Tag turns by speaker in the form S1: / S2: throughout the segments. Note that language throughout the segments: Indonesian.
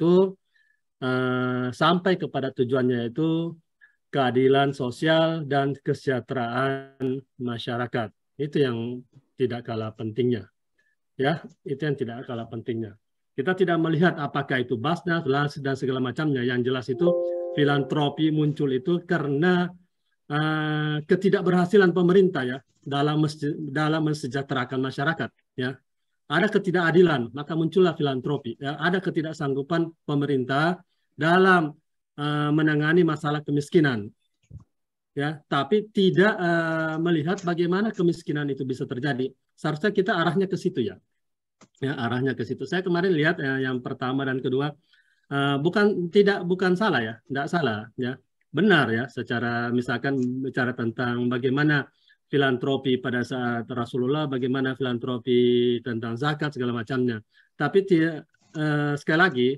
S1: itu uh, sampai kepada tujuannya yaitu keadilan sosial dan kesejahteraan masyarakat. Itu yang tidak kalah pentingnya. Ya, itu yang tidak kalah pentingnya. Kita tidak melihat apakah itu basnas, las, dan segala macamnya. Yang jelas itu filantropi muncul itu karena uh, ketidakberhasilan pemerintah ya dalam dalam mensejahterakan masyarakat ya ada ketidakadilan, maka muncullah filantropi. Ya, ada ketidaksanggupan pemerintah dalam eh, menangani masalah kemiskinan. Ya, tapi tidak eh, melihat bagaimana kemiskinan itu bisa terjadi. Seharusnya kita arahnya ke situ ya. Ya, arahnya ke situ. Saya kemarin lihat eh, yang pertama dan kedua bukan tidak bukan salah ya, tidak salah ya. Benar ya secara misalkan bicara tentang bagaimana filantropi pada saat Rasulullah, bagaimana filantropi tentang zakat segala macamnya. Tapi dia, uh, eh, sekali lagi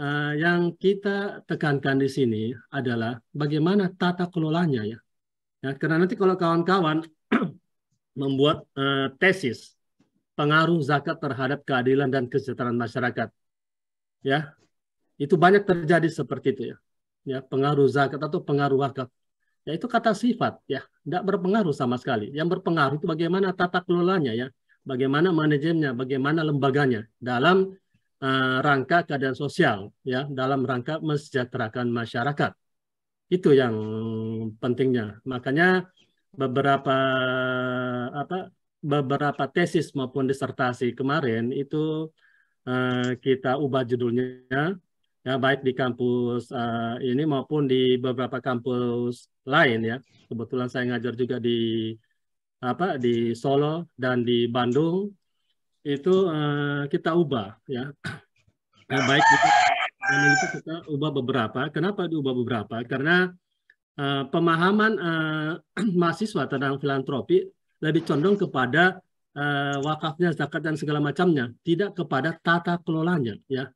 S1: uh, yang kita tekankan di sini adalah bagaimana tata kelolanya ya. ya karena nanti kalau kawan-kawan membuat uh, tesis pengaruh zakat terhadap keadilan dan kesejahteraan masyarakat, ya itu banyak terjadi seperti itu ya. Ya pengaruh zakat atau pengaruh wakaf ya itu kata sifat ya tidak berpengaruh sama sekali yang berpengaruh itu bagaimana tata kelolanya ya bagaimana manajemennya bagaimana lembaganya dalam uh, rangka keadaan sosial ya dalam rangka mensejahterakan masyarakat itu yang pentingnya makanya beberapa apa beberapa tesis maupun disertasi kemarin itu uh, kita ubah judulnya ya, ya baik di kampus uh, ini maupun di beberapa kampus lain ya. Kebetulan saya ngajar juga di apa di Solo dan di Bandung itu uh, kita ubah ya. Nah, baik itu itu kita ubah beberapa. Kenapa diubah beberapa? Karena uh, pemahaman uh, mahasiswa tentang filantropi lebih condong kepada uh, wakafnya, zakat dan segala macamnya, tidak kepada tata kelolanya ya.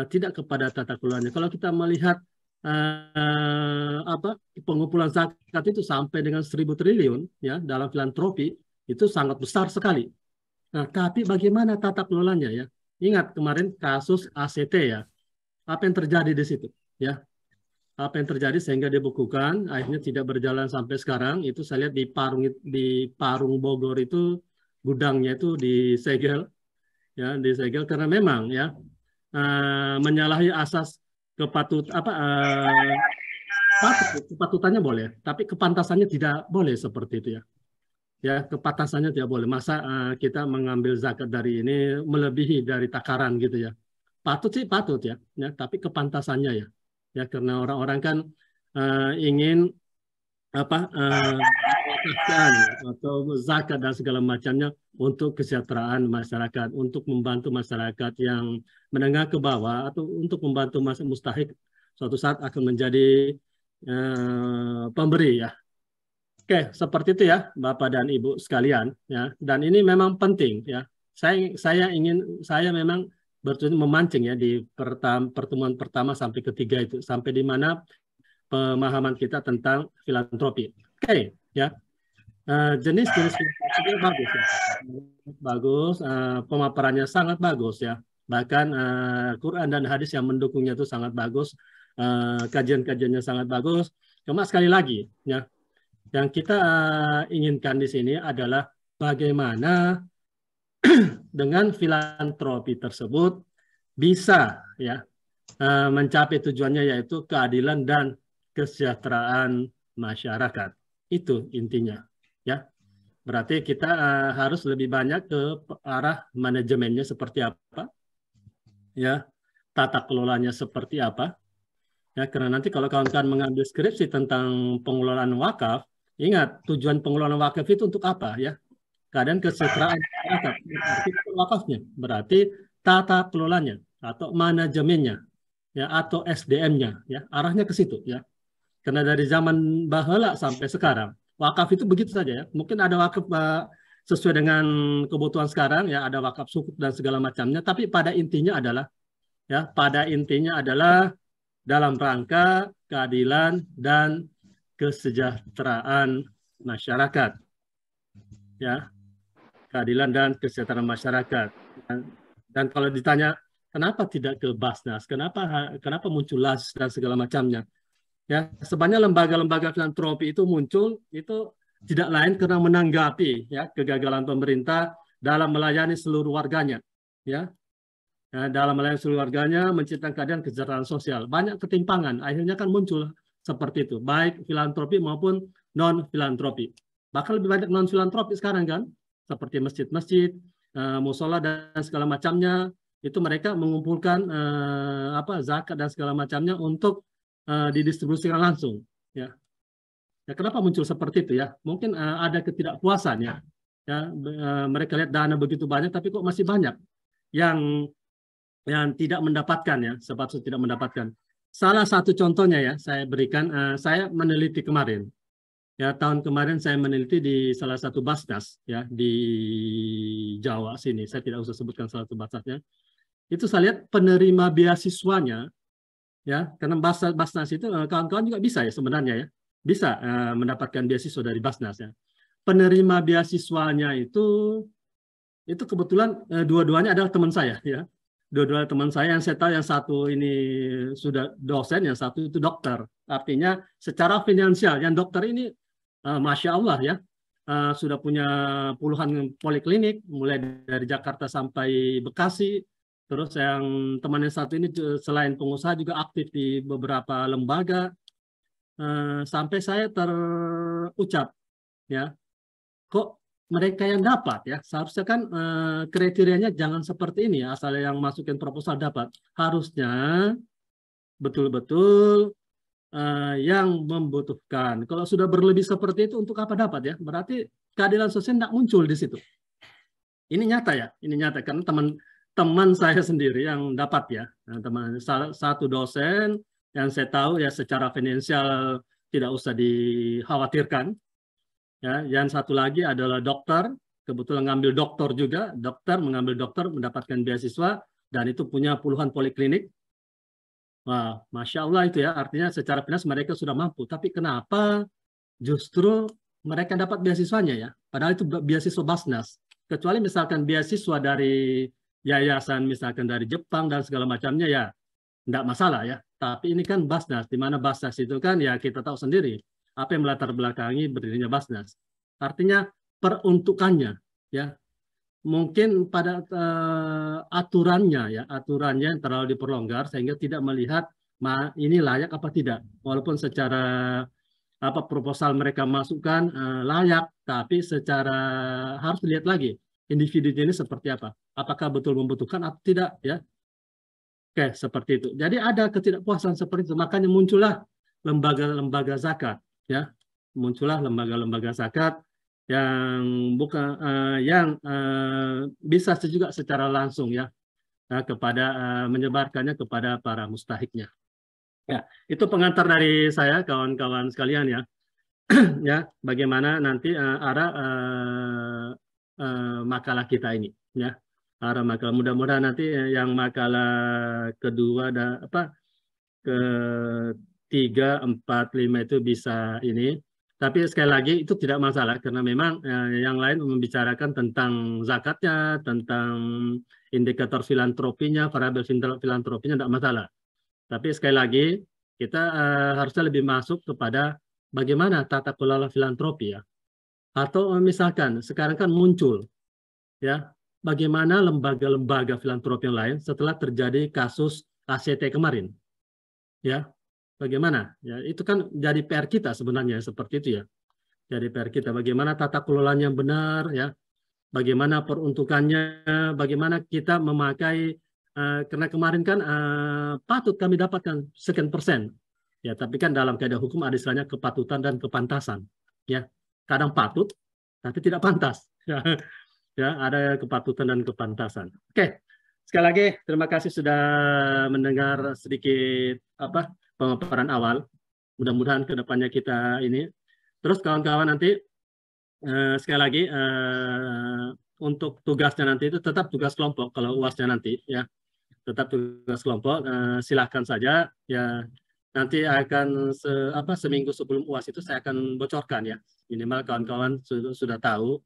S1: Nah, tidak kepada tata kelolanya. Kalau kita melihat eh, apa pengumpulan zakat itu sampai dengan seribu triliun ya dalam filantropi itu sangat besar sekali. Nah, tapi bagaimana tata kelolanya ya? Ingat kemarin kasus ACT ya. Apa yang terjadi di situ ya? Apa yang terjadi sehingga dibukukan akhirnya tidak berjalan sampai sekarang itu saya lihat di Parung di Parung Bogor itu gudangnya itu disegel ya disegel karena memang ya eh, menyalahi asas kepatut apa uh, patut, kepatutannya boleh, tapi kepantasannya tidak boleh seperti itu ya. Ya, kepatasannya tidak boleh. Masa uh, kita mengambil zakat dari ini melebihi dari takaran gitu ya. Patut sih patut ya, ya tapi kepantasannya ya. Ya karena orang-orang kan uh, ingin apa uh, mendapatkan atau zakat dan segala macamnya untuk kesejahteraan masyarakat, untuk membantu masyarakat yang menengah ke bawah atau untuk membantu masyarakat mustahik suatu saat akan menjadi eh, pemberi ya. Oke, seperti itu ya Bapak dan Ibu sekalian ya. Dan ini memang penting ya. Saya saya ingin saya memang bertujuan memancing ya di pertam, pertemuan pertama sampai ketiga itu sampai di mana pemahaman kita tentang filantropi. Oke, okay, ya. Eh, jenis-jenis uh, bagus ya. Bagus, uh, pemaparannya sangat bagus ya. Bahkan uh, Quran dan hadis yang mendukungnya itu sangat bagus. Uh, kajian-kajiannya sangat bagus. Cuma sekali lagi ya, yang kita uh, inginkan di sini adalah bagaimana dengan filantropi tersebut bisa ya mencapai tujuannya yaitu keadilan dan kesejahteraan masyarakat. Itu intinya ya berarti kita eh, harus lebih banyak ke arah manajemennya seperti apa ya tata kelolanya seperti apa ya karena nanti kalau kawan-kawan mengambil skripsi tentang pengelolaan wakaf ingat tujuan pengelolaan wakaf itu untuk apa ya keadaan kesejahteraan wakaf berarti wakafnya berarti tata kelolanya atau manajemennya ya atau SDM-nya ya arahnya ke situ ya karena dari zaman bahala sampai sekarang wakaf itu begitu saja ya. Mungkin ada wakaf uh, sesuai dengan kebutuhan sekarang ya ada wakaf sukuk dan segala macamnya. Tapi pada intinya adalah ya pada intinya adalah dalam rangka keadilan dan kesejahteraan masyarakat. Ya, keadilan dan kesejahteraan masyarakat. Dan, dan kalau ditanya kenapa tidak ke Basnas, kenapa kenapa muncul las dan segala macamnya, Ya, sebenarnya lembaga-lembaga filantropi itu muncul itu tidak lain karena menanggapi ya kegagalan pemerintah dalam melayani seluruh warganya. Ya, nah, dalam melayani seluruh warganya menciptakan keadaan kesejahteraan sosial. Banyak ketimpangan, akhirnya kan muncul seperti itu, baik filantropi maupun non filantropi. Bahkan lebih banyak non filantropi sekarang kan, seperti masjid-masjid, eh, musola dan segala macamnya itu mereka mengumpulkan eh, apa zakat dan segala macamnya untuk uh, didistribusikan langsung. Ya. ya, kenapa muncul seperti itu ya? Mungkin uh, ada ketidakpuasan ya. ya uh, mereka lihat dana begitu banyak, tapi kok masih banyak yang yang tidak mendapatkan ya, sebab tidak mendapatkan. Salah satu contohnya ya, saya berikan, uh, saya meneliti kemarin. Ya, tahun kemarin saya meneliti di salah satu basnas ya di Jawa sini. Saya tidak usah sebutkan salah satu basnasnya. Itu saya lihat penerima beasiswanya ya karena Basnas, Basnas itu eh, kawan-kawan juga bisa ya sebenarnya ya bisa eh, mendapatkan beasiswa dari Basnas ya penerima beasiswanya itu itu kebetulan eh, dua-duanya adalah teman saya ya dua-duanya teman saya yang saya tahu yang satu ini sudah dosen yang satu itu dokter artinya secara finansial yang dokter ini eh, masya Allah ya eh, sudah punya puluhan poliklinik mulai dari Jakarta sampai Bekasi Terus yang teman yang satu ini selain pengusaha juga aktif di beberapa lembaga. Eh, sampai saya terucap, ya, kok mereka yang dapat ya seharusnya kan eh, kriterianya jangan seperti ini ya, asal yang masukin proposal dapat harusnya betul-betul eh, yang membutuhkan kalau sudah berlebih seperti itu untuk apa dapat ya berarti keadilan sosial tidak muncul di situ ini nyata ya ini nyata karena teman teman saya sendiri yang dapat ya nah, teman satu dosen yang saya tahu ya secara finansial tidak usah dikhawatirkan ya yang satu lagi adalah dokter kebetulan ngambil dokter juga dokter mengambil dokter mendapatkan beasiswa dan itu punya puluhan poliklinik Wah, masya Allah itu ya artinya secara finansial mereka sudah mampu tapi kenapa justru mereka dapat beasiswanya ya padahal itu beasiswa basnas kecuali misalkan beasiswa dari yayasan misalkan dari Jepang dan segala macamnya ya tidak masalah ya. Tapi ini kan Basnas, di mana Basnas itu kan ya kita tahu sendiri apa yang melatar belakangi berdirinya Basnas. Artinya peruntukannya ya mungkin pada uh, aturannya ya aturannya yang terlalu diperlonggar sehingga tidak melihat ma ini layak apa tidak walaupun secara apa proposal mereka masukkan uh, layak tapi secara harus dilihat lagi individunya ini seperti apa. Apakah betul membutuhkan atau tidak ya. Oke, seperti itu. Jadi ada ketidakpuasan seperti itu. Makanya muncullah lembaga-lembaga zakat ya. Muncullah lembaga-lembaga zakat yang bukan uh, eh, yang uh, bisa juga secara langsung ya uh, kepada uh, menyebarkannya kepada para mustahiknya. Ya, itu pengantar dari saya kawan-kawan sekalian ya. ya, bagaimana nanti uh, arah uh, Eh, makalah kita ini ya para makalah mudah-mudahan nanti eh, yang makalah kedua dan apa ke tiga empat lima itu bisa ini tapi sekali lagi itu tidak masalah karena memang eh, yang lain membicarakan tentang zakatnya tentang indikator filantropinya variabel filantropinya tidak masalah tapi sekali lagi kita uh, harusnya lebih masuk kepada bagaimana tata kelola filantropi ya atau eh, misalkan sekarang kan muncul ya bagaimana lembaga-lembaga filantropi yang lain setelah terjadi kasus ACT kemarin. Ya. Bagaimana? Ya, itu kan jadi PR kita sebenarnya seperti itu ya. Jadi PR kita bagaimana tata kelolanya yang benar ya. Bagaimana peruntukannya, bagaimana kita memakai Uh, karena kemarin kan uh, patut kami dapatkan sekian persen. Ya, tapi kan dalam keadaan hukum ada istilahnya kepatutan dan kepantasan. Ya, kadang patut, tapi tidak pantas. Ya, ya, ada kepatutan dan kepantasan. Oke, sekali lagi terima kasih sudah mendengar sedikit apa pemaparan awal. Mudah-mudahan kedepannya kita ini. Terus kawan-kawan nanti eh, sekali lagi eh, untuk tugasnya nanti itu tetap tugas kelompok kalau uasnya nanti ya tetap tugas kelompok eh, silahkan saja ya nanti akan se, apa seminggu sebelum uas itu saya akan bocorkan ya minimal kawan-kawan sudah, sudah tahu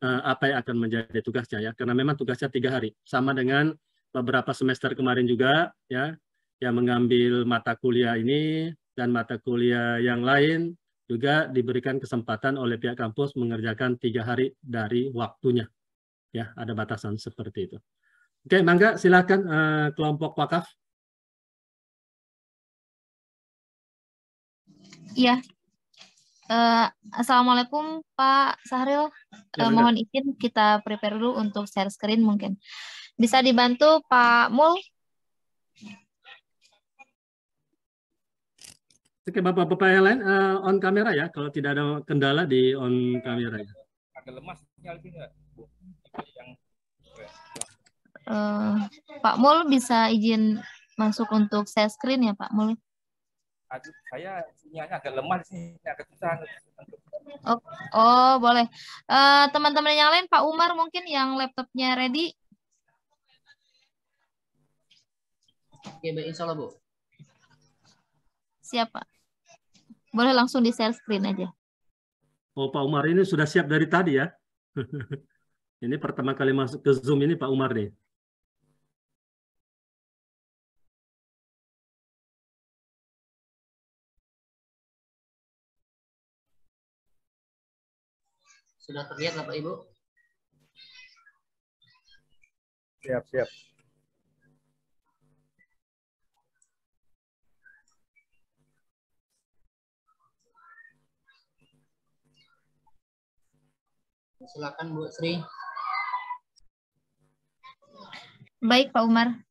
S1: uh, apa yang akan menjadi tugasnya ya karena memang tugasnya tiga hari sama dengan beberapa semester kemarin juga ya yang mengambil mata kuliah ini dan mata kuliah yang lain juga diberikan kesempatan oleh pihak kampus mengerjakan tiga hari dari waktunya ya ada batasan seperti itu oke mangga silakan uh, kelompok wakaf
S2: Iya. Uh, Assalamualaikum Pak Sahril. Ya, uh, mohon izin kita prepare dulu untuk share screen mungkin. Bisa dibantu Pak Mul?
S1: Oke, Bapak-bapak yang lain uh, on kamera ya, kalau tidak ada kendala di on kamera ya.
S3: Agak lemas
S2: Pak Mul bisa izin masuk untuk share screen ya Pak Mul?
S3: aduh saya sinyalnya agak lemah di sini agak susah
S2: oh, oh boleh eh, teman teman uh, yang lain Pak Umar mungkin yang laptopnya ready oke baik Insya Allah Bu siapa boleh langsung di share screen aja
S1: oh Pak Umar ini sudah siap dari tadi ya ini pertama kali masuk ke Zoom ini Pak Umar nih
S4: Sudah terlihat Bapak Ibu? Siap, siap. Silakan Bu Sri.
S2: Baik Pak Umar.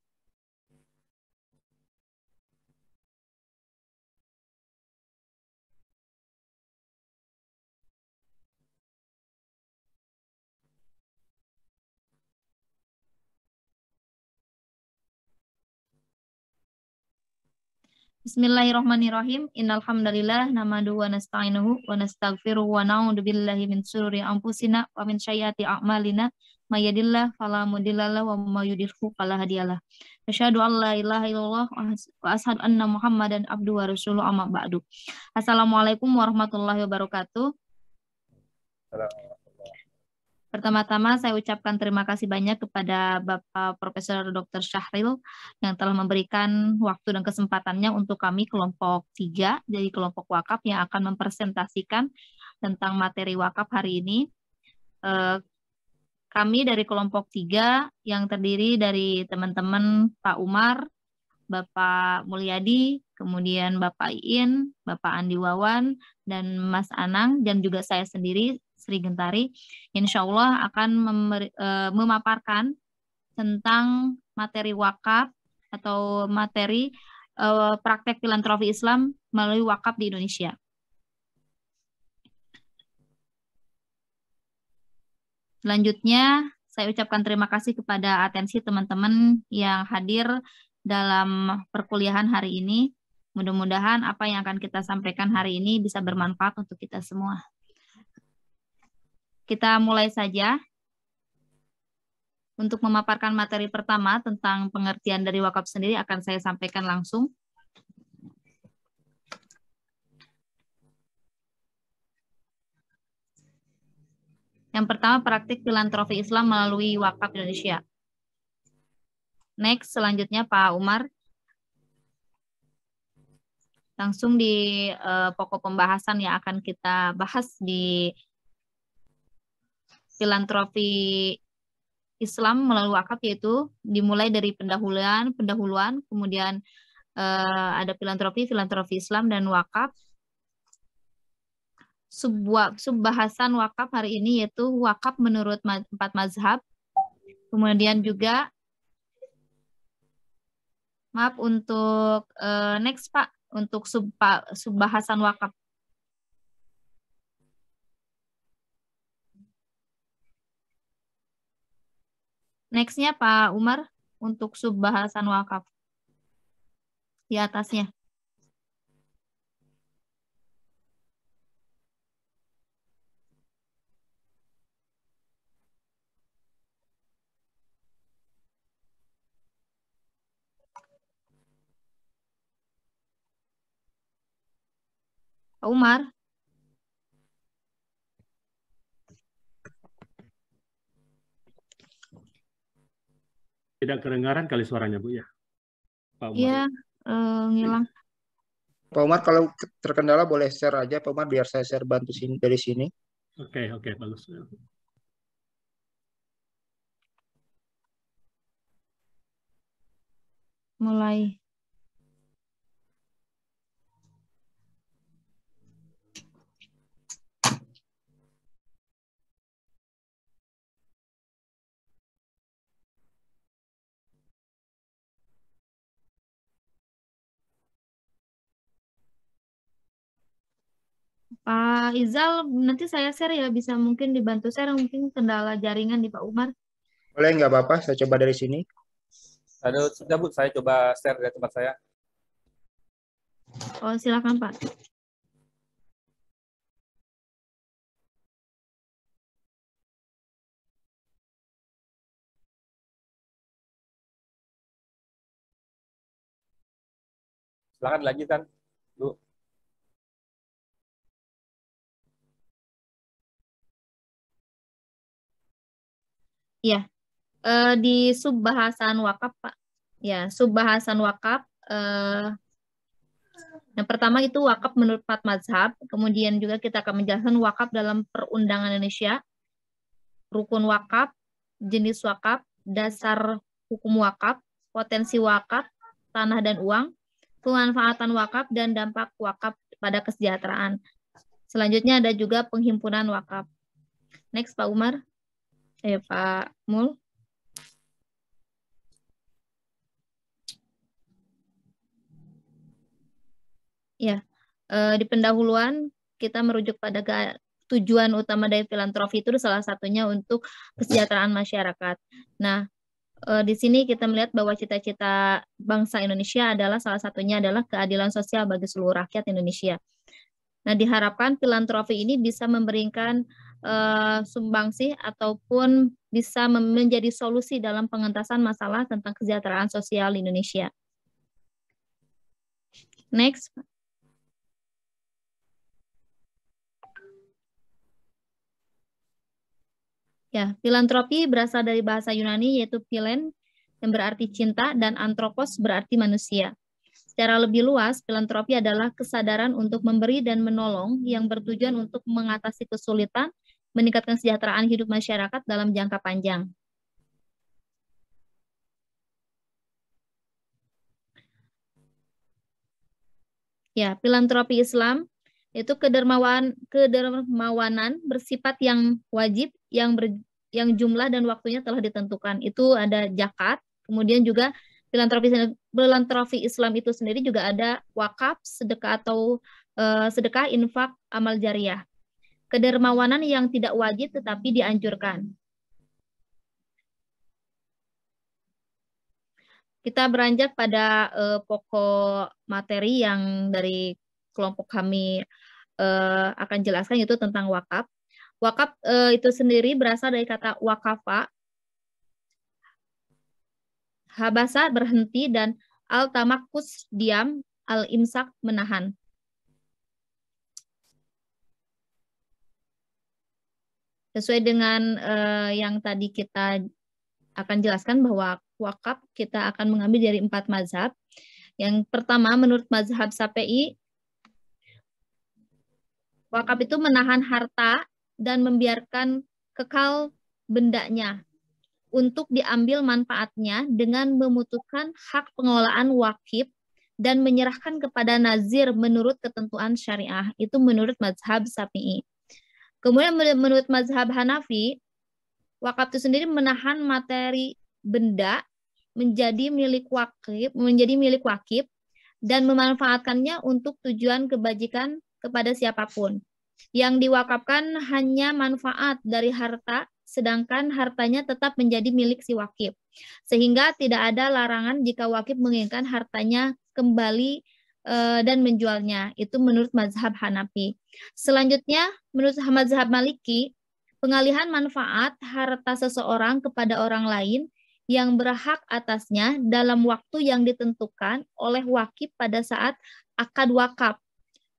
S2: Bismillahirrahmanirrahim. hamdalillah nahmadu wa nasta'inuhu wa nastaghfiru wa na'udzu billahi min syururi anfusina wa min syayyiati a'malina may yahdihillahu fala mudhillalah wa may yudhlilhu fala hadiyalah. Asyhadu an la ilaha illallah wa asyhadu anna Muhammadan abdu wa rasuluhu amma ba'du. Assalamualaikum warahmatullahi wabarakatuh. Pertama-tama saya ucapkan terima kasih banyak kepada Bapak Profesor Dr. Syahril yang telah memberikan waktu dan kesempatannya untuk kami kelompok tiga jadi kelompok wakaf yang akan mempresentasikan tentang materi wakaf hari ini. Eh, kami dari kelompok tiga yang terdiri dari teman-teman Pak Umar, Bapak Mulyadi, kemudian Bapak Iin, Bapak Andi Wawan, dan Mas Anang, dan juga saya sendiri Sri Gentari, insya Allah akan eh, memaparkan tentang materi wakaf atau materi eh, praktek filantropi Islam melalui wakaf di Indonesia. Selanjutnya, saya ucapkan terima kasih kepada atensi teman-teman yang hadir dalam perkuliahan hari ini. Mudah-mudahan apa yang akan kita sampaikan hari ini bisa bermanfaat untuk kita semua. Kita mulai saja untuk memaparkan materi pertama tentang pengertian dari wakaf sendiri akan saya sampaikan langsung. Yang pertama, praktik filantropi Islam melalui wakaf Indonesia. Next, selanjutnya Pak Umar. Langsung di eh, pokok pembahasan yang akan kita bahas di filantropi Islam melalui wakaf yaitu dimulai dari pendahuluan, pendahuluan, kemudian uh, ada filantropi, filantropi Islam dan wakaf. Sebuah subbahasan wakaf hari ini yaitu wakaf menurut ma empat mazhab. Kemudian juga maaf untuk uh, next Pak, untuk sub subbahasan wakaf Nextnya Pak Umar untuk subbahasan wakaf di atasnya. Pak Umar,
S3: Tidak kedengaran kali suaranya, Bu ya. Pak Umar. Iya,
S2: uh, ngilang.
S3: Pak Umar kalau terkendala boleh share aja Pak Umar biar saya
S5: share bantu sini dari sini.
S1: Oke, okay, oke, okay, bagus.
S2: Mulai. Pak eh, Izal, nanti saya share ya, bisa mungkin dibantu share mungkin kendala jaringan di Pak Umar.
S3: Boleh nggak Bapak, saya coba dari sini. Aduh, sudah Bu, saya coba share dari tempat saya.
S2: Oh, silakan Pak.
S4: Silakan lanjutkan.
S2: Ya, uh, di subbahasan wakaf, Pak. Ya, subbahasan wakaf. Uh, yang pertama itu wakaf menurut empat mazhab. Kemudian juga kita akan menjelaskan wakaf dalam perundangan Indonesia. Rukun wakaf, jenis wakaf, dasar hukum wakaf, potensi wakaf, tanah dan uang, pemanfaatan wakaf, dan dampak wakaf pada kesejahteraan. Selanjutnya ada juga penghimpunan wakaf. Next Pak Umar. Eh Pak Mul. Ya, eh, di pendahuluan kita merujuk pada tujuan utama dari filantrofi itu salah satunya untuk kesejahteraan masyarakat. Nah, eh, di sini kita melihat bahwa cita-cita bangsa Indonesia adalah salah satunya adalah keadilan sosial bagi seluruh rakyat Indonesia. Nah, diharapkan filantrofi ini bisa memberikan Eh, sumbangsih ataupun bisa menjadi solusi dalam pengentasan masalah tentang kesejahteraan sosial di Indonesia. Next. Ya, filantropi berasal dari bahasa Yunani yaitu philen yang berarti cinta dan antropos berarti manusia. Secara lebih luas, filantropi adalah kesadaran untuk memberi dan menolong yang bertujuan untuk mengatasi kesulitan meningkatkan kesejahteraan hidup masyarakat dalam jangka panjang. Ya, filantropi Islam itu kedermawan kedermawanan bersifat yang wajib yang ber, yang jumlah dan waktunya telah ditentukan. Itu ada zakat, kemudian juga filantropi filantropi Islam itu sendiri juga ada wakaf, sedekah atau uh, sedekah, infak, amal jariah kedermawanan yang tidak wajib tetapi dianjurkan. Kita beranjak pada eh, pokok materi yang dari kelompok kami eh, akan jelaskan yaitu tentang wakaf. Wakaf eh, itu sendiri berasal dari kata wakafa. Habasa berhenti dan al-tamakus diam, al-imsak menahan. Sesuai dengan uh, yang tadi kita akan jelaskan bahwa wakaf kita akan mengambil dari empat mazhab. Yang pertama menurut mazhab Sapi wakaf itu menahan harta dan membiarkan kekal bendanya untuk diambil manfaatnya dengan memutuskan hak pengelolaan wakif dan menyerahkan kepada nazir menurut ketentuan syariah. Itu menurut mazhab Sapi'i. Kemudian menurut mazhab Hanafi, wakaf itu sendiri menahan materi benda menjadi milik wakif, menjadi milik wakif dan memanfaatkannya untuk tujuan kebajikan kepada siapapun. Yang diwakafkan hanya manfaat dari harta sedangkan hartanya tetap menjadi milik si wakif. Sehingga tidak ada larangan jika wakif menginginkan hartanya kembali Eh, dan menjualnya. Itu menurut mazhab Hanafi. Selanjutnya, menurut mazhab Maliki, pengalihan manfaat harta seseorang kepada orang lain yang berhak atasnya dalam waktu yang ditentukan oleh wakif pada saat akad wakaf.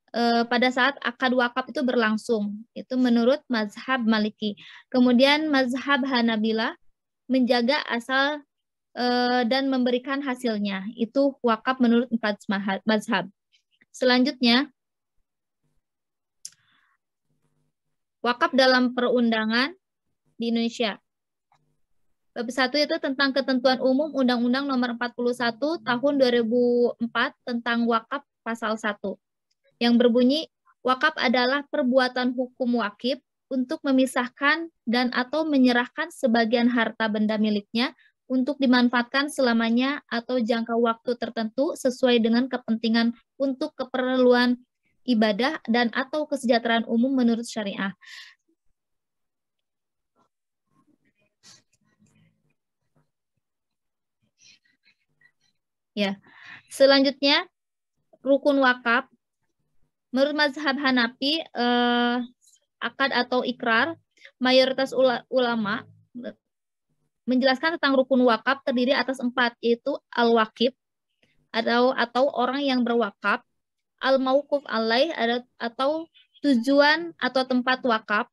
S2: E, pada saat akad wakaf itu berlangsung. Itu menurut mazhab Maliki. Kemudian mazhab Hanabila menjaga asal Eh, dan memberikan hasilnya. Itu wakaf menurut empat mazhab. Selanjutnya, wakaf dalam perundangan di Indonesia. Bab satu itu tentang ketentuan umum Undang-Undang Nomor 41 Tahun 2004 tentang wakaf Pasal 1 yang berbunyi wakaf adalah perbuatan hukum wakif untuk memisahkan dan atau menyerahkan sebagian harta benda miliknya untuk dimanfaatkan selamanya atau jangka waktu tertentu sesuai dengan kepentingan untuk keperluan ibadah dan atau kesejahteraan umum menurut syariah. Ya. Selanjutnya rukun wakaf menurut mazhab Hanafi eh, akad atau ikrar mayoritas ulama menjelaskan tentang rukun wakaf terdiri atas empat yaitu al-wakif atau atau orang yang berwakaf, al-mauquf alaih atau tujuan atau tempat wakaf,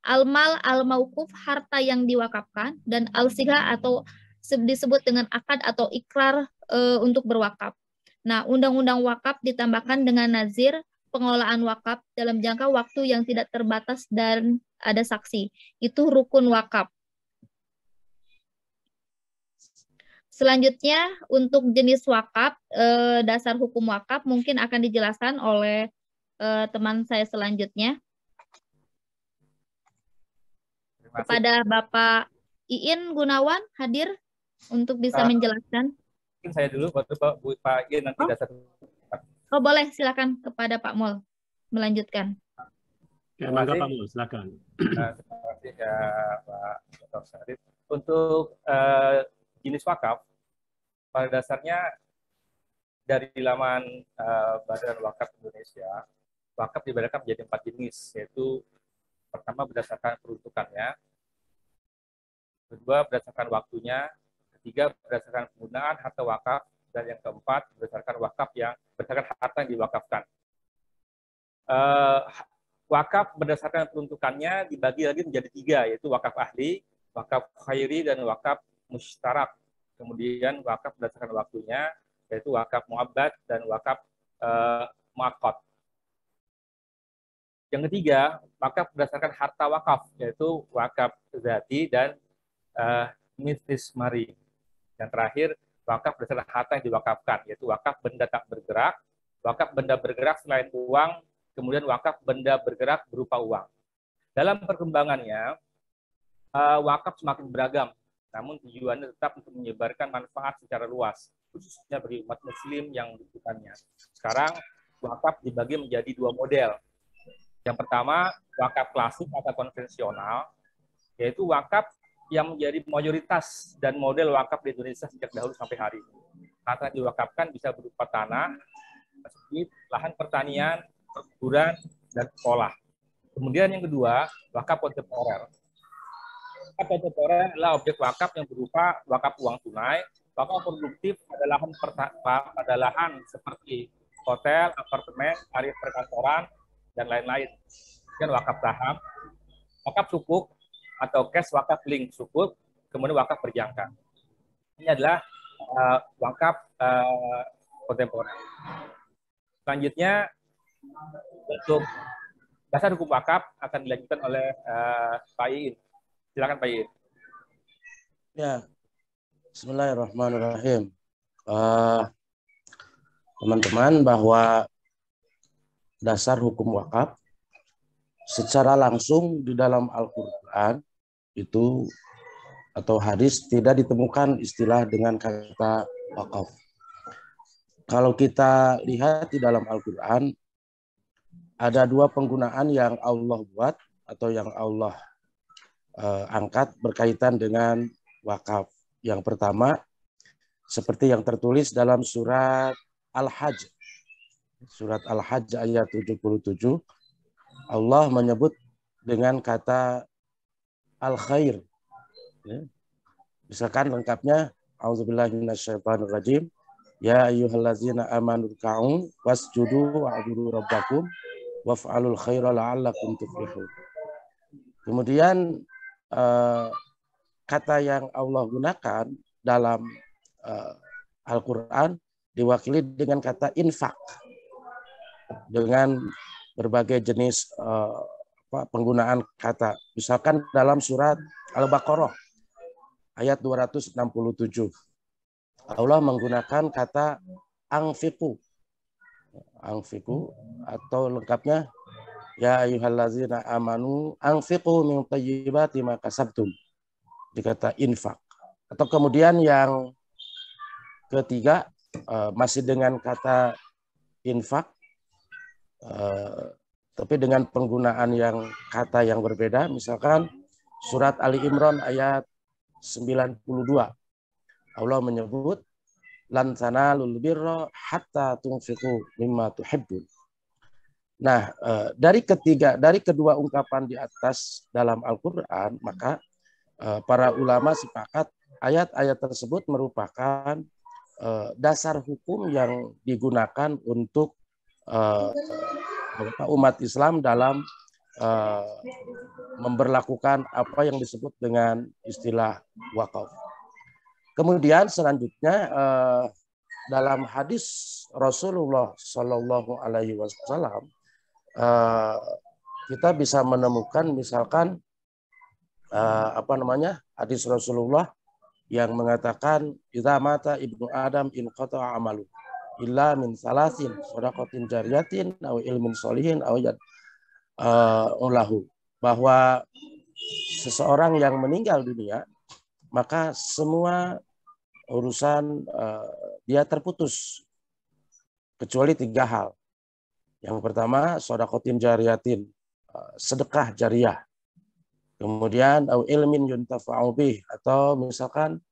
S2: al-mal al-mauquf harta yang diwakafkan dan al-sigha atau disebut dengan akad atau ikrar e, untuk berwakaf. Nah, undang-undang wakaf ditambahkan dengan nazir pengelolaan wakaf dalam jangka waktu yang tidak terbatas dan ada saksi. Itu rukun wakaf. Selanjutnya untuk jenis wakaf, eh, dasar hukum wakaf mungkin akan dijelaskan oleh eh, teman saya selanjutnya. Kepada Bapak Iin Gunawan hadir untuk bisa nah, menjelaskan.
S3: Mungkin saya dulu, waktu Pak, Iin nanti oh. dasar.
S2: Oh boleh, silakan kepada Pak Mol melanjutkan.
S6: Ya, maka Pak Mol silakan. Nah, terima
S3: kasih ya, Pak Dr. Sarif. Untuk uh, jenis wakaf pada dasarnya dari laman uh, Badan
S7: Wakaf Indonesia,
S3: wakaf dibedakan menjadi empat jenis, yaitu pertama berdasarkan peruntukannya, kedua berdasarkan waktunya, ketiga berdasarkan penggunaan harta wakaf, dan yang keempat berdasarkan wakaf yang berdasarkan harta yang diwakafkan. Uh, wakaf berdasarkan peruntukannya dibagi lagi menjadi tiga, yaitu wakaf ahli, wakaf khairi, dan wakaf mustarak. Kemudian wakaf berdasarkan waktunya, yaitu wakaf muabbat dan wakaf uh, eh, muakot. Yang ketiga, wakaf berdasarkan harta wakaf, yaitu wakaf zati dan uh, eh, mari. Yang terakhir, wakaf berdasarkan harta yang diwakafkan, yaitu wakaf benda tak bergerak, wakaf benda bergerak selain uang, kemudian wakaf benda bergerak berupa uang. Dalam perkembangannya, eh, wakaf semakin beragam namun tujuannya tetap untuk menyebarkan manfaat secara luas, khususnya bagi umat muslim yang membutuhkannya. Sekarang, wakaf dibagi menjadi dua model. Yang pertama, wakaf klasik atau konvensional, yaitu wakaf yang menjadi mayoritas dan model wakaf di Indonesia sejak dahulu sampai hari ini. Harta diwakafkan bisa berupa tanah, masjid, lahan pertanian, perkebunan, dan sekolah. Kemudian yang kedua, wakaf kontemporer atau cocoran adalah objek wakaf yang berupa wakaf uang tunai, wakaf produktif pada lahan pada lahan seperti hotel, apartemen, area perkantoran, dan lain-lain. Kemudian wakaf saham, wakaf sukuk atau cash wakaf link sukuk, kemudian wakaf berjangka. Ini adalah uh, wakaf uh, kontemporer. Selanjutnya untuk dasar hukum wakaf akan dilanjutkan oleh uh, Pak Iin. Silakan Pak Yin.
S8: Ya, Bismillahirrahmanirrahim. Uh, teman-teman bahwa dasar hukum wakaf secara langsung di dalam Al-Quran itu atau hadis tidak ditemukan istilah dengan kata wakaf. Kalau kita lihat di dalam Al-Quran, ada dua penggunaan yang Allah buat atau yang Allah uh, angkat berkaitan dengan wakaf. Yang pertama, seperti yang tertulis dalam surat Al-Hajj. Surat Al-Hajj ayat 77, Allah menyebut dengan kata Al-Khair. Ya. Misalkan lengkapnya, A'udzubillahiminasyaitanirrajim, Ya ayyuhallazina amanu ka'un wasjudu wa'budu rabbakum waf'alul khaira la'allakum tuflihun. Kemudian Eh, kata yang Allah gunakan dalam uh, Al-Quran diwakili dengan kata infak dengan berbagai jenis uh, penggunaan kata misalkan dalam surat Al-Baqarah ayat 267 Allah menggunakan kata angfiku angfiku atau lengkapnya Ya ayyuhallazina amanu angfiqu min tayyibati ma kasabtum. Dikata infak. Atau kemudian yang ketiga uh, masih dengan kata infak uh, tapi dengan penggunaan yang kata yang berbeda misalkan surat Ali Imran ayat 92 Allah menyebut lan tanalul birra hatta tunfiqu mimma tuhibbun Nah, eh, dari ketiga dari kedua ungkapan di atas dalam Al-Qur'an, hmm. maka eh, para ulama sepakat ayat-ayat tersebut merupakan eh, dasar hukum yang digunakan untuk umat Islam dalam memberlakukan apa yang disebut dengan istilah wakaf. Kemudian selanjutnya dalam hadis Rasulullah Shallallahu Alaihi Wasallam Eh, kita bisa menemukan misalkan uh, apa namanya hadis Rasulullah yang mengatakan idza mata ibnu adam in qata amalu illa min salasin sodakotin jariyatin awi ilmin solihin atau yad uh, ulahu bahwa seseorang yang meninggal dunia maka semua urusan uh, dia terputus kecuali tiga hal yang pertama, sodakotin jariyatin, eh, sedekah jariah. Kemudian, au ilmin yuntafa'ubih, atau misalkan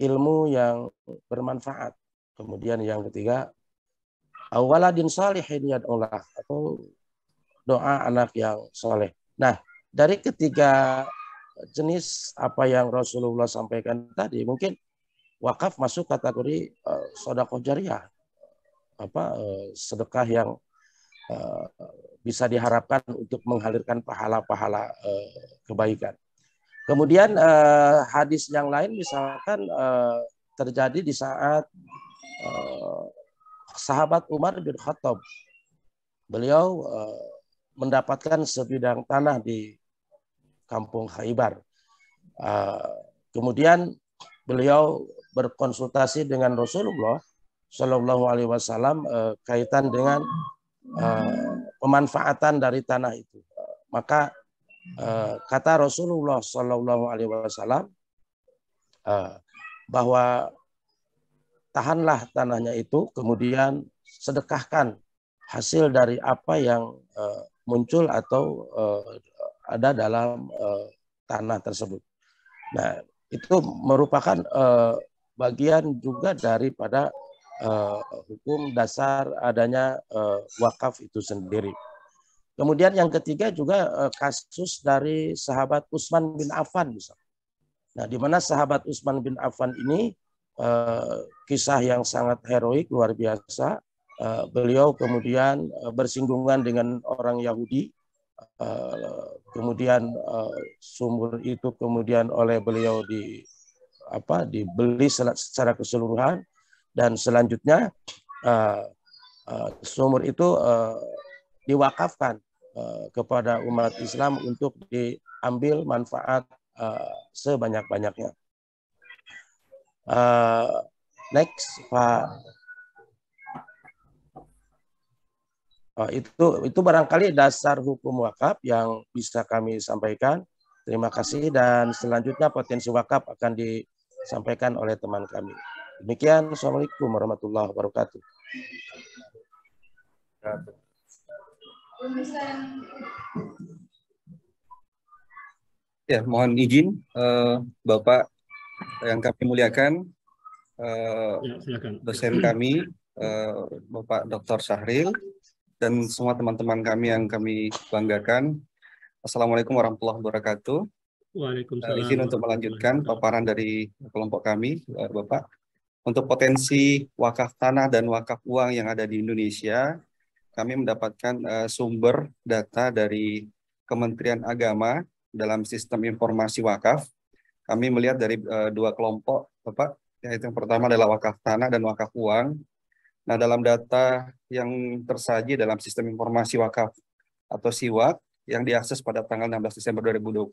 S8: ilmu yang bermanfaat. Kemudian yang ketiga, au waladin salihin yad'ullah, atau doa anak yang soleh. Nah, dari ketiga jenis apa yang Rasulullah sampaikan tadi, mungkin wakaf masuk kategori uh, sodakoh jariah apa uh, sedekah yang Eh, bisa diharapkan untuk menghalirkan pahala-pahala eh, kebaikan. Kemudian eh, hadis yang lain misalkan terjadi di saat sahabat Umar bin Khattab. Beliau mendapatkan sebidang tanah di kampung Uh, Kemudian beliau berkonsultasi dengan Rasulullah Shallallahu Alaihi Wasallam kaitan dengan Eh, pemanfaatan dari tanah itu. Maka eh, kata Rasulullah Shallallahu Alaihi Wasallam eh, bahwa tahanlah tanahnya itu, kemudian sedekahkan hasil dari apa yang muncul atau ada dalam tanah tersebut. Nah, itu merupakan bagian juga daripada uh, hukum dasar adanya uh, wakaf itu sendiri. Kemudian yang ketiga juga uh, kasus dari sahabat Utsman bin Affan misalnya. Nah, di mana sahabat Utsman bin Affan ini uh, kisah yang sangat heroik luar biasa. Uh, beliau kemudian uh, bersinggungan dengan orang Yahudi Uh, kemudian uh, sumur itu kemudian oleh beliau di apa dibeli secara keseluruhan dan selanjutnya uh, eh, uh, eh, sumur itu uh, diwakafkan uh, kepada umat Islam untuk diambil manfaat uh, sebanyak-banyaknya. Uh, next Pak uh, itu itu barangkali dasar hukum wakaf yang bisa kami sampaikan. Terima kasih dan selanjutnya potensi wakaf akan disampaikan oleh teman kami. Demikian. Assalamualaikum warahmatullahi wabarakatuh.
S7: Ya, mohon izin uh, Bapak yang kami muliakan, uh, ya, dosen kami, uh, Bapak Dr. Syahril, dan semua teman-teman kami yang kami banggakan. Assalamualaikum warahmatullahi wabarakatuh.
S1: Waalaikumsalam. Uh, izin untuk
S7: melanjutkan paparan dari kelompok kami, uh, Bapak. Untuk potensi wakaf tanah dan wakaf uang yang ada di Indonesia, kami mendapatkan uh, sumber data dari Kementerian Agama dalam sistem informasi wakaf. Kami melihat dari uh, dua kelompok, Bapak, yaitu yang pertama adalah wakaf tanah dan wakaf uang. Nah, dalam data yang tersaji dalam sistem informasi wakaf atau SIWAK yang diakses pada tanggal 16 Desember 2022, uh,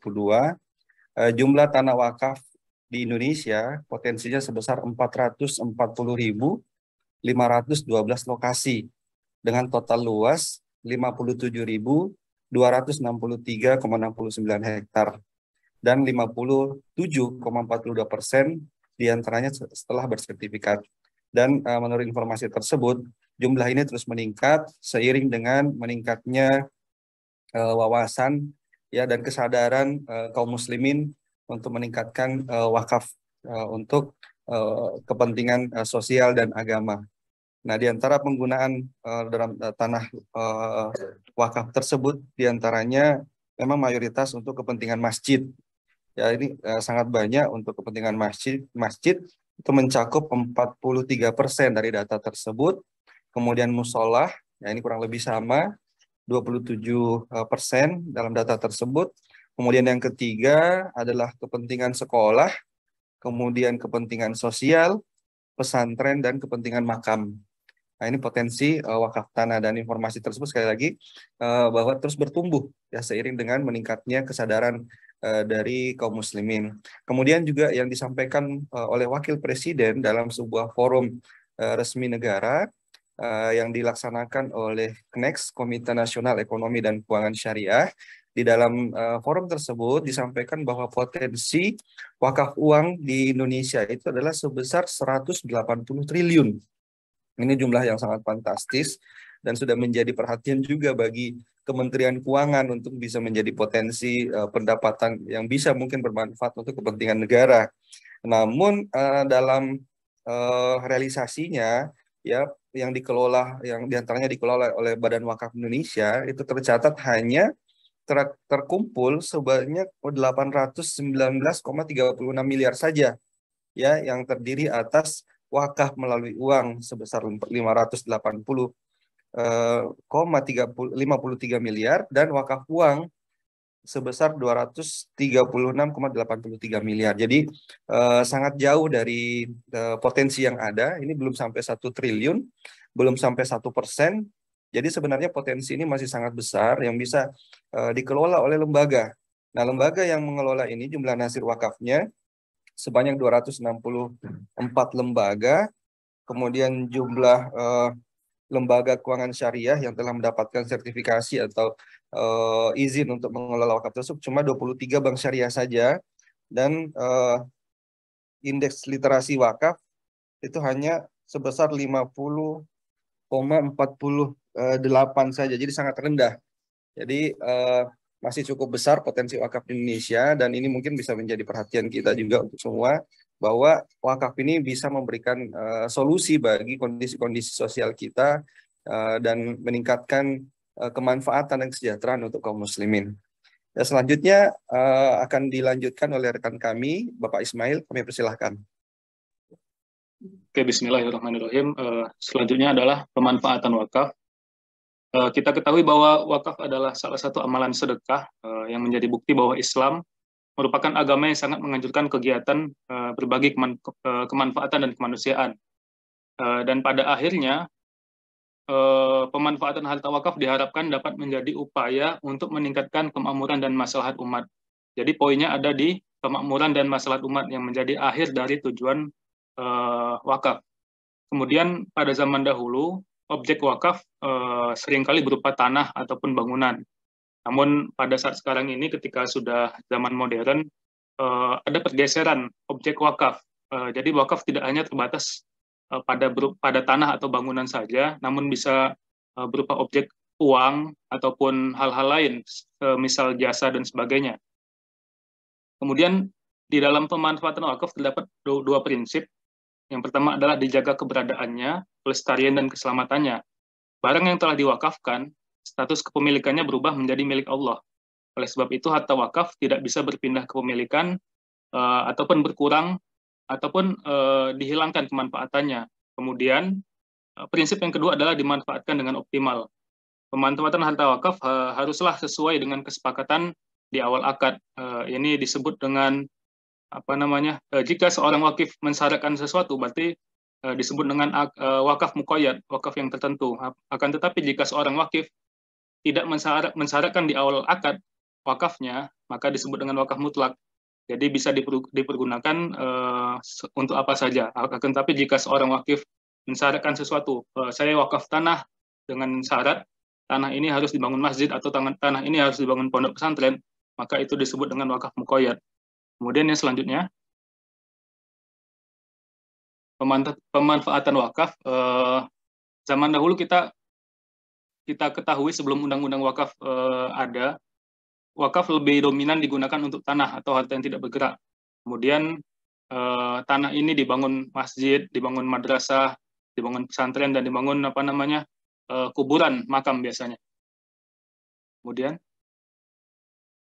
S7: eh, jumlah tanah wakaf di Indonesia potensinya sebesar 440.512 lokasi dengan total luas 57.263,69 hektar dan 57,42 persen diantaranya setelah bersertifikat. Dan uh, menurut informasi tersebut, jumlah ini terus meningkat seiring dengan meningkatnya uh, wawasan ya dan kesadaran uh, kaum muslimin untuk meningkatkan uh, wakaf uh, untuk uh, kepentingan uh, sosial dan agama. Nah, di antara penggunaan uh, dalam uh, tanah uh, wakaf tersebut, di antaranya memang mayoritas untuk kepentingan masjid. Ya, ini uh, sangat banyak untuk kepentingan masjid. Masjid itu mencakup 43 persen dari data tersebut. Kemudian musolah, ya ini kurang lebih sama, 27 persen dalam data tersebut. Kemudian yang ketiga adalah kepentingan sekolah, kemudian kepentingan sosial, pesantren, dan kepentingan makam. Nah, ini potensi uh, wakaf tanah dan informasi tersebut sekali lagi uh, bahwa terus bertumbuh ya seiring dengan meningkatnya kesadaran uh, dari kaum muslimin. Kemudian juga yang disampaikan uh, oleh wakil presiden dalam sebuah forum uh, resmi negara uh, yang dilaksanakan oleh KNEX Komite Nasional Ekonomi dan Keuangan Syariah di dalam uh, forum tersebut disampaikan bahwa potensi wakaf uang di Indonesia itu adalah sebesar 180 triliun. Ini jumlah yang sangat fantastis dan sudah menjadi perhatian juga bagi Kementerian Keuangan untuk bisa menjadi potensi uh, pendapatan yang bisa mungkin bermanfaat untuk kepentingan negara. Namun uh, dalam uh, realisasinya ya yang dikelola yang diantaranya dikelola oleh Badan Wakaf Indonesia itu tercatat hanya ter terkumpul sebanyak 819,36 miliar saja ya yang terdiri atas wakaf melalui uang sebesar eh, puluh tiga miliar dan wakaf uang sebesar 236,83 miliar. Jadi eh, sangat jauh dari eh, potensi yang ada. Ini belum sampai satu triliun, belum sampai satu persen, jadi sebenarnya potensi ini masih sangat besar yang bisa uh, dikelola oleh lembaga. Nah, lembaga yang mengelola ini jumlah nasir wakafnya sebanyak 264 lembaga. Kemudian jumlah uh, lembaga keuangan syariah yang telah mendapatkan sertifikasi atau uh, izin untuk mengelola wakaf tersebut cuma 23 bank syariah saja dan uh, indeks literasi wakaf itu hanya sebesar 50,40 8 eh, saja, jadi sangat rendah. Jadi uh, masih cukup besar potensi wakaf di Indonesia dan ini mungkin bisa menjadi perhatian kita juga untuk semua bahwa wakaf ini bisa memberikan uh, solusi bagi kondisi-kondisi sosial kita uh, dan meningkatkan kemanfaatan dan kesejahteraan untuk kaum muslimin. Ya, selanjutnya akan dilanjutkan oleh rekan kami, Bapak Ismail. Kami persilahkan.
S9: Oke, Bismillahirrahmanirrahim. Uh, selanjutnya adalah pemanfaatan wakaf. Eh, kita ketahui bahwa wakaf adalah salah satu amalan sedekah eh, yang menjadi bukti bahwa Islam merupakan agama yang sangat menganjurkan kegiatan eh, berbagi kemanfaatan dan kemanusiaan. Dan pada akhirnya, pemanfaatan harta wakaf diharapkan dapat menjadi upaya untuk meningkatkan kemakmuran dan maslahat umat. Jadi poinnya ada di kemakmuran dan maslahat umat yang menjadi akhir dari tujuan wakaf. Kemudian pada zaman dahulu, objek wakaf e, seringkali berupa tanah ataupun bangunan. Namun pada saat sekarang ini ketika sudah zaman modern e, ada pergeseran objek wakaf. E, jadi wakaf tidak hanya terbatas e, pada pada tanah atau bangunan saja, namun bisa e, berupa objek uang ataupun hal-hal lain, e, misal jasa dan sebagainya. Kemudian di dalam pemanfaatan wakaf terdapat dua, dua prinsip. Yang pertama adalah dijaga keberadaannya, pelestarian dan keselamatannya. Barang yang telah diwakafkan, status kepemilikannya berubah menjadi milik Allah. Oleh sebab itu, harta wakaf tidak bisa berpindah kepemilikan uh, eh, ataupun berkurang ataupun uh, dihilangkan kemanfaatannya. Kemudian, uh, prinsip yang kedua adalah dimanfaatkan dengan optimal. Pemanfaatan harta wakaf uh, haruslah sesuai dengan kesepakatan di awal akad. Uh, ini disebut dengan apa namanya? Uh, jika seorang wakif mensyaratkan sesuatu, berarti Eh, disebut dengan eh, wakaf mukoyat, wakaf yang tertentu. Akan tetapi jika seorang wakif tidak mensyaratkan di awal akad wakafnya, maka disebut dengan wakaf mutlak. Jadi bisa dipergunakan eh, untuk apa saja. Akan tetapi jika seorang wakif mensyaratkan sesuatu, saya wakaf tanah dengan syarat tanah ini harus dibangun masjid atau tanah ini harus dibangun pondok pesantren, maka itu disebut dengan wakaf mukoyat. Kemudian yang selanjutnya, pemanfaatan wakaf eh, zaman dahulu kita kita ketahui sebelum undang-undang wakaf eh, ada wakaf lebih dominan digunakan untuk tanah atau harta yang tidak bergerak kemudian eh, tanah ini dibangun masjid dibangun madrasah dibangun pesantren dan dibangun apa namanya eh, kuburan makam biasanya kemudian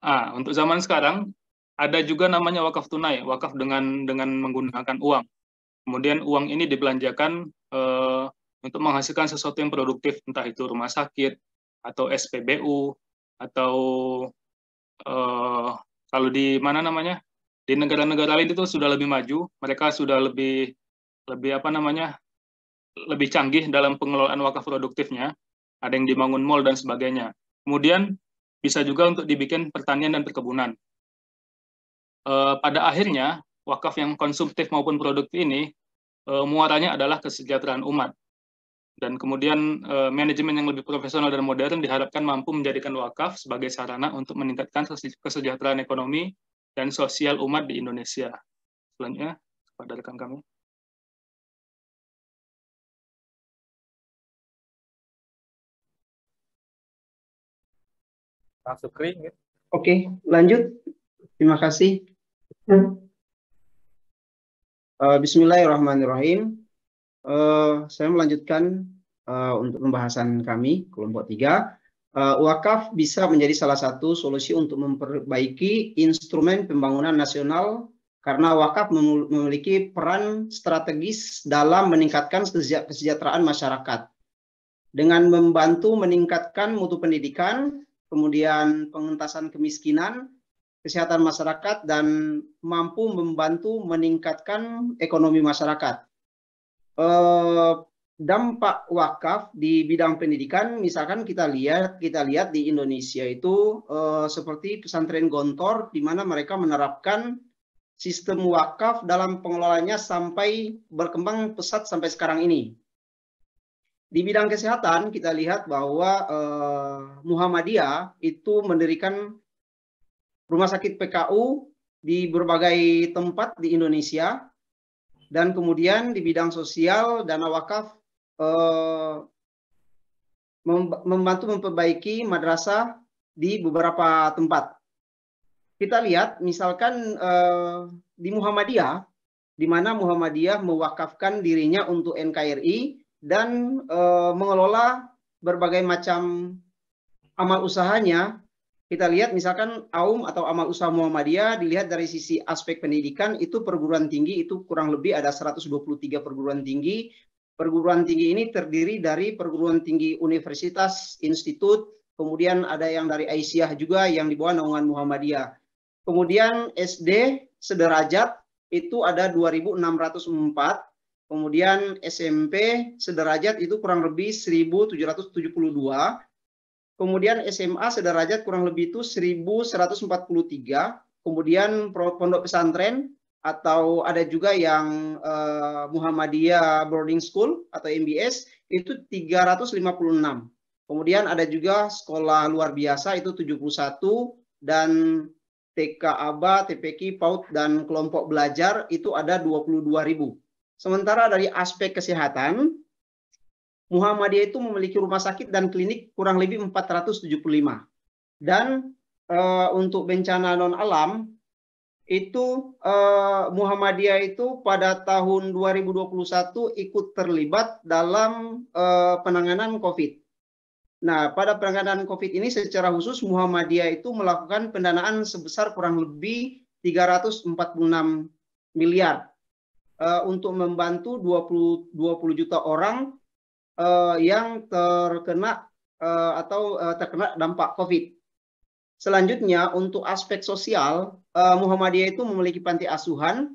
S9: ah untuk zaman sekarang ada juga namanya wakaf tunai, wakaf dengan dengan menggunakan uang. Kemudian uang ini dibelanjakan uh, untuk menghasilkan sesuatu yang produktif, entah itu rumah sakit atau SPBU atau uh, kalau di mana namanya di negara-negara lain itu sudah lebih maju, mereka sudah lebih lebih apa namanya lebih canggih dalam pengelolaan wakaf produktifnya, ada yang dibangun mall dan sebagainya. Kemudian bisa juga untuk dibikin pertanian dan perkebunan. E, pada akhirnya wakaf yang konsumtif maupun produktif ini uh, muaranya adalah kesejahteraan umat. Dan kemudian uh, manajemen yang lebih profesional dan modern diharapkan mampu menjadikan wakaf sebagai sarana untuk meningkatkan kesejahteraan ekonomi dan sosial umat di Indonesia. Selanjutnya
S4: kepada rekan kami. Pak Sukri.
S10: Ya. Oke, lanjut. Terima kasih. Hmm. Uh, Bismillahirrahmanirrahim. Uh, saya melanjutkan uh, untuk pembahasan kami kelompok tiga. Uh, wakaf bisa menjadi salah satu solusi untuk memperbaiki instrumen pembangunan nasional karena wakaf memiliki peran strategis dalam meningkatkan kesejahteraan masyarakat dengan membantu meningkatkan mutu pendidikan, kemudian pengentasan kemiskinan, kesehatan masyarakat dan mampu membantu meningkatkan ekonomi masyarakat. Eh, dampak wakaf di bidang pendidikan, misalkan kita lihat kita lihat di Indonesia itu eh, seperti pesantren Gontor, di mana mereka menerapkan sistem wakaf dalam pengelolaannya sampai berkembang pesat sampai sekarang ini. Di bidang kesehatan kita lihat bahwa eh, Muhammadiyah itu mendirikan rumah sakit PKU di berbagai tempat di Indonesia dan kemudian di bidang sosial dana wakaf eh, membantu memperbaiki madrasah di beberapa tempat. Kita lihat misalkan eh, di Muhammadiyah di mana Muhammadiyah mewakafkan dirinya untuk NKRI dan eh, mengelola berbagai macam amal usahanya kita lihat misalkan AUM atau Amal Usaha Muhammadiyah dilihat dari sisi aspek pendidikan itu perguruan tinggi itu kurang lebih ada 123 perguruan tinggi. Perguruan tinggi ini terdiri dari perguruan tinggi universitas, institut, kemudian ada yang dari Aisyah juga yang di bawah naungan Muhammadiyah. Kemudian SD sederajat itu ada 2604, kemudian SMP sederajat itu kurang lebih 1772, Kemudian SMA sederajat kurang lebih itu 1143. Kemudian pondok pesantren atau ada juga yang eh, Muhammadiyah Boarding School atau MBS itu 356. Kemudian ada juga sekolah luar biasa itu 71 dan TK ABA, TPK, PAUD dan kelompok belajar itu ada 22.000. Sementara dari aspek kesehatan Muhammadiyah itu memiliki rumah sakit dan klinik kurang lebih 475. Dan e, untuk bencana non alam itu e, Muhammadiyah itu pada tahun 2021 ikut terlibat dalam e, penanganan COVID. Nah, pada penanganan COVID ini secara khusus Muhammadiyah itu melakukan pendanaan sebesar kurang lebih 346 miliar uh, untuk membantu 20 20 juta orang uh, yang terkena uh, atau uh, terkena dampak COVID. Selanjutnya untuk aspek sosial, uh, Muhammadiyah itu memiliki panti asuhan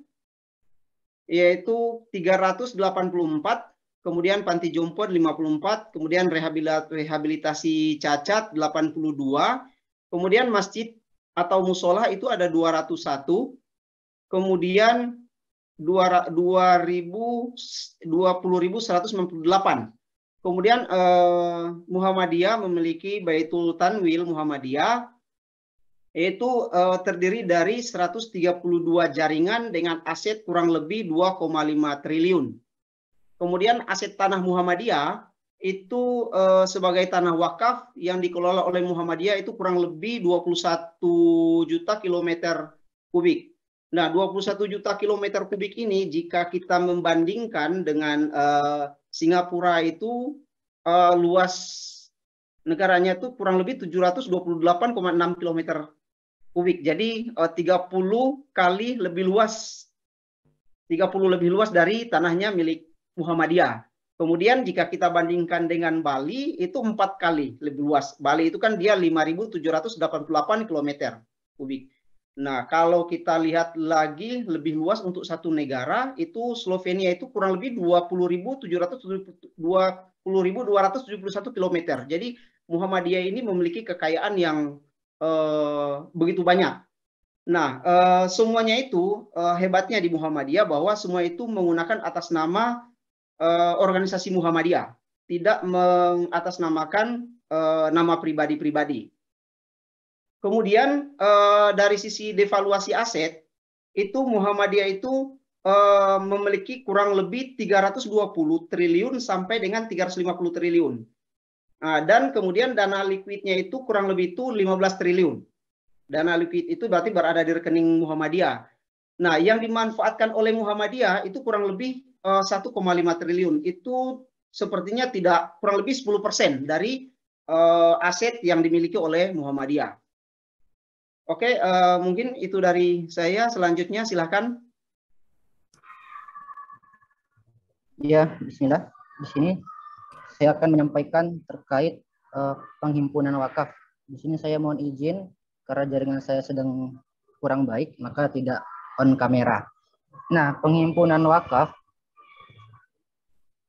S10: yaitu 384, kemudian panti jompo 54, kemudian rehabilitasi cacat 82, kemudian masjid atau musola itu ada 201, kemudian 20.198 Kemudian eh, Muhammadiyah memiliki Baitul Tanwil Muhammadiyah yaitu eh, terdiri dari 132 jaringan dengan aset kurang lebih 2,5 triliun. Kemudian aset tanah Muhammadiyah itu eh, sebagai tanah wakaf yang dikelola oleh Muhammadiyah itu kurang lebih 21 juta kilometer kubik. Nah, 21 juta kilometer kubik ini jika kita membandingkan dengan eh, Singapura itu uh, luas negaranya itu kurang lebih 728,6 km kubik. Jadi eh, uh, 30 kali lebih luas 30 lebih luas dari tanahnya milik Muhammadiyah. Kemudian jika kita bandingkan dengan Bali itu empat kali lebih luas. Bali itu kan dia 5.788 km kubik. Nah, kalau kita lihat lagi lebih luas untuk satu negara, itu Slovenia itu kurang lebih 20.271 km. Jadi Muhammadiyah ini memiliki kekayaan yang eh, begitu banyak. Nah, eh, semuanya itu eh, hebatnya di Muhammadiyah bahwa semua itu menggunakan atas nama eh, organisasi Muhammadiyah, tidak mengatasnamakan eh, nama pribadi-pribadi. Kemudian uh, dari sisi devaluasi aset itu Muhammadiyah itu uh, memiliki kurang lebih 320 triliun sampai dengan 350 triliun. Nah, dan kemudian dana likuidnya itu kurang lebih itu 15 triliun. Dana likuid itu berarti berada di rekening Muhammadiyah. Nah, yang dimanfaatkan oleh Muhammadiyah itu kurang lebih 1,5 eh, triliun. Itu sepertinya tidak kurang lebih 10% dari uh, aset yang dimiliki oleh Muhammadiyah. Oke, uh, mungkin itu dari saya. Selanjutnya silahkan.
S5: Ya, Bismillah. Di sini saya akan menyampaikan terkait uh, penghimpunan wakaf. Di sini saya mohon izin karena jaringan saya sedang kurang baik, maka tidak on kamera. Nah, penghimpunan wakaf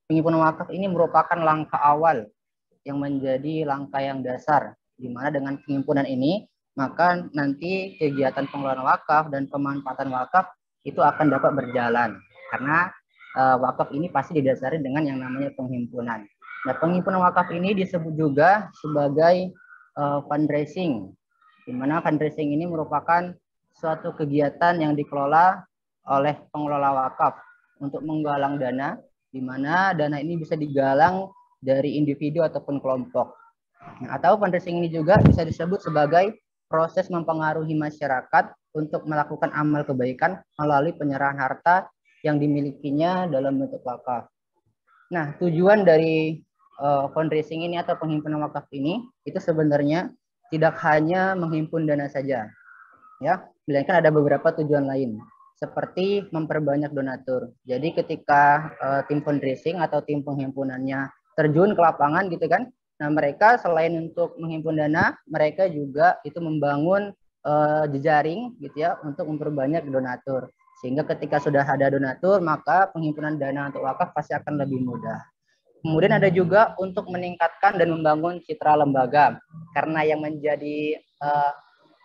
S5: penghimpunan wakaf ini merupakan langkah awal yang menjadi langkah yang dasar di mana dengan penghimpunan ini maka nanti kegiatan pengelolaan wakaf dan pemanfaatan wakaf itu akan dapat berjalan karena uh, wakaf ini pasti didasari dengan yang namanya penghimpunan. Nah, penghimpunan wakaf ini disebut juga sebagai uh, fundraising, di mana fundraising ini merupakan suatu kegiatan yang dikelola oleh pengelola wakaf untuk menggalang dana, di mana dana ini bisa digalang dari individu ataupun kelompok. Nah, atau fundraising ini juga bisa disebut sebagai proses mempengaruhi masyarakat untuk melakukan amal kebaikan melalui penyerahan harta yang dimilikinya dalam bentuk wakaf. Nah, tujuan dari uh, fundraising ini atau penghimpunan wakaf ini itu sebenarnya tidak hanya menghimpun dana saja. Ya, melainkan ada beberapa tujuan lain seperti memperbanyak donatur. Jadi ketika uh, tim fundraising atau tim penghimpunannya terjun ke lapangan gitu kan, Nah, mereka selain untuk menghimpun dana, mereka juga itu membangun uh, jejaring gitu ya untuk memperbanyak donatur. Sehingga ketika sudah ada donatur, maka penghimpunan dana untuk wakaf pasti akan lebih mudah. Kemudian ada juga untuk meningkatkan dan membangun citra lembaga. Karena yang menjadi uh,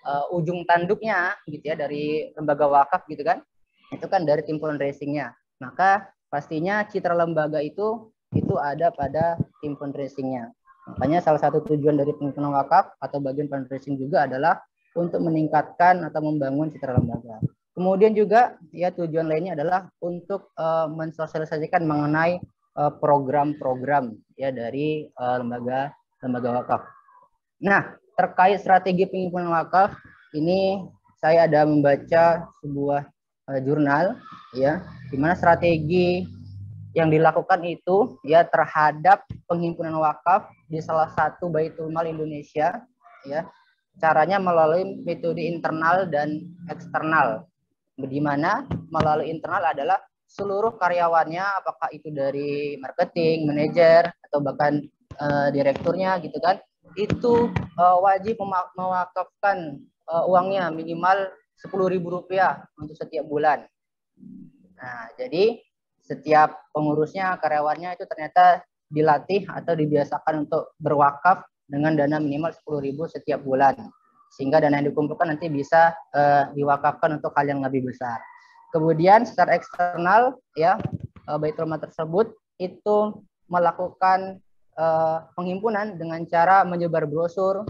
S5: uh, ujung tanduknya gitu ya dari lembaga wakaf gitu kan, itu kan dari timpunan racingnya. Maka pastinya citra lembaga itu itu ada pada tim fundraisingnya. Makanya salah satu tujuan dari pengumpulan wakaf atau bagian fundraising juga adalah untuk meningkatkan atau membangun citra lembaga. Kemudian juga ya tujuan lainnya adalah untuk uh, mensosialisasikan mengenai eh, program-program uh, ya dari uh, lembaga lembaga wakaf. Nah, terkait strategi penghimpunan wakaf ini saya ada membaca sebuah uh, jurnal ya di mana strategi yang dilakukan itu ya terhadap penghimpunan wakaf di salah satu baitul mal Indonesia ya caranya melalui metode internal dan eksternal di mana melalui internal adalah seluruh karyawannya apakah itu dari marketing, manajer atau bahkan uh, direkturnya gitu kan itu uh, wajib mewakafkan uh, uangnya minimal sepuluh ribu rupiah untuk setiap bulan. Nah, jadi setiap pengurusnya, karyawannya itu ternyata dilatih atau dibiasakan untuk berwakaf dengan dana minimal 10.000 setiap bulan. Sehingga dana yang dikumpulkan nanti bisa uh, diwakafkan untuk hal yang lebih besar. Kemudian secara eksternal ya uh, Baitul Mal tersebut itu melakukan uh, penghimpunan dengan cara menyebar brosur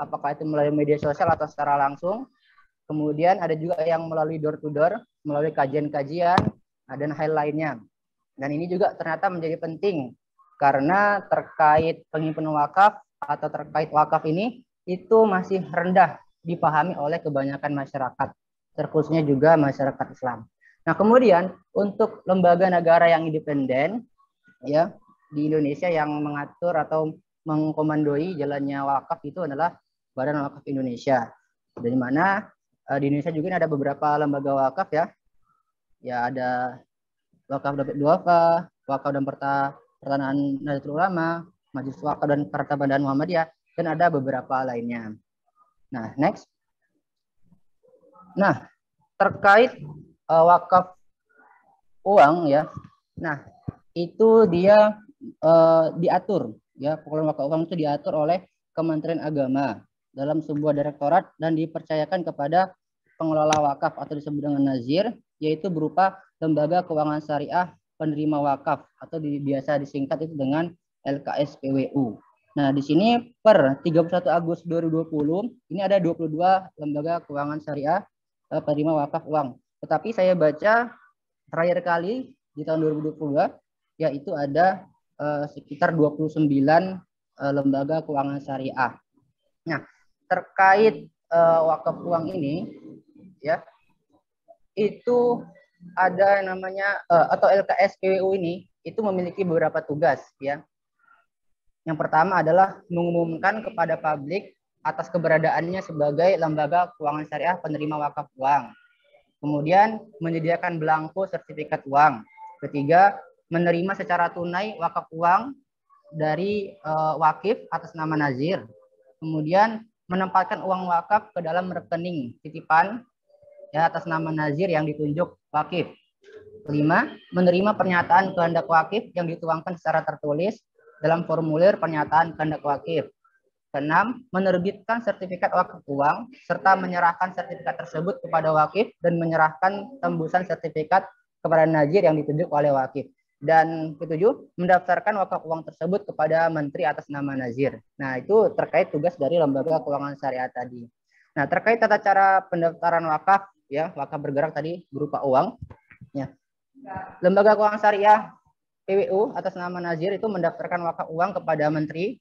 S5: apakah itu melalui media sosial atau secara langsung. Kemudian ada juga yang melalui door to door, melalui kajian-kajian, dan hal lainnya. Dan ini juga ternyata menjadi penting karena terkait penghimpunan wakaf atau terkait wakaf ini itu masih rendah dipahami oleh kebanyakan masyarakat, terkhususnya juga masyarakat Islam. Nah, kemudian untuk lembaga negara yang independen ya di Indonesia yang mengatur atau mengkomandoi jalannya wakaf itu adalah Badan Wakaf Indonesia. Dari mana eh, di Indonesia juga ada beberapa lembaga wakaf ya ya ada wakaf dua apa wakaf dan perta pertanahan Nahdlatul Ulama, Majelis Wakaf dan Karta Bandaan Muhammadiyah, dan ada beberapa lainnya. Nah, next. Nah, terkait uh, wakaf uang ya. Nah, itu dia uh, diatur ya, pengelolaan wakaf uang itu diatur oleh Kementerian Agama dalam sebuah direktorat dan dipercayakan kepada pengelola wakaf atau disebut dengan nazir yaitu berupa lembaga keuangan syariah penerima wakaf atau di, biasa disingkat itu dengan LKSPWU. Nah, di sini per 31 Agustus 2020 ini ada 22 lembaga keuangan syariah eh, penerima wakaf uang. Tetapi saya baca terakhir kali di tahun 2022 yaitu ada eh, sekitar 29 eh, lembaga keuangan syariah. Nah, terkait eh, wakaf uang ini ya itu ada namanya uh, atau LKS PWU ini itu memiliki beberapa tugas ya. Yang pertama adalah mengumumkan kepada publik atas keberadaannya sebagai lembaga keuangan syariah penerima wakaf uang. Kemudian menyediakan belangko sertifikat uang. Ketiga, menerima secara tunai wakaf uang dari uh, wakif atas nama nazir. Kemudian menempatkan uang wakaf ke dalam rekening titipan ya atas nama nazir yang ditunjuk wakif. Kelima, menerima pernyataan kehendak wakif yang dituangkan secara tertulis dalam formulir pernyataan kehendak wakif. Keenam, menerbitkan sertifikat Wakaf uang serta menyerahkan sertifikat tersebut kepada wakif dan menyerahkan tembusan sertifikat kepada nazir yang ditunjuk oleh wakif. Dan ketujuh, mendaftarkan wakaf uang tersebut kepada menteri atas nama nazir. Nah, itu terkait tugas dari lembaga keuangan syariah tadi. Nah, terkait tata cara pendaftaran wakaf ya maka bergerak tadi berupa uang ya lembaga keuangan syariah PWU atas nama Nazir itu mendaftarkan wakaf uang kepada menteri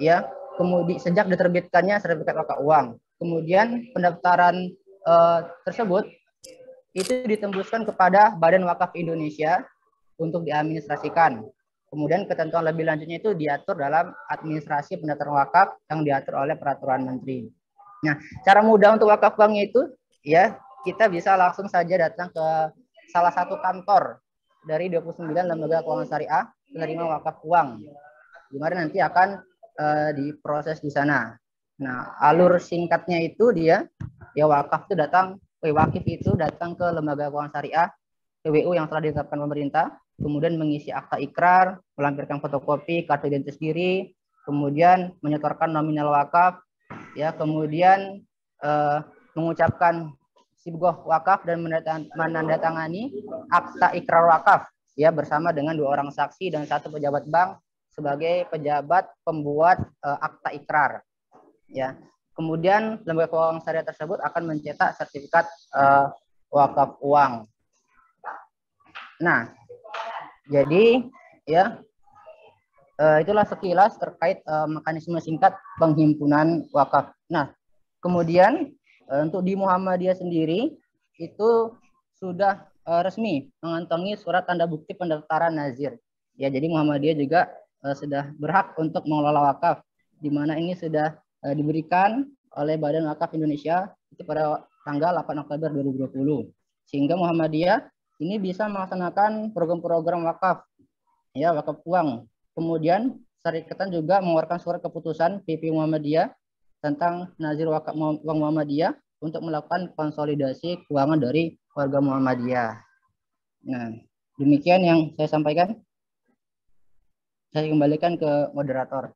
S5: ya kemudian sejak diterbitkannya sertifikat wakaf uang kemudian pendaftaran eh, tersebut itu ditembuskan kepada Badan Wakaf Indonesia untuk diadministrasikan Kemudian ketentuan lebih lanjutnya itu diatur dalam administrasi pendaftaran wakaf yang diatur oleh peraturan menteri. Nah, cara mudah untuk wakaf bank itu ya kita bisa langsung saja datang ke salah satu kantor dari 29 lembaga keuangan syariah menerima wakaf uang di nanti akan uh, diproses di sana. Nah, alur singkatnya itu dia ya wakaf itu datang eh, wakif itu datang ke lembaga keuangan syariah PWU yang telah ditetapkan pemerintah, kemudian mengisi akta ikrar, melampirkan fotokopi kartu identitas diri, kemudian menyetorkan nominal wakaf, ya kemudian eh, mengucapkan Sibgoh Wakaf dan menandatangani akta ikrar wakaf ya bersama dengan dua orang saksi dan satu pejabat bank sebagai pejabat pembuat e, akta ikrar ya. Kemudian lembaga keuangan syariah tersebut akan mencetak sertifikat e, wakaf uang. Nah, jadi ya Uh, itulah sekilas terkait uh, mekanisme singkat penghimpunan wakaf. Nah, kemudian Eh, untuk di Muhammadiyah sendiri itu sudah eh, resmi mengantongi surat tanda bukti pendaftaran nazir. Ya, jadi Muhammadiyah juga eh, sudah berhak untuk mengelola wakaf di mana ini sudah diberikan oleh Badan Wakaf Indonesia itu pada tanggal 8 Oktober 2020. Sehingga Muhammadiyah ini bisa melaksanakan program-program wakaf ya wakaf uang. Kemudian Seriketan juga mengeluarkan surat keputusan PP Muhammadiyah tentang Nazir Wakaf Uang Muhammadiyah untuk melakukan konsolidasi keuangan dari warga Muhammadiyah. Nah, demikian yang saya sampaikan. Saya kembalikan ke moderator.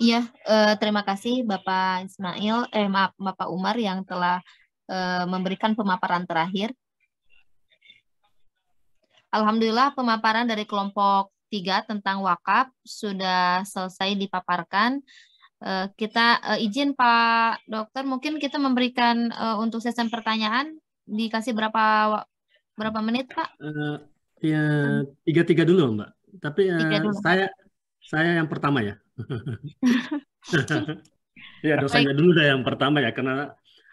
S2: Iya, eh, terima kasih Bapak Ismail, eh maaf Bapak Umar yang telah eh, memberikan pemaparan terakhir. Alhamdulillah pemaparan dari kelompok 3 tentang wakaf sudah selesai dipaparkan. Eh, kita eh, izin Pak Dokter, mungkin kita memberikan eh, untuk sesi pertanyaan dikasih berapa berapa menit Pak?
S1: Uh, ya tiga tiga dulu Mbak. Tapi uh, saya saya yang pertama ya. ya dosanya dulu dah yang pertama ya karena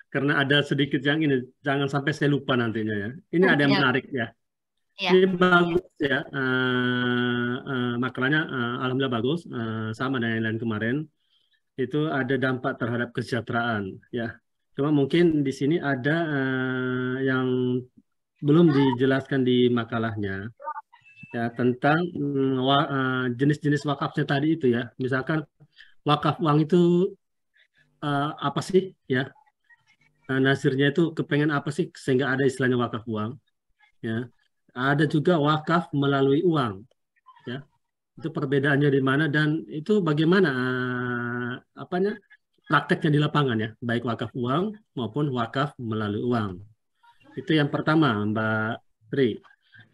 S1: karena ada sedikit yang ini jangan sampai saya lupa nantinya ya. Ini oh, ada yang ya. menarik ya. Ya. Ini bagus ya, uh, eh, uh, eh, makalahnya uh, eh, alhamdulillah bagus, uh, sama dengan yang lain kemarin. Itu ada dampak terhadap kesejahteraan ya. Cuma mungkin di sini ada uh, yang belum dijelaskan di makalahnya ya tentang mm, jenis-jenis uh, wakafnya tadi itu ya. Misalkan wakaf uang itu uh, apa sih ya? Uh, nasirnya itu kepengen apa sih sehingga ada istilahnya wakaf uang ya ada juga wakaf melalui uang. Ya. Itu perbedaannya di mana dan itu bagaimana uh, eh, apanya prakteknya di lapangan ya, baik wakaf uang maupun wakaf melalui uang. Itu yang pertama, Mbak Tri.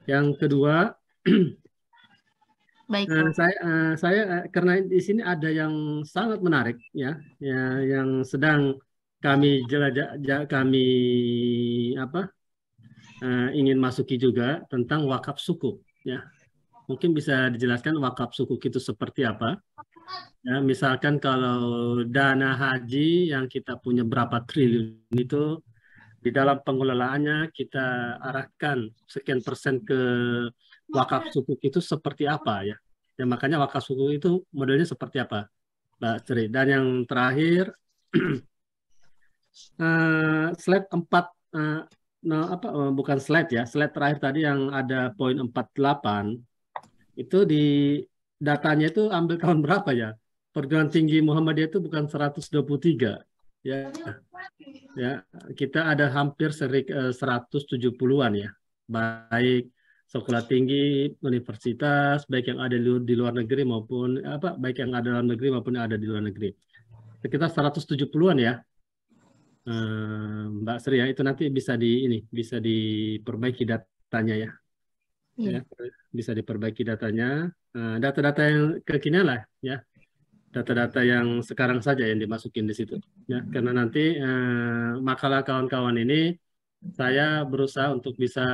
S1: Yang kedua, baik. Uh, saya uh, saya uh, karena di sini ada yang sangat menarik ya, ya yang sedang kami jelajah kami apa uh, ingin masuki juga tentang wakaf Suku ya. Mungkin bisa dijelaskan wakaf Suku itu seperti apa? Ya, misalkan kalau dana haji yang kita punya berapa triliun itu di dalam pengelolaannya kita arahkan sekian persen ke wakaf Suku itu seperti apa ya. Ya makanya wakaf Suku itu modelnya seperti apa, Mbak Ceri. Dan yang terakhir uh, slide 4 uh, eh, nah apa eh, bukan slide ya, slide terakhir tadi yang ada poin 48 itu di datanya itu ambil tahun berapa ya? Perguruan tinggi Muhammadiyah itu bukan 123 ya. Ya, kita ada hampir serik 170-an eh, ya. Baik sekolah tinggi, universitas, baik yang ada di luar negeri maupun apa baik yang ada dalam negeri maupun yang ada di luar negeri. Sekitar 170-an ya Mbak Sri ya itu nanti bisa di ini bisa diperbaiki datanya ya. ya. ya bisa diperbaiki datanya data-data yang kekinian lah ya data-data yang sekarang saja yang dimasukin di situ ya karena nanti eh, makalah kawan-kawan ini saya berusaha untuk bisa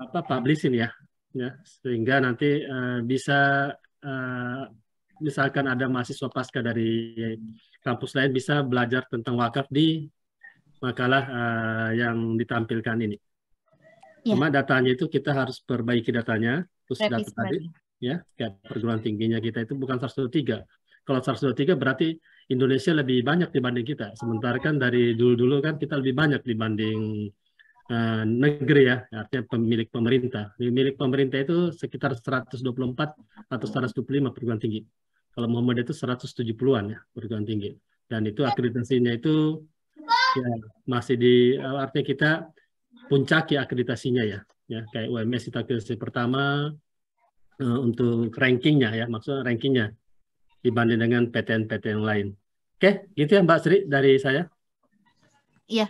S1: apa publisin ya ya sehingga nanti eh, bisa eh, misalkan ada mahasiswa pasca dari kampus lain bisa belajar tentang wakaf di makalah uh, yang ditampilkan ini. Ya. Cuma datanya itu kita harus perbaiki datanya, terus Revis data tadi, ya, kayak perguruan tingginya kita itu bukan 123. Kalau 123 berarti Indonesia lebih banyak dibanding kita. Sementara kan dari dulu-dulu kan kita lebih banyak dibanding uh, negeri ya, artinya pemilik pemerintah. Pemilik pemerintah itu sekitar 124 atau 125 perguruan tinggi. Kalau Muhammad itu 170-an ya perguruan tinggi. Dan itu akreditasinya itu ya masih di eh, artinya kita puncak ya akreditasinya ya. Ya kayak UMS itu akreditasi pertama uh, untuk rankingnya ya, maksudnya rankingnya dibanding dengan PTN-PTN lain. Oke, gitu ya Mbak Sri dari saya.
S2: Iya.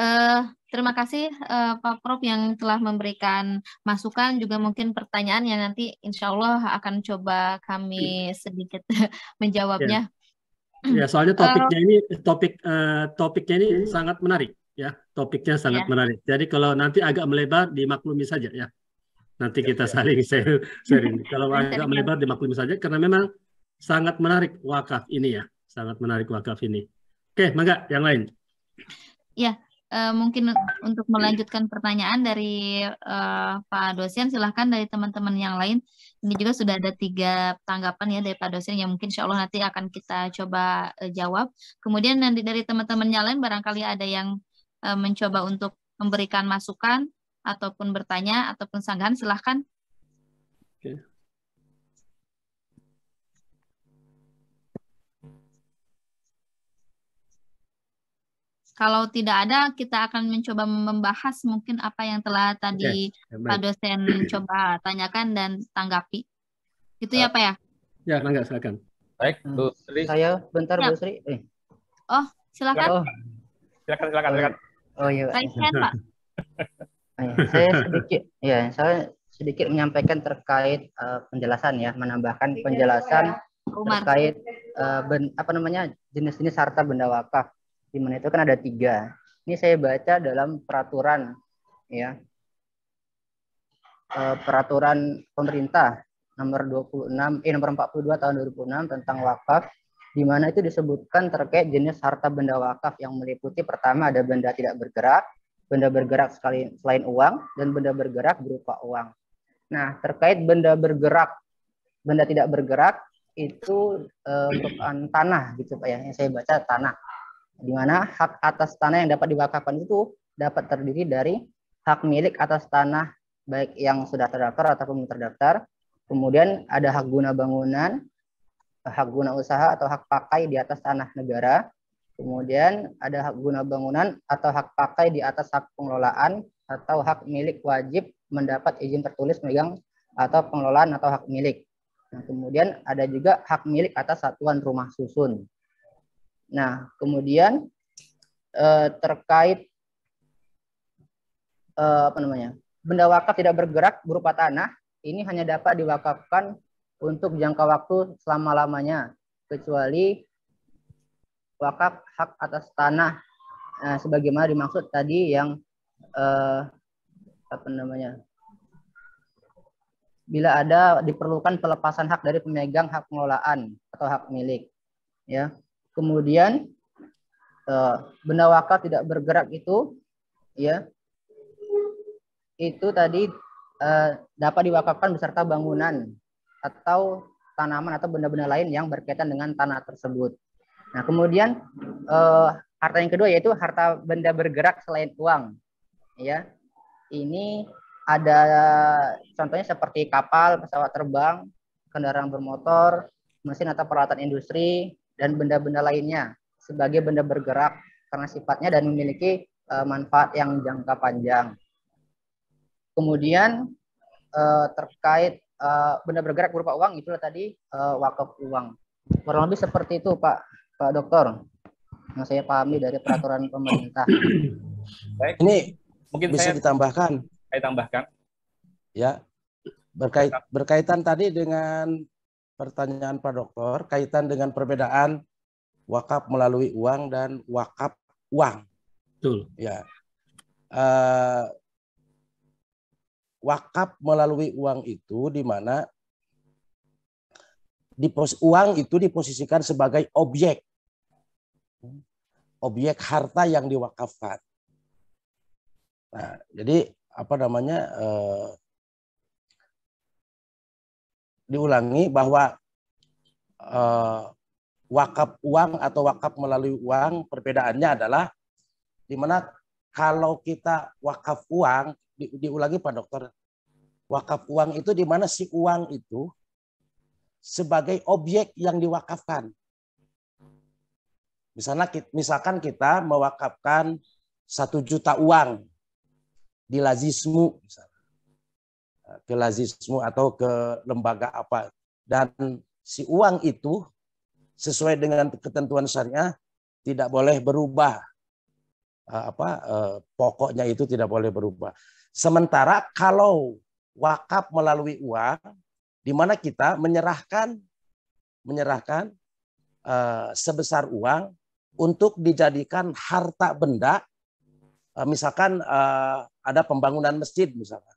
S2: Uh, terima kasih uh, Pak Prof yang telah memberikan masukan juga mungkin pertanyaan yang nanti insya Allah akan coba kami iya. sedikit menjawabnya. Ya. ya soalnya eh, topiknya uh,
S1: ini topik uh, topiknya ini uh, sangat menarik ya topiknya sangat ya. menarik. Jadi kalau nanti agak melebar dimaklumi saja ya nanti iya, kita saling iya. sharing. Kalau agak melebar dimaklumi saja karena memang sangat menarik wakaf ini ya, sangat menarik wakaf ini. Oke, mangga yang lain.
S2: Ya, uh, mungkin untuk melanjutkan pertanyaan dari uh, Pak dosen, silahkan dari teman-teman yang lain. Ini juga sudah ada tiga tanggapan ya dari Pak dosen yang mungkin insya Allah nanti akan kita coba uh, jawab. Kemudian nanti dari teman teman yang lain barangkali ada yang uh, mencoba untuk memberikan masukan ataupun bertanya ataupun sanggahan, silahkan Kalau tidak ada, kita akan mencoba membahas mungkin apa yang telah tadi okay. Pak dosen coba tanyakan dan tanggapi. Itu uh, ya ah. Pak ya?
S1: Ya, enggak, silakan. Baik, Bu Sri.
S5: Saya bentar ya. Bu Sri. Eh.
S2: Oh, silakan. Oh.
S5: Silakan, silakan, silakan. Oh iya. Pak. Pak. saya sedikit ya, saya sedikit menyampaikan terkait uh, penjelasan ya, menambahkan penjelasan ya,
S4: ya. terkait
S5: uh, ben, apa namanya jenis-jenis harta benda wakaf di mana itu kan ada tiga. Ini saya baca dalam peraturan ya eh, peraturan pemerintah nomor 26 eh nomor 42 tahun 2006 tentang wakaf di mana itu disebutkan terkait jenis harta benda wakaf yang meliputi pertama ada benda tidak bergerak, benda bergerak sekali, selain uang dan benda bergerak berupa uang. Nah, terkait benda bergerak, benda tidak bergerak itu eh, tanah gitu Pak ya. Yang saya baca tanah di mana hak atas tanah yang dapat diwakafkan itu dapat terdiri dari hak milik atas tanah baik yang sudah terdaftar ataupun belum terdaftar, kemudian ada hak guna bangunan, hak guna usaha atau hak pakai di atas tanah negara, kemudian ada hak guna bangunan atau hak pakai di atas hak pengelolaan atau hak milik wajib mendapat izin tertulis megang atau pengelolaan atau hak milik. Nah, kemudian ada juga hak milik atas satuan rumah susun. Nah, kemudian eh, terkait eh, apa namanya? Benda wakaf tidak bergerak berupa tanah ini hanya dapat diwakafkan untuk jangka waktu selama-lamanya kecuali wakaf hak atas tanah nah, sebagaimana dimaksud tadi yang eh, apa namanya? bila ada diperlukan pelepasan hak dari pemegang hak pengelolaan atau hak milik ya kemudian eh, benda wakaf tidak bergerak itu ya itu tadi uh, dapat diwakafkan beserta bangunan atau tanaman atau benda-benda lain yang berkaitan dengan tanah tersebut. Nah, kemudian uh, harta yang kedua yaitu harta benda bergerak selain uang. Ya. Ini ada contohnya seperti kapal, pesawat terbang, kendaraan bermotor, mesin atau peralatan industri, dan benda-benda lainnya sebagai benda bergerak karena sifatnya dan memiliki uh, manfaat yang jangka panjang. Kemudian uh, terkait uh, benda bergerak berupa uang itulah tadi uh, wakaf uang. Kurang lebih seperti itu Pak Pak Dokter yang saya pahami dari peraturan pemerintah.
S8: Baik. Ini mungkin bisa saya, ditambahkan. Saya tambahkan. Ya. Berkait berkaitan tadi dengan pertanyaan Pak Dokter kaitan dengan perbedaan wakaf melalui uang dan wakaf uang. Betul. Ya. Uh, wakaf melalui uang itu di mana dipos uang itu diposisikan sebagai objek objek harta yang diwakafkan. Nah, jadi apa namanya uh, diulangi bahwa uh, wakaf uang atau wakaf melalui uang perbedaannya adalah di mana kalau kita wakaf uang di, diulangi Pak Dokter wakaf uang itu di mana si uang itu sebagai objek yang diwakafkan. Misalnya, misalkan kita mewakafkan satu juta uang di lazismu, misalnya ke lazismu atau ke lembaga apa. Dan si uang itu sesuai dengan ketentuan syariah tidak boleh berubah. Eh, apa eh, pokoknya itu tidak boleh berubah. Sementara kalau wakaf melalui uang, di mana kita menyerahkan menyerahkan eh, sebesar uang untuk dijadikan harta benda, misalkan ada pembangunan masjid misalkan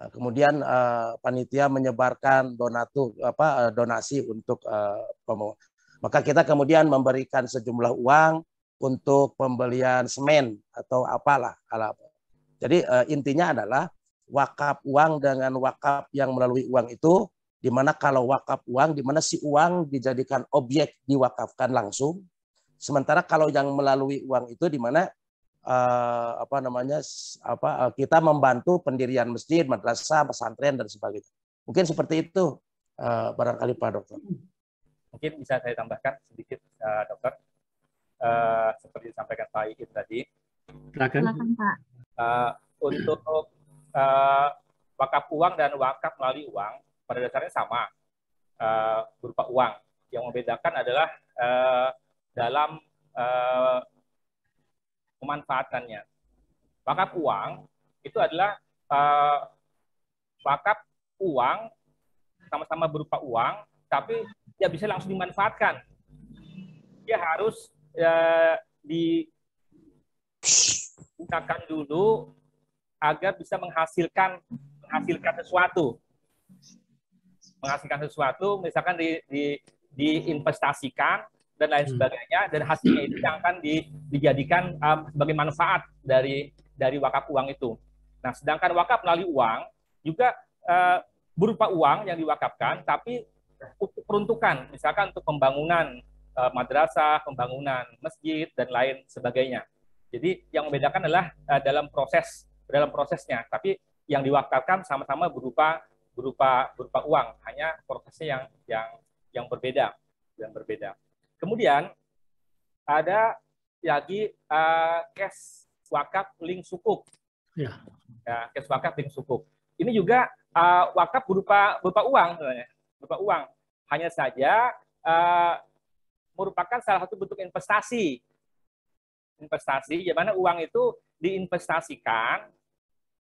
S8: Eh, kemudian eh, panitia menyebarkan donatu apa eh, donasi untuk uh, maka kita kemudian memberikan sejumlah uang untuk pembelian semen atau apalah Jadi intinya adalah wakaf uang dengan wakaf yang melalui uang itu di mana kalau wakaf uang di mana si uang dijadikan objek diwakafkan langsung sementara kalau yang melalui uang itu di mana uh, apa namanya apa uh, kita membantu pendirian masjid, madrasah, pesantren dan sebagainya. Mungkin seperti itu uh, barangkali Pak Dokter.
S3: Mungkin bisa saya tambahkan sedikit uh, Dokter. Uh, seperti disampaikan Pak Iin tadi.
S8: Silakan.
S6: Pak.
S3: Uh, untuk uh, wakaf uang dan wakaf melalui uang pada dasarnya sama uh, berupa uang. Yang membedakan adalah uh, dalam uh, memanfaatkannya. Wakaf uang itu adalah uh, wakaf uang sama-sama berupa uang, tapi tidak bisa langsung dimanfaatkan. Dia harus uh, digunakan dulu agar bisa menghasilkan menghasilkan sesuatu. Menghasilkan sesuatu, misalkan di, di diinvestasikan dan lain hmm. sebagainya dan hasilnya itu yang akan di, dijadikan um, sebagai manfaat dari dari wakaf uang itu. Nah, sedangkan wakaf melalui uang juga uh, berupa uang yang diwakafkan, tapi untuk peruntukan, misalkan untuk pembangunan uh, madrasah, pembangunan masjid dan lain sebagainya. Jadi yang membedakan adalah uh, dalam proses dalam prosesnya, tapi yang diwakafkan sama-sama berupa berupa berupa uang, hanya prosesnya yang yang yang berbeda yang berbeda. Kemudian ada lagi uh, wakaf link sukuk. Ya. ya wakaf link sukuk. Ini juga uh, wakaf berupa berupa uang sebenarnya, berupa uang. Hanya saja uh, merupakan salah satu bentuk investasi. Investasi, di mana uang itu diinvestasikan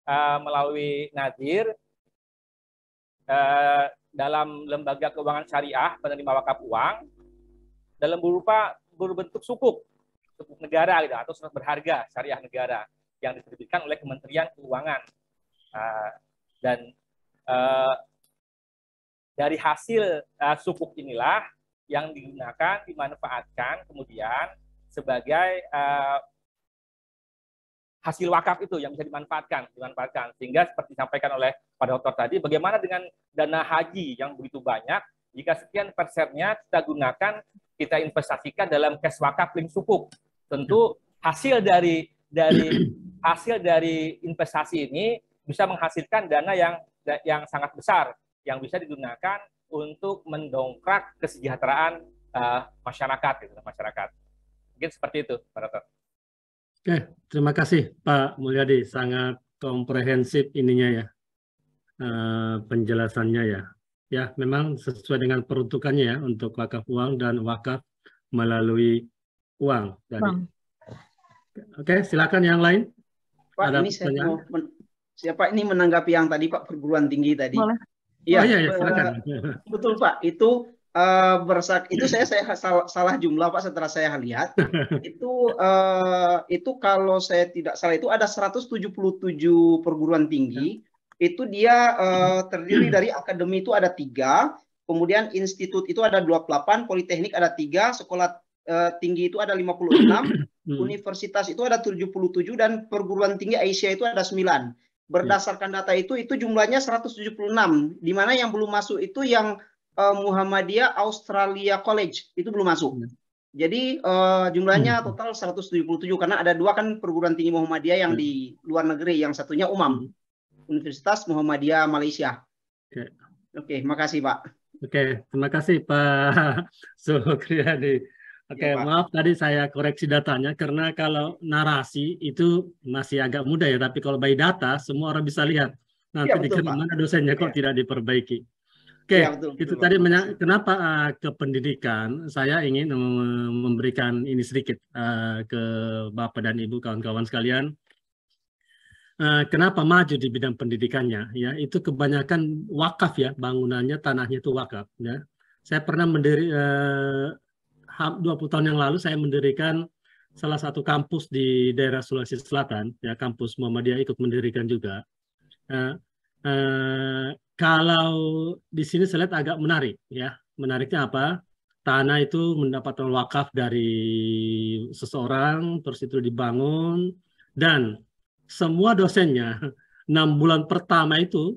S3: uh, melalui nadir uh, dalam lembaga keuangan syariah penerima wakaf uang dalam berupa berbentuk sukuk, sukuk negara gitu, atau surat berharga syariah negara yang diterbitkan oleh Kementerian Keuangan. Uh, dan uh, dari hasil uh, sukuk inilah yang digunakan dimanfaatkan kemudian sebagai uh, hasil wakaf itu yang bisa dimanfaatkan, dimanfaatkan. Sehingga seperti disampaikan oleh Pak Dokter tadi, bagaimana dengan dana haji yang begitu banyak, jika sekian persennya kita gunakan kita investasikan dalam cash wakaf link sukuk. Tentu hasil dari dari hasil dari investasi ini bisa menghasilkan dana yang yang sangat besar yang bisa digunakan untuk mendongkrak kesejahteraan uh, masyarakat gitu, masyarakat. Mungkin seperti itu, Pak
S1: Oke, terima kasih Pak Mulyadi, sangat komprehensif ininya ya. Uh, penjelasannya ya ya memang sesuai dengan peruntukannya ya untuk wakaf uang dan wakaf melalui uang tadi. Bang. Oke, silakan yang lain.
S10: Pak, Ada ini saya siapa ini menanggapi yang tadi Pak perguruan tinggi tadi? Boleh. Iya, oh, iya, iya, silakan. Eh, betul Pak, itu uh, bersak itu saya saya salah, salah jumlah Pak setelah saya lihat. itu uh, itu kalau saya tidak salah itu ada 177 perguruan tinggi ya itu dia uh, terdiri dari akademi itu ada tiga, kemudian institut itu ada 28, politeknik ada tiga, sekolah uh, tinggi itu ada 56, hmm. universitas itu ada 77 dan perguruan tinggi Asia itu ada 9. Berdasarkan data itu itu jumlahnya 176, di mana yang belum masuk itu yang uh, Muhammadiyah Australia College itu belum masuk. Hmm. Jadi uh, jumlahnya hmm. total 177 karena ada dua kan perguruan tinggi Muhammadiyah yang di luar negeri, yang satunya Umam. Universitas Muhammadiyah Malaysia. Oke, okay. okay, kasih Pak.
S1: Oke, okay, terima kasih Pak Sukriyadi. Oke, okay, ya, maaf tadi saya koreksi datanya karena kalau narasi itu masih agak mudah ya, tapi kalau by data semua orang bisa lihat. Nanti ya, betul, mana dosennya kok ya. tidak diperbaiki. Oke, okay, ya, itu tadi kenapa uh, ke pendidikan saya ingin memberikan ini sedikit uh, ke Bapak dan Ibu kawan-kawan sekalian. Eh, kenapa maju di bidang pendidikannya ya itu kebanyakan wakaf ya bangunannya tanahnya itu wakaf ya saya pernah mendiri eh, 20 tahun yang lalu saya mendirikan salah satu kampus di daerah Sulawesi Selatan ya kampus Muhammadiyah ikut mendirikan juga eh, eh, kalau di sini saya lihat agak menarik ya menariknya apa tanah itu mendapatkan wakaf dari seseorang terus itu dibangun dan semua dosennya enam bulan pertama itu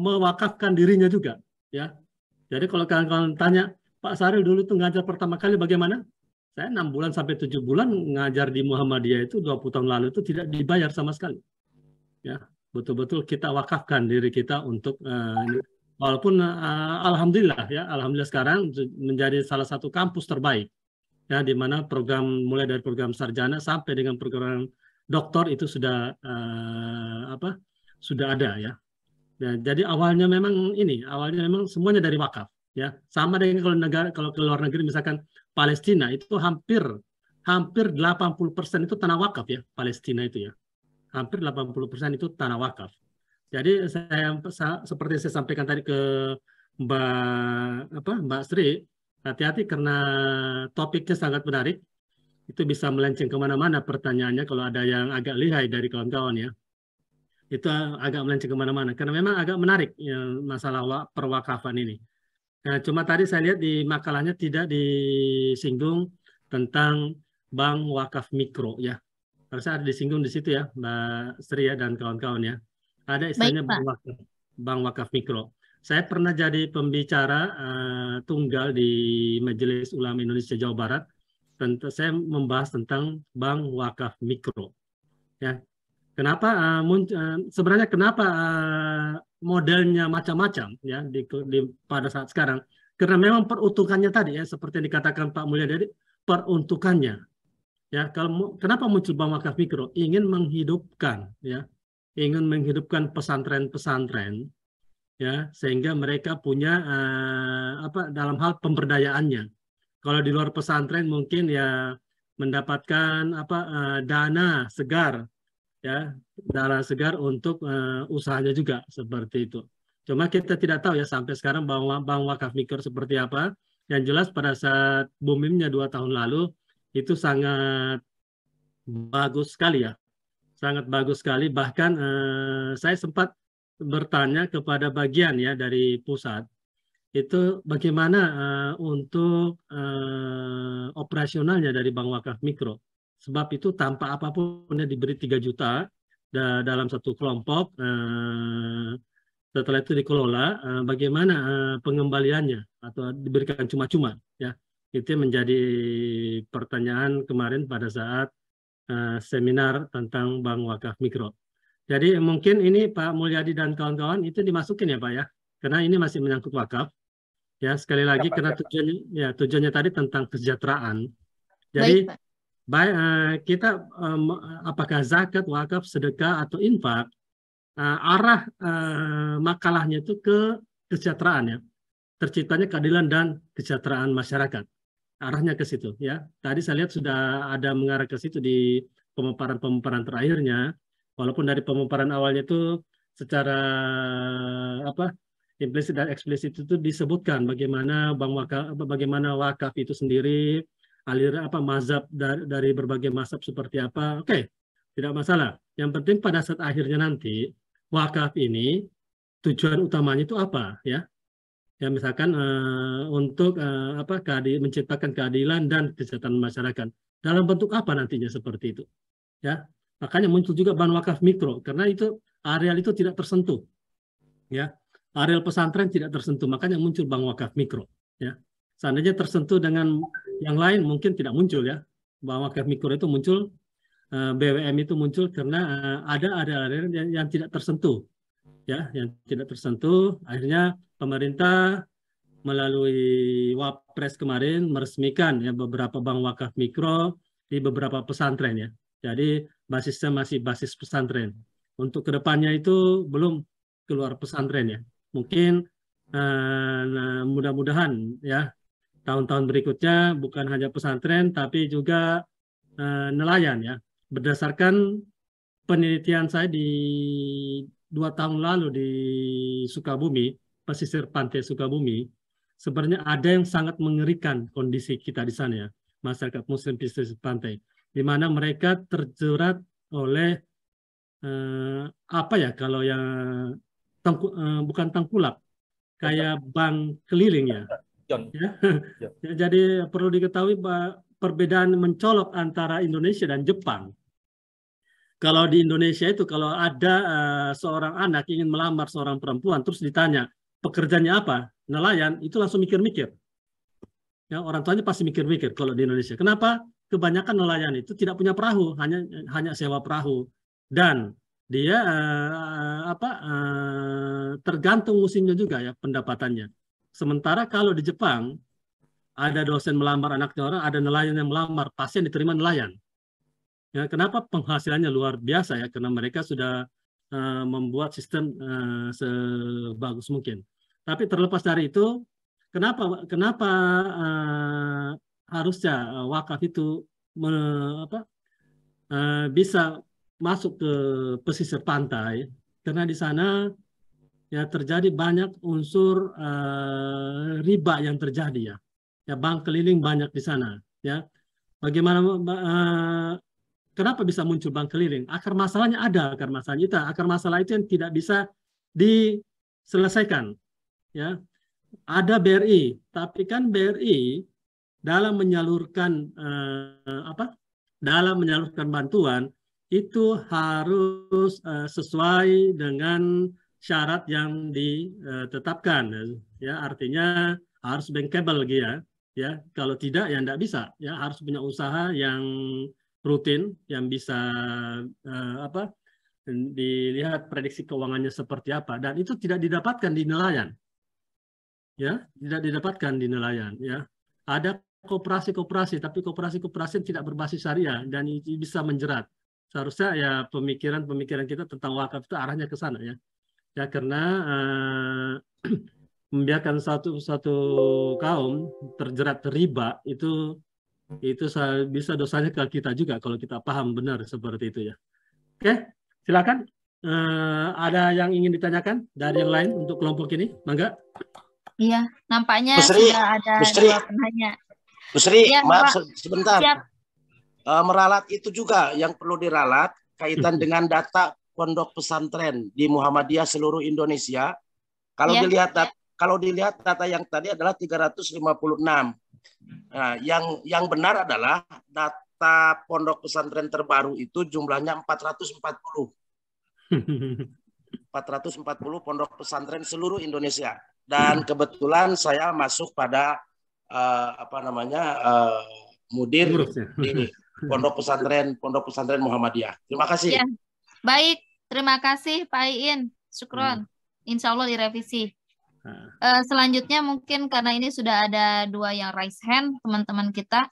S1: mewakafkan dirinya juga ya jadi kalau kalian tanya Pak Saril dulu tuh ngajar pertama kali bagaimana saya enam bulan sampai tujuh bulan ngajar di Muhammadiyah itu dua puluh tahun lalu itu tidak dibayar sama sekali ya betul-betul kita wakafkan diri kita untuk uh, walaupun uh, alhamdulillah ya alhamdulillah sekarang menjadi salah satu kampus terbaik ya di mana program mulai dari program sarjana sampai dengan program doktor itu sudah eh, apa sudah ada ya. ya. jadi awalnya memang ini awalnya memang semuanya dari wakaf ya sama dengan kalau negara kalau ke luar negeri misalkan Palestina itu hampir hampir 80% itu tanah wakaf ya Palestina itu ya hampir 80% itu tanah wakaf jadi saya seperti saya sampaikan tadi ke Mbak apa Mbak Sri hati-hati karena topiknya sangat menarik itu bisa melenceng kemana-mana pertanyaannya kalau ada yang agak lihai dari kawan-kawan ya. Itu agak melenceng kemana-mana karena memang agak menarik ya, masalah perwakafan ini. Nah, cuma tadi saya lihat di makalahnya tidak disinggung tentang bank wakaf mikro ya. Harusnya ada disinggung di situ ya, Mbak Sri ya dan kawan-kawan ya. Ada istilahnya bank wakaf, bank wakaf mikro. Saya pernah jadi pembicara uh, tunggal di Majelis Ulama Indonesia Jawa Barat tentu saya membahas tentang bank wakaf mikro. Ya, kenapa uh, uh, sebenarnya kenapa uh, modelnya macam-macam ya di, di pada saat sekarang? Karena memang peruntukannya tadi ya seperti yang dikatakan Pak Mulyadi peruntukannya. Ya, kalau kenapa muncul bank wakaf mikro? Ingin menghidupkan ya, ingin menghidupkan pesantren-pesantren ya sehingga mereka punya uh, apa dalam hal pemberdayaannya kalau di luar pesantren mungkin ya mendapatkan apa uh, dana segar ya dana segar untuk uh, usahanya juga seperti itu. Cuma kita tidak tahu ya sampai sekarang bang bang wakaf mikro seperti apa. Yang jelas pada saat boomingnya dua tahun lalu itu sangat bagus sekali ya, sangat bagus sekali. Bahkan uh, saya sempat bertanya kepada bagian ya dari pusat itu bagaimana uh, untuk uh, operasionalnya dari Bank Wakaf Mikro. Sebab itu tanpa apapun ya, diberi 3 juta da dalam satu kelompok, uh, setelah itu dikelola, uh, bagaimana uh, pengembaliannya atau diberikan cuma-cuma. ya Itu menjadi pertanyaan kemarin pada saat uh, seminar tentang Bank Wakaf Mikro. Jadi mungkin ini Pak Mulyadi dan kawan-kawan itu dimasukin ya Pak ya, karena ini masih menyangkut wakaf Ya, sekali lagi karena tujuannya ya tujuannya tadi tentang kesejahteraan. Jadi Baik, Baik, uh, kita eh, apakah zakat, wakaf, sedekah atau infak uh, arah uh, makalahnya itu ke kesejahteraan ya. Terciptanya keadilan dan kesejahteraan masyarakat. Arahnya ke situ ya. Tadi saya lihat sudah ada mengarah ke situ di pemaparan-pemaparan terakhirnya. Walaupun dari pemaparan awalnya itu secara apa implisit dan eksplisit itu disebutkan bagaimana bang wakaf bagaimana wakaf itu sendiri aliran apa mazhab dari, dari berbagai mazhab seperti apa oke okay, tidak masalah yang penting pada saat akhirnya nanti wakaf ini tujuan utamanya itu apa ya ya misalkan uh, untuk uh, apa keadil, menciptakan keadilan dan kesejahteraan masyarakat dalam bentuk apa nantinya seperti itu ya makanya muncul juga bahan wakaf mikro karena itu areal itu tidak tersentuh ya areal pesantren tidak tersentuh, makanya muncul bank wakaf mikro. Ya. Seandainya tersentuh dengan yang lain mungkin tidak muncul ya. Bank wakaf mikro itu muncul, eh, BWM itu muncul karena eh, ada area-area yang, yang tidak tersentuh. Ya, yang tidak tersentuh, akhirnya pemerintah melalui Wapres kemarin meresmikan ya beberapa bank wakaf mikro di beberapa pesantren ya. Jadi basisnya masih basis pesantren. Untuk kedepannya itu belum keluar pesantren ya mungkin eh, nah, mudah-mudahan ya tahun-tahun berikutnya bukan hanya pesantren tapi juga eh, nelayan ya. Berdasarkan penelitian saya di dua tahun lalu di Sukabumi, pesisir pantai Sukabumi, sebenarnya ada yang sangat mengerikan kondisi kita di sana ya, masyarakat muslim pesisir pantai, di mana mereka terjerat oleh eh, apa ya kalau yang tangku, uh, bukan tangkulak, kayak bank keliling ya. Ya? Jadi perlu diketahui perbedaan mencolok antara Indonesia dan Jepang. Kalau di Indonesia itu kalau ada uh, seorang anak ingin melamar seorang perempuan terus ditanya pekerjaannya apa nelayan itu langsung mikir-mikir. Ya orang tuanya pasti mikir-mikir kalau di Indonesia. Kenapa? Kebanyakan nelayan itu tidak punya perahu hanya hanya sewa perahu dan dia uh, apa uh, tergantung musimnya juga ya pendapatannya. Sementara kalau di Jepang ada dosen melamar anaknya orang, ada nelayan yang melamar, pasien diterima nelayan. Ya, kenapa penghasilannya luar biasa ya? Karena mereka sudah uh, membuat sistem uh, sebagus mungkin. Tapi terlepas dari itu, kenapa kenapa uh, harusnya wakaf itu me, apa, uh, bisa masuk ke pesisir pantai karena di sana ya terjadi banyak unsur uh, riba yang terjadi ya. Ya bank keliling banyak di sana ya. Bagaimana uh, kenapa bisa muncul bank keliling? Akar masalahnya ada akar masalahnya itu akar masalah itu yang tidak bisa diselesaikan ya. Ada BRI, tapi kan BRI dalam menyalurkan uh, apa? dalam menyalurkan bantuan itu harus uh, sesuai dengan syarat yang ditetapkan ya artinya harus bankable gitu ya ya kalau tidak ya tidak bisa ya harus punya usaha yang rutin yang bisa uh, apa dilihat prediksi keuangannya seperti apa dan itu tidak didapatkan di nelayan ya tidak didapatkan di nelayan ya ada kooperasi-kooperasi tapi kooperasi-kooperasi tidak berbasis syariah dan bisa menjerat seharusnya ya pemikiran-pemikiran kita tentang wakaf itu arahnya ke sana ya ya karena eh, membiarkan satu satu kaum terjerat riba itu itu bisa dosanya ke kita juga kalau kita paham benar seperti itu ya oke silakan eh, ada yang ingin ditanyakan dari yang lain untuk kelompok ini mangga
S2: iya nampaknya Busri, sudah ada Busri, dua penanya
S8: Busri,
S1: ya, maaf
S2: sebentar siap
S8: uh, meralat itu juga yang perlu diralat kaitan hmm. dengan data pondok pesantren di Muhammadiyah seluruh Indonesia. Kalau ya. dilihat ya. kalau dilihat data yang tadi adalah 356. Nah, yang yang benar adalah data pondok pesantren terbaru itu jumlahnya 440.
S6: 440
S8: pondok pesantren seluruh Indonesia. Dan kebetulan saya masuk pada uh, apa namanya uh, mudir ini. Pondok Pesantren Pondok Pesantren Muhammadiyah. Terima kasih. Ya.
S2: Baik, terima kasih Pak Iin. Syukron. Hmm. Insya Allah direvisi. Hmm. Uh, selanjutnya mungkin karena ini sudah ada dua yang raise hand teman-teman kita.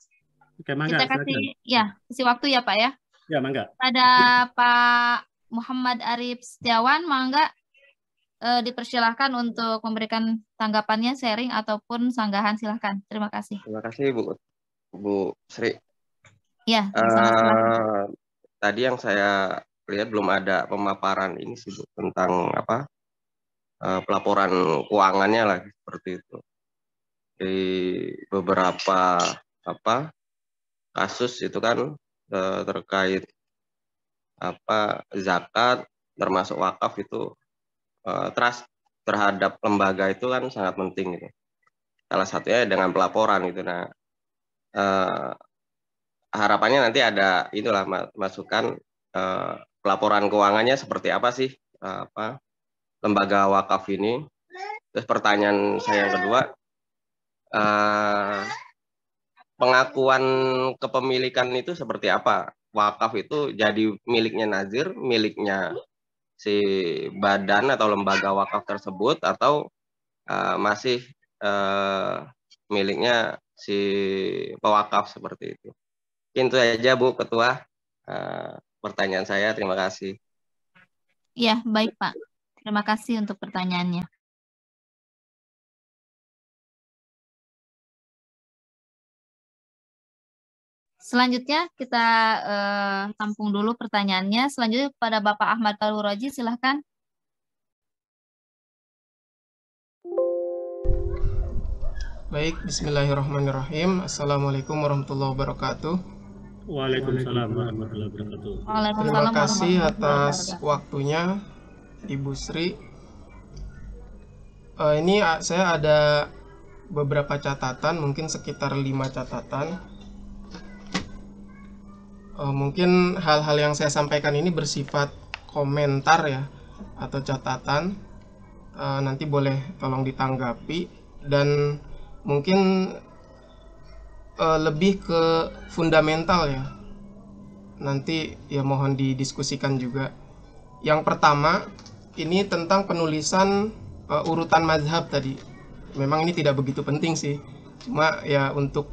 S4: Oke, mangga, kita kasih silakan.
S2: ya kasih waktu ya Pak ya. Ya mangga. Ada Pak Muhammad Arif Setiawan, mangga eh, dipersilahkan untuk memberikan tanggapannya, sharing ataupun sanggahan silahkan. Terima kasih. Terima
S11: kasih Bu Bu Sri.
S2: Ya, Uh,
S11: tadi yang saya lihat belum ada pemaparan ini sih tentang apa uh, pelaporan keuangannya lagi seperti itu di beberapa apa kasus itu kan uh, terkait apa zakat termasuk wakaf itu uh, trust terhadap lembaga itu kan sangat penting gitu. Salah satunya dengan pelaporan gitu. Nah, uh, harapannya nanti ada itulah masukan uh, laporan keuangannya seperti apa sih eh, apa lembaga wakaf ini. Terus pertanyaan saya yang kedua, uh, pengakuan kepemilikan itu seperti apa? Wakaf itu jadi miliknya nazir, miliknya si badan atau lembaga wakaf tersebut atau uh, masih uh, miliknya si pewakaf seperti itu. Mungkin itu aja Bu Ketua. Uh, pertanyaan saya, terima kasih.
S2: Ya, baik Pak. Terima kasih untuk pertanyaannya. Selanjutnya kita uh, tampung dulu pertanyaannya. Selanjutnya kepada Bapak Ahmad Kaluroji, silahkan.
S12: Baik, Bismillahirrahmanirrahim. Assalamualaikum warahmatullahi wabarakatuh. Waalaikumsalam
S6: warahmatullahi wabarakatuh.
S1: Terima
S12: kasih atas waktunya Ibu Sri. Uh, ini saya ada beberapa catatan, mungkin sekitar lima catatan. Uh, mungkin hal-hal yang saya sampaikan ini bersifat komentar ya atau catatan. Uh, nanti boleh tolong ditanggapi dan mungkin uh, lebih ke fundamental ya. Nanti ya mohon didiskusikan juga. Yang pertama ini tentang penulisan uh, urutan mazhab tadi. Memang ini tidak begitu penting sih. Cuma ya untuk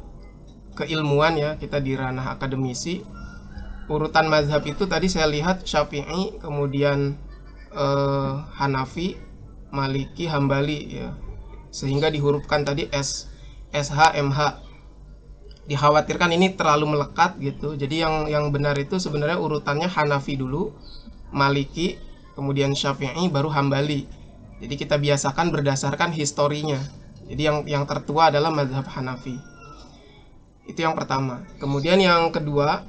S12: keilmuan ya kita di ranah akademisi urutan mazhab itu tadi saya lihat Syafi'i kemudian uh, Hanafi, Maliki, Hambali ya. Sehingga dihurufkan tadi S, SH, MH dikhawatirkan ini terlalu melekat gitu. Jadi yang yang benar itu sebenarnya urutannya Hanafi dulu, Maliki, kemudian Syafi'i, baru Hambali. Jadi kita biasakan berdasarkan historinya. Jadi yang yang tertua adalah mazhab Hanafi. Itu yang pertama. Kemudian yang kedua,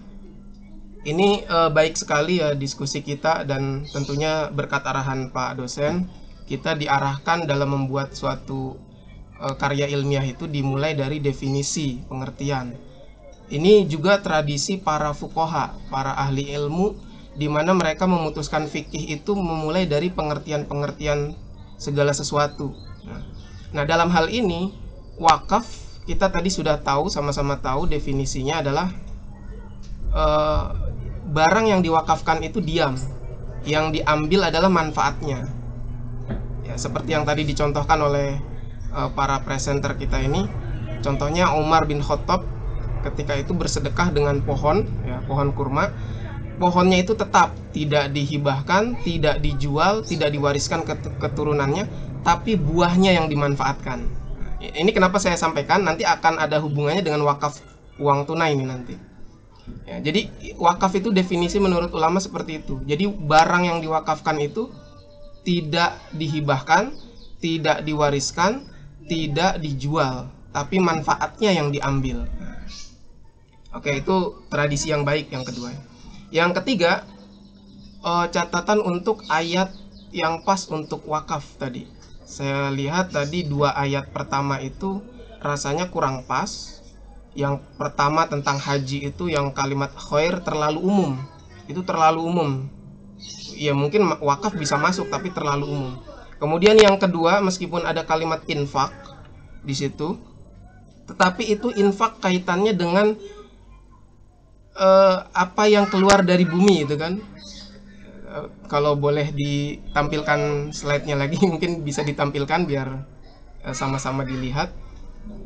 S12: ini e, baik sekali ya diskusi kita dan tentunya berkat arahan Pak dosen kita diarahkan dalam membuat suatu Eh, karya ilmiah itu dimulai dari definisi pengertian. Ini juga tradisi para fukoha, para ahli ilmu, di mana mereka memutuskan fikih itu memulai dari pengertian-pengertian segala sesuatu. Nah, nah dalam hal ini, wakaf kita tadi sudah tahu, sama-sama tahu definisinya adalah e, barang yang diwakafkan itu diam, yang diambil adalah manfaatnya. Ya, seperti yang tadi dicontohkan oleh uh, para presenter kita ini contohnya Umar bin Khattab ketika itu bersedekah dengan pohon ya pohon kurma pohonnya itu tetap tidak dihibahkan tidak dijual tidak diwariskan ke keturunannya tapi buahnya yang dimanfaatkan ini kenapa saya sampaikan nanti akan ada hubungannya dengan wakaf uang tunai ini nanti ya, jadi wakaf itu definisi menurut ulama seperti itu jadi barang yang diwakafkan itu tidak dihibahkan tidak diwariskan tidak dijual, tapi manfaatnya yang diambil. Oke, itu tradisi yang baik yang kedua. Yang ketiga, eh, catatan untuk ayat yang pas untuk wakaf tadi. Saya lihat tadi dua ayat pertama itu rasanya kurang pas. Yang pertama tentang haji itu yang kalimat khair terlalu umum. Itu terlalu umum. Ya mungkin wakaf bisa masuk tapi terlalu umum. Kemudian yang kedua, meskipun ada kalimat infak di situ, tetapi itu infak kaitannya dengan uh, apa yang keluar dari bumi itu kan. Uh, kalau boleh ditampilkan slide-nya lagi, mungkin bisa ditampilkan biar eh, sama-sama uh, dilihat.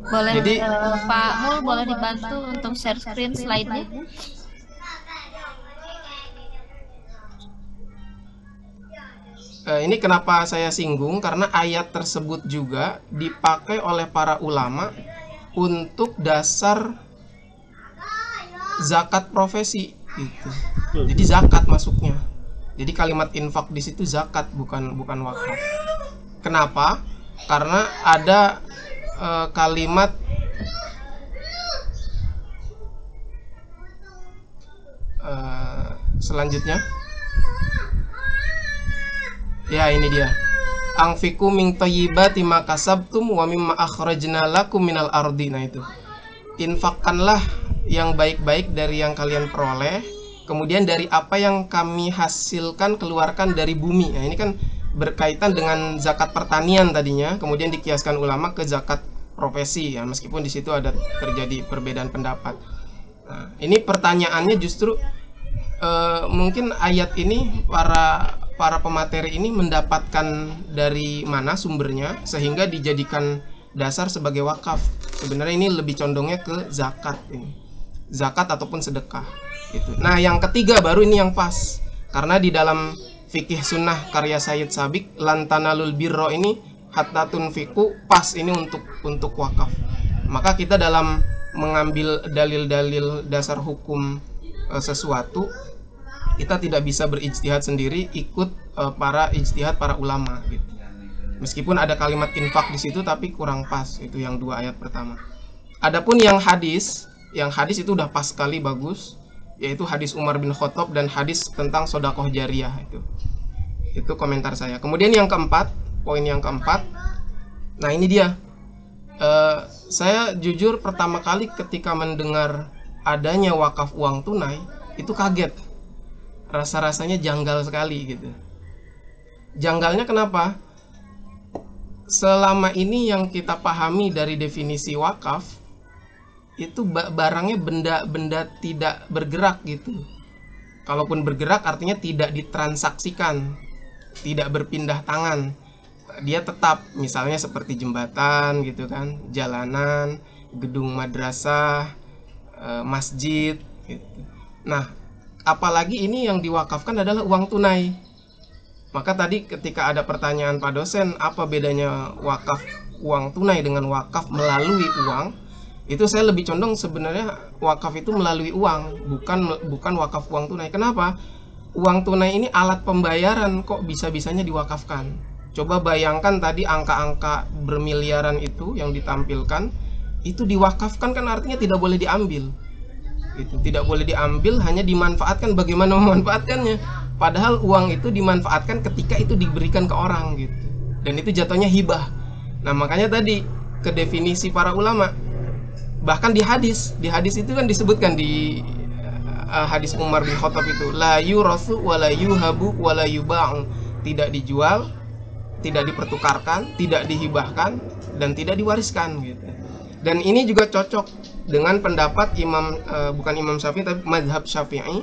S2: Boleh Jadi, Pak Mul boleh dibantu untuk share screen slide-nya?
S12: Eh, ini kenapa saya singgung karena ayat tersebut juga dipakai oleh para ulama untuk dasar zakat profesi gitu. Jadi zakat masuknya. Jadi kalimat infak di situ zakat bukan bukan wakaf. Kenapa? Karena ada e, kalimat eh, selanjutnya Ya ini dia. Ang Angfiku ming tayyibati ma kasabtum wa mimma akhrajna lakum minal ardi. Nah itu. Infakkanlah yang baik-baik dari yang kalian peroleh, kemudian dari apa yang kami hasilkan keluarkan dari bumi. Nah ini kan berkaitan dengan zakat pertanian tadinya, kemudian dikiaskan ulama ke zakat profesi ya, meskipun di situ ada terjadi perbedaan pendapat. Nah, ini pertanyaannya justru uh, mungkin ayat ini para para pemateri ini mendapatkan dari mana sumbernya sehingga dijadikan dasar sebagai wakaf. Sebenarnya ini lebih condongnya ke zakat ini. Zakat ataupun sedekah gitu. Nah, yang ketiga baru ini yang pas. Karena di dalam fikih sunnah karya Sayyid Sabik lantanalul birro ini hatta tunfiku pas ini untuk untuk wakaf. Maka kita dalam mengambil dalil-dalil dasar hukum eh, sesuatu kita tidak bisa berijtihad sendiri ikut uh, para ijtihad para ulama gitu. Meskipun ada kalimat infak di situ tapi kurang pas itu yang dua ayat pertama. Adapun yang hadis, yang hadis itu udah pas sekali bagus yaitu hadis Umar bin Khattab dan hadis tentang sodakoh jariah itu. Itu komentar saya. Kemudian yang keempat, poin yang keempat. Nah, ini dia. Uh, saya jujur pertama kali ketika mendengar adanya wakaf uang tunai itu kaget rasa-rasanya janggal sekali gitu. Janggalnya kenapa? Selama ini yang kita pahami dari definisi wakaf itu barangnya benda-benda tidak bergerak gitu. Kalaupun bergerak artinya tidak ditransaksikan, tidak berpindah tangan. Dia tetap misalnya seperti jembatan gitu kan, jalanan, gedung madrasah, eh, masjid gitu. Nah, apalagi ini yang diwakafkan adalah uang tunai. Maka tadi ketika ada pertanyaan Pak dosen, apa bedanya wakaf uang tunai dengan wakaf melalui uang? Itu saya lebih condong sebenarnya wakaf itu melalui uang, bukan bukan wakaf uang tunai. Kenapa? Uang tunai ini alat pembayaran kok bisa-bisanya diwakafkan. Coba bayangkan tadi angka-angka bermiliaran itu yang ditampilkan itu diwakafkan kan artinya tidak boleh diambil gitu tidak boleh diambil hanya dimanfaatkan bagaimana memanfaatkannya padahal uang itu dimanfaatkan ketika itu diberikan ke orang gitu dan itu jatuhnya hibah nah makanya tadi ke definisi para ulama bahkan di hadis di hadis itu kan disebutkan di uh, hadis Umar bin Khattab itu la yurasu wa la yuhabu wa la yubang. tidak dijual tidak dipertukarkan tidak dihibahkan dan tidak diwariskan gitu dan ini juga cocok dengan pendapat Imam uh, bukan Imam Syafi'i tapi madhab Syafi'i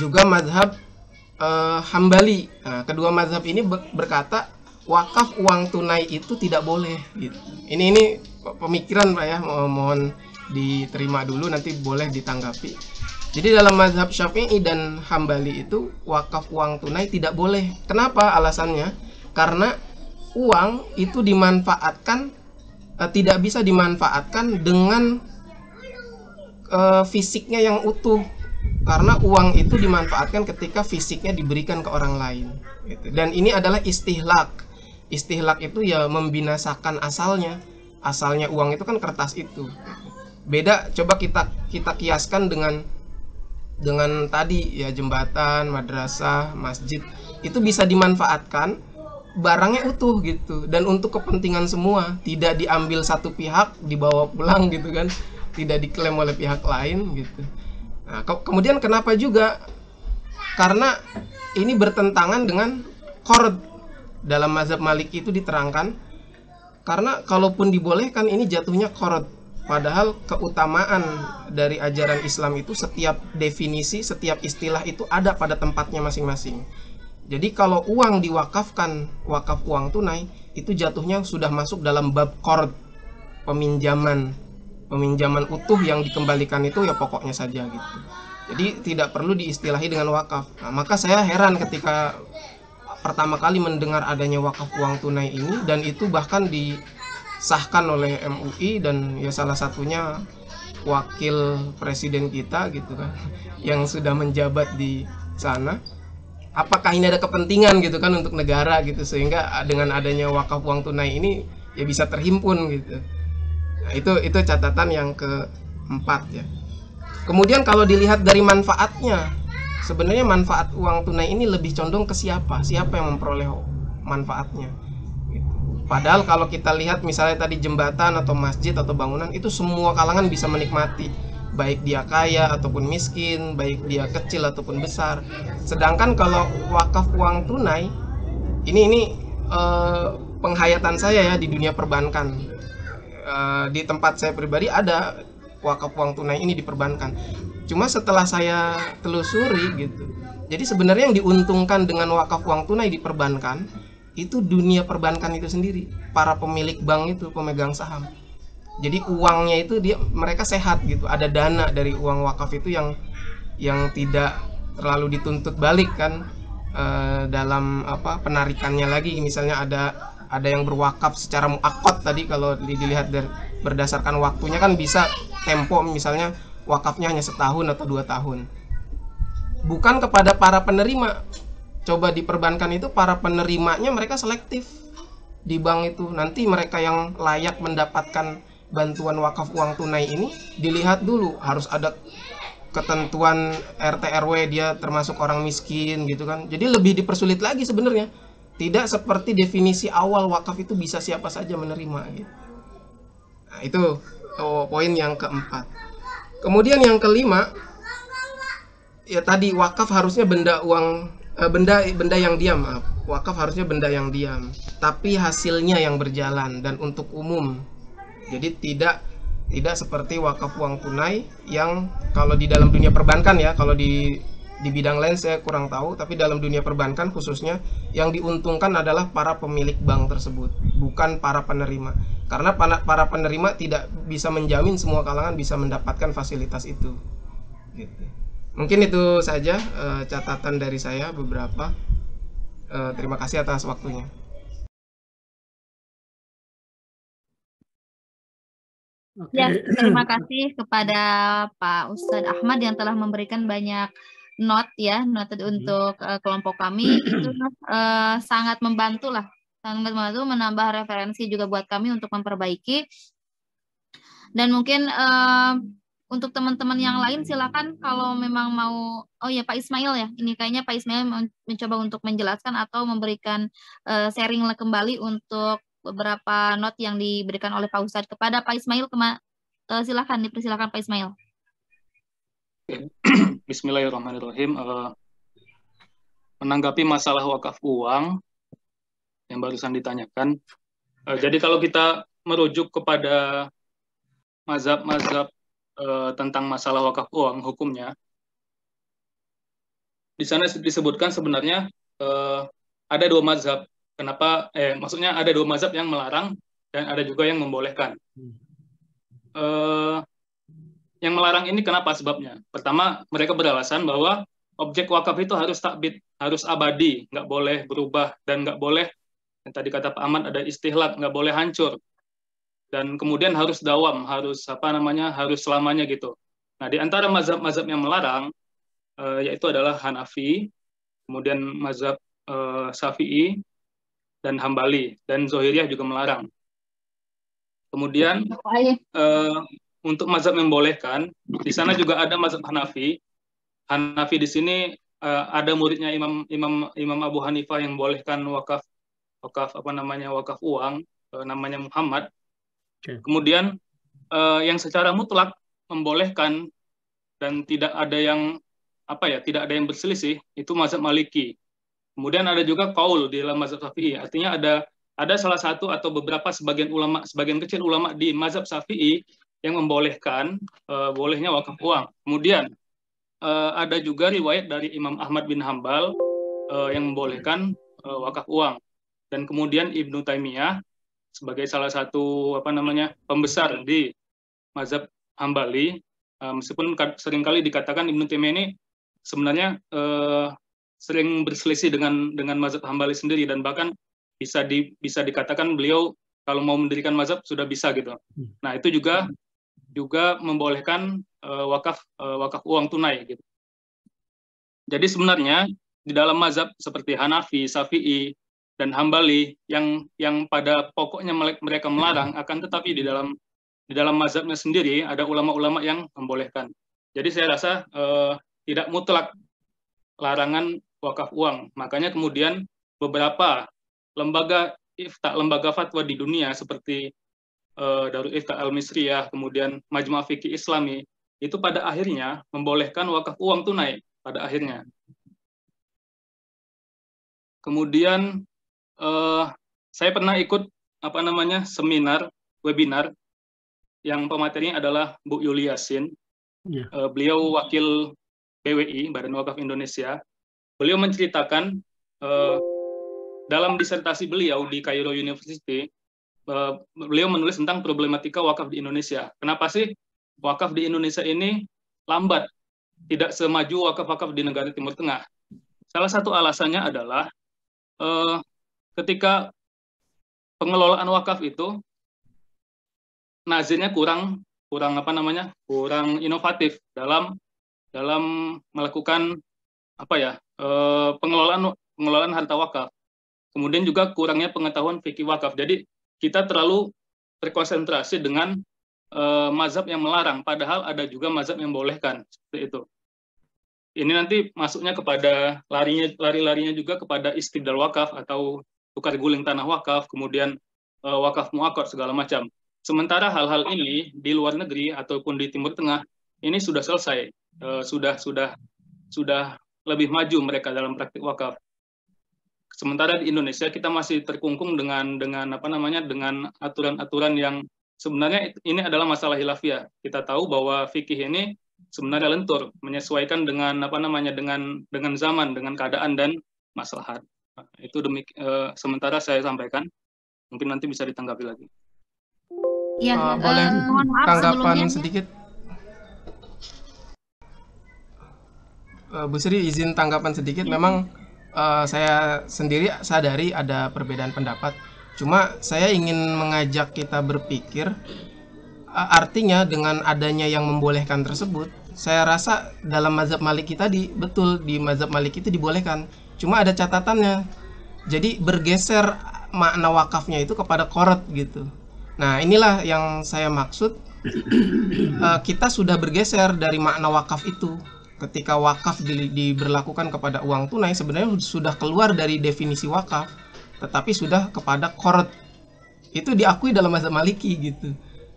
S12: juga madhab uh, Hambali. Nah, kedua madhab ini berkata wakaf uang tunai itu tidak boleh. Gitu. Ini ini pemikiran pak ya Mo mohon diterima dulu nanti boleh ditanggapi. Jadi dalam madhab Syafi'i dan Hambali itu wakaf uang tunai tidak boleh. Kenapa alasannya? Karena uang itu dimanfaatkan eh, tidak bisa dimanfaatkan dengan uh, fisiknya yang utuh karena uang itu dimanfaatkan ketika fisiknya diberikan ke orang lain gitu. dan ini adalah istihlak istihlak itu ya membinasakan asalnya asalnya uang itu kan kertas itu beda coba kita kita kiaskan dengan dengan tadi ya jembatan madrasah masjid itu bisa dimanfaatkan barangnya utuh gitu dan untuk kepentingan semua tidak diambil satu pihak dibawa pulang gitu kan tidak diklaim oleh pihak lain gitu. Nah, ke kemudian kenapa juga? Karena ini bertentangan dengan kord dalam mazhab Malik itu diterangkan karena kalaupun dibolehkan ini jatuhnya kord. padahal keutamaan dari ajaran Islam itu setiap definisi setiap istilah itu ada pada tempatnya masing-masing jadi kalau uang diwakafkan wakaf uang tunai itu jatuhnya sudah masuk dalam bab kord peminjaman peminjaman utuh yang dikembalikan itu ya pokoknya saja gitu jadi tidak perlu diistilahi dengan wakaf nah, maka saya heran ketika pertama kali mendengar adanya wakaf uang tunai ini dan itu bahkan disahkan oleh MUI dan ya salah satunya wakil presiden kita gitu kan yang sudah menjabat di sana apakah ini ada kepentingan gitu kan untuk negara gitu sehingga dengan adanya wakaf uang tunai ini ya bisa terhimpun gitu Nah, itu itu catatan yang keempat ya. Kemudian kalau dilihat dari manfaatnya, sebenarnya manfaat uang tunai ini lebih condong ke siapa? Siapa yang memperoleh manfaatnya? Padahal kalau kita lihat misalnya tadi jembatan atau masjid atau bangunan itu semua kalangan bisa menikmati baik dia kaya ataupun miskin, baik dia kecil ataupun besar. Sedangkan kalau wakaf uang tunai ini ini eh, penghayatan saya ya di dunia perbankan Eh, di tempat saya pribadi ada wakaf uang tunai ini diperbankan. Cuma setelah saya telusuri gitu. Jadi sebenarnya yang diuntungkan dengan wakaf uang tunai diperbankan itu dunia perbankan itu sendiri, para pemilik bank itu, pemegang saham. Jadi uangnya itu dia mereka sehat gitu, ada dana dari uang wakaf itu yang yang tidak terlalu dituntut balik kan e, dalam apa penarikannya lagi misalnya ada ada yang berwakaf secara muakot tadi kalau dilihat dari berdasarkan waktunya kan bisa tempo misalnya wakafnya hanya setahun atau dua tahun bukan kepada para penerima coba diperbankan itu para penerimanya mereka selektif di bank itu nanti mereka yang layak mendapatkan bantuan wakaf uang tunai ini dilihat dulu harus ada ketentuan RT RW dia termasuk orang miskin gitu kan jadi lebih dipersulit lagi sebenarnya tidak seperti definisi awal wakaf itu bisa siapa saja menerima gitu. Nah, itu oh, poin yang keempat. Kemudian yang kelima ya tadi wakaf harusnya benda uang eh, benda benda yang diam maaf wakaf harusnya benda yang diam tapi hasilnya yang berjalan dan untuk umum jadi tidak tidak seperti wakaf uang tunai yang kalau di dalam dunia perbankan ya kalau di di bidang lain saya kurang tahu, tapi dalam dunia perbankan khususnya yang diuntungkan adalah para pemilik bank tersebut, bukan para penerima. Karena para penerima tidak bisa menjamin semua kalangan bisa mendapatkan fasilitas itu. Gitu. Mungkin itu saja uh, catatan dari saya beberapa. Uh, terima kasih atas waktunya.
S2: Okay. Ya, terima kasih kepada Pak Ustadz Ahmad yang telah memberikan banyak not ya not mm-hmm. untuk uh, kelompok kami itu uh, sangat membantu lah sangat membantu menambah referensi juga buat kami untuk memperbaiki dan mungkin uh, untuk teman-teman yang lain silakan kalau memang mau oh ya Pak Ismail ya ini kayaknya Pak Ismail mencoba untuk menjelaskan atau memberikan uh, sharing kembali untuk beberapa not yang diberikan oleh Pak Ustadz kepada Pak Ismail kema uh, silakan dipersilakan Pak Ismail.
S9: Bismillahirrahmanirrahim. Uh, menanggapi masalah wakaf uang yang barusan ditanyakan. Uh, jadi kalau kita merujuk kepada mazhab-mazhab uh, tentang masalah wakaf uang hukumnya, di sana disebutkan sebenarnya uh, ada dua mazhab. Kenapa? Eh, maksudnya ada dua mazhab yang melarang dan ada juga yang membolehkan. Uh, yang melarang ini kenapa sebabnya? Pertama, mereka beralasan bahwa objek wakaf itu harus takbit, harus abadi, nggak boleh berubah, dan nggak boleh, yang tadi kata Pak Ahmad ada istihlak, nggak boleh hancur. Dan kemudian harus dawam, harus apa namanya, harus selamanya gitu. Nah, di antara mazhab-mazhab yang melarang, eh, yaitu adalah Hanafi, kemudian mazhab eh, Safi'i dan Hambali, dan Zohiriyah juga melarang. Kemudian untuk mazhab membolehkan. Di sana juga ada mazhab Hanafi. Hanafi di sini uh, ada muridnya Imam Imam Imam Abu Hanifah yang bolehkan wakaf wakaf apa namanya wakaf uang uh, namanya Muhammad. Okay. Kemudian uh, yang secara mutlak membolehkan dan tidak ada yang apa ya tidak ada yang berselisih itu mazhab Maliki. Kemudian ada juga kaul di dalam mazhab Syafi'i. Artinya ada ada salah satu atau beberapa sebagian ulama sebagian kecil ulama di mazhab Syafi'i yang membolehkan uh, bolehnya wakaf uang. Kemudian uh, ada juga riwayat dari Imam Ahmad bin Hambal uh, yang membolehkan uh, wakaf uang. Dan kemudian Ibnu Taimiyah sebagai salah satu apa namanya pembesar di mazhab Hambali, uh, meskipun seringkali dikatakan Ibnu Taimiyah ini sebenarnya uh, sering berselisih dengan dengan mazhab Hambali sendiri dan bahkan bisa di bisa dikatakan beliau kalau mau mendirikan mazhab sudah bisa gitu. Nah itu juga juga membolehkan uh, wakaf uh, wakaf uang tunai gitu. Jadi sebenarnya di dalam mazhab seperti Hanafi, Syafi'i dan Hambali yang yang pada pokoknya mereka melarang akan tetapi di dalam di dalam mazhabnya sendiri ada ulama-ulama yang membolehkan. Jadi saya rasa uh, tidak mutlak larangan wakaf uang. Makanya kemudian beberapa lembaga ifta, lembaga fatwa di dunia seperti uh, Darul Ifta Al Misriyah, kemudian Majma Fikih Islami, itu pada akhirnya membolehkan wakaf uang tunai pada akhirnya. Kemudian uh, saya pernah ikut apa namanya seminar webinar yang pematerinya adalah Bu Yuli Yasin. Uh, iya. eh, beliau wakil BWI Badan Wakaf Indonesia. Beliau menceritakan uh, dalam disertasi beliau di Cairo University Eh, beliau menulis tentang problematika wakaf di Indonesia. Kenapa sih wakaf di Indonesia ini lambat, tidak semaju wakaf-wakaf di negara Timur Tengah? Salah satu alasannya adalah uh, ketika pengelolaan wakaf itu nazirnya kurang kurang apa namanya kurang inovatif dalam dalam melakukan apa ya eh, pengelolaan pengelolaan harta wakaf kemudian juga kurangnya pengetahuan fikih wakaf jadi kita terlalu terkonsentrasi dengan uh, mazhab yang melarang, padahal ada juga mazhab yang bolehkan seperti itu. Ini nanti masuknya kepada larinya lari-larinya juga kepada istidal wakaf atau tukar guling tanah wakaf, kemudian uh, wakaf muakot segala macam. Sementara hal-hal ini di luar negeri ataupun di Timur Tengah ini sudah selesai, uh, sudah sudah sudah lebih maju mereka dalam praktik wakaf. Sementara di Indonesia kita masih terkungkung dengan dengan apa namanya dengan aturan-aturan yang sebenarnya ini adalah masalah hilafiah. Kita tahu bahwa fikih ini sebenarnya lentur, menyesuaikan dengan apa namanya dengan dengan zaman, dengan keadaan dan maslahat. Itu demi e, eh, sementara saya sampaikan. Mungkin nanti bisa ditanggapi lagi.
S4: Ya, uh, boleh tanggapan sedikit.
S12: Uh, Bu Sri izin tanggapan sedikit. Ya. Memang Eh, saya sendiri sadari ada perbedaan pendapat. Cuma saya ingin mengajak kita berpikir uh, artinya dengan adanya yang membolehkan tersebut, saya rasa dalam mazhab Malik kita di betul di mazhab Malik itu dibolehkan. Cuma ada catatannya. Jadi bergeser makna wakafnya itu kepada korot gitu. Nah, inilah yang saya maksud. Uh, kita sudah bergeser dari makna wakaf itu ketika wakaf di, diberlakukan kepada uang tunai sebenarnya sudah keluar dari definisi wakaf tetapi sudah kepada korot itu diakui dalam mazhab maliki gitu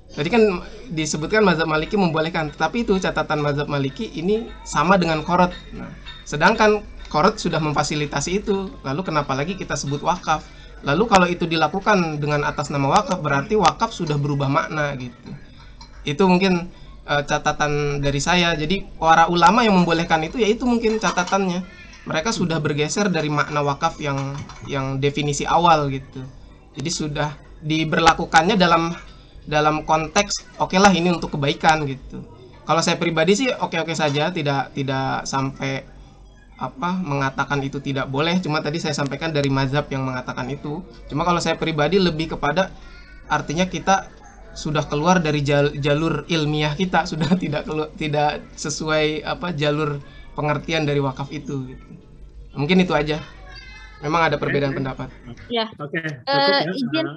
S12: Jadi kan disebutkan mazhab maliki membolehkan tetapi itu catatan mazhab maliki ini sama dengan korot nah, sedangkan korot sudah memfasilitasi itu lalu kenapa lagi kita sebut wakaf lalu kalau itu dilakukan dengan atas nama wakaf berarti wakaf sudah berubah makna gitu itu mungkin uh, catatan dari saya. Jadi para ulama yang membolehkan itu yaitu mungkin catatannya. Mereka sudah bergeser dari makna wakaf yang yang definisi awal gitu. Jadi sudah diberlakukannya dalam dalam konteks oke lah ini untuk kebaikan gitu. Kalau saya pribadi sih oke-oke saja, tidak tidak sampai apa mengatakan itu tidak boleh. Cuma tadi saya sampaikan dari mazhab yang mengatakan itu. Cuma kalau saya pribadi lebih kepada artinya kita sudah keluar dari jalur ilmiah kita sudah tidak keluar, tidak sesuai apa jalur pengertian dari wakaf itu gitu. mungkin itu aja memang ada perbedaan okay. pendapat
S4: ya oke eh, ya, izin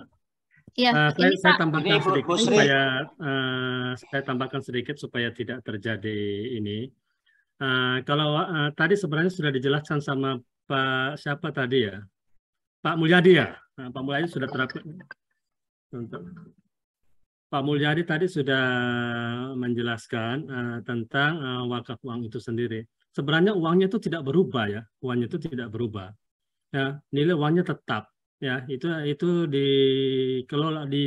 S4: Ya, eh, saya, tambahkan ini, sedikit supaya
S1: uh, saya tambahkan sedikit supaya tidak terjadi ini. Uh, kalau uh, tadi sebenarnya sudah dijelaskan sama Pak siapa tadi ya, Pak Mulyadi ya. uh, Pak Mulyadi sudah terapkan untuk Pak Mulyadi tadi sudah menjelaskan uh, tentang uh, wakaf uang itu sendiri. Sebenarnya uangnya itu tidak berubah ya, uangnya itu tidak berubah. Ya, nilai uangnya tetap. Ya, itu itu dikelola di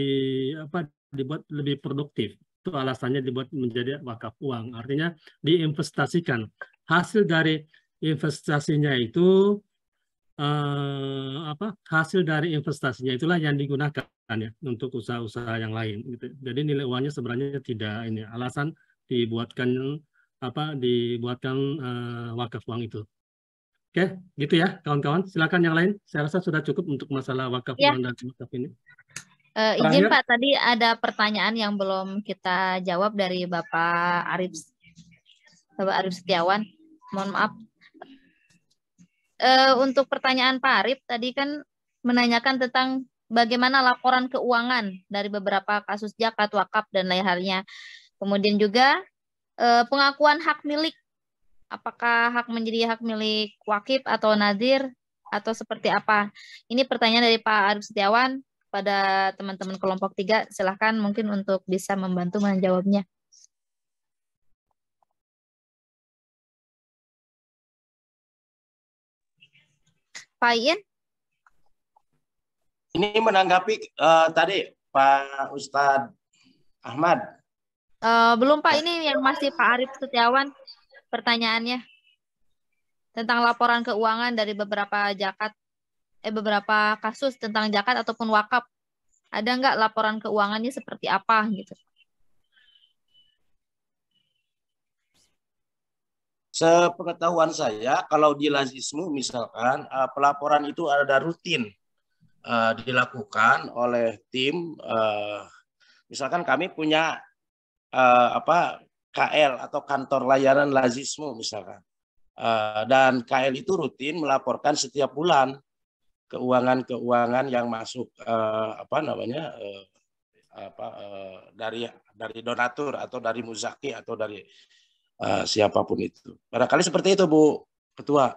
S1: apa dibuat lebih produktif. Itu alasannya dibuat menjadi wakaf uang. Artinya diinvestasikan. Hasil dari investasinya itu eh, apa hasil dari investasinya itulah yang digunakan ya untuk usaha-usaha yang lain gitu. Jadi nilai uangnya sebenarnya tidak ini alasan dibuatkan apa dibuatkan eh, wakaf uang itu. Oke, gitu ya kawan-kawan. Silakan yang lain. Saya rasa sudah cukup untuk masalah wakaf ya. uang dan wakaf ini.
S2: Uh, izin Pak, tadi ada pertanyaan yang belum kita jawab dari Bapak Arif Bapak Arif Setiawan. Mohon maaf e, untuk pertanyaan Pak Arif tadi kan menanyakan tentang bagaimana laporan keuangan dari beberapa kasus jakat wakaf dan lain halnya. Kemudian juga e, pengakuan hak milik apakah hak menjadi hak milik wakif atau nadir atau seperti apa? Ini pertanyaan dari Pak Arif Setiawan pada teman-teman kelompok tiga. Silahkan mungkin untuk bisa membantu menjawabnya. Pak Ian?
S8: Ini menanggapi uh, tadi Pak Ustadz Ahmad.
S2: Uh, belum Pak, ini yang masih Pak Arif Setiawan pertanyaannya tentang laporan keuangan dari beberapa jakat, eh beberapa kasus tentang jakat ataupun wakaf. Ada nggak laporan keuangannya seperti apa gitu?
S8: Sepengetahuan saya, kalau di Lazismu misalkan uh, pelaporan itu ada rutin uh, dilakukan oleh tim. Uh, misalkan kami punya uh, apa KL atau kantor layanan Lazismu misalkan, uh, dan KL itu rutin melaporkan setiap bulan keuangan-keuangan yang masuk uh, apa namanya uh, apa uh, dari dari donatur atau dari muzaki atau dari uh, siapapun itu. Barangkali seperti itu Bu Ketua.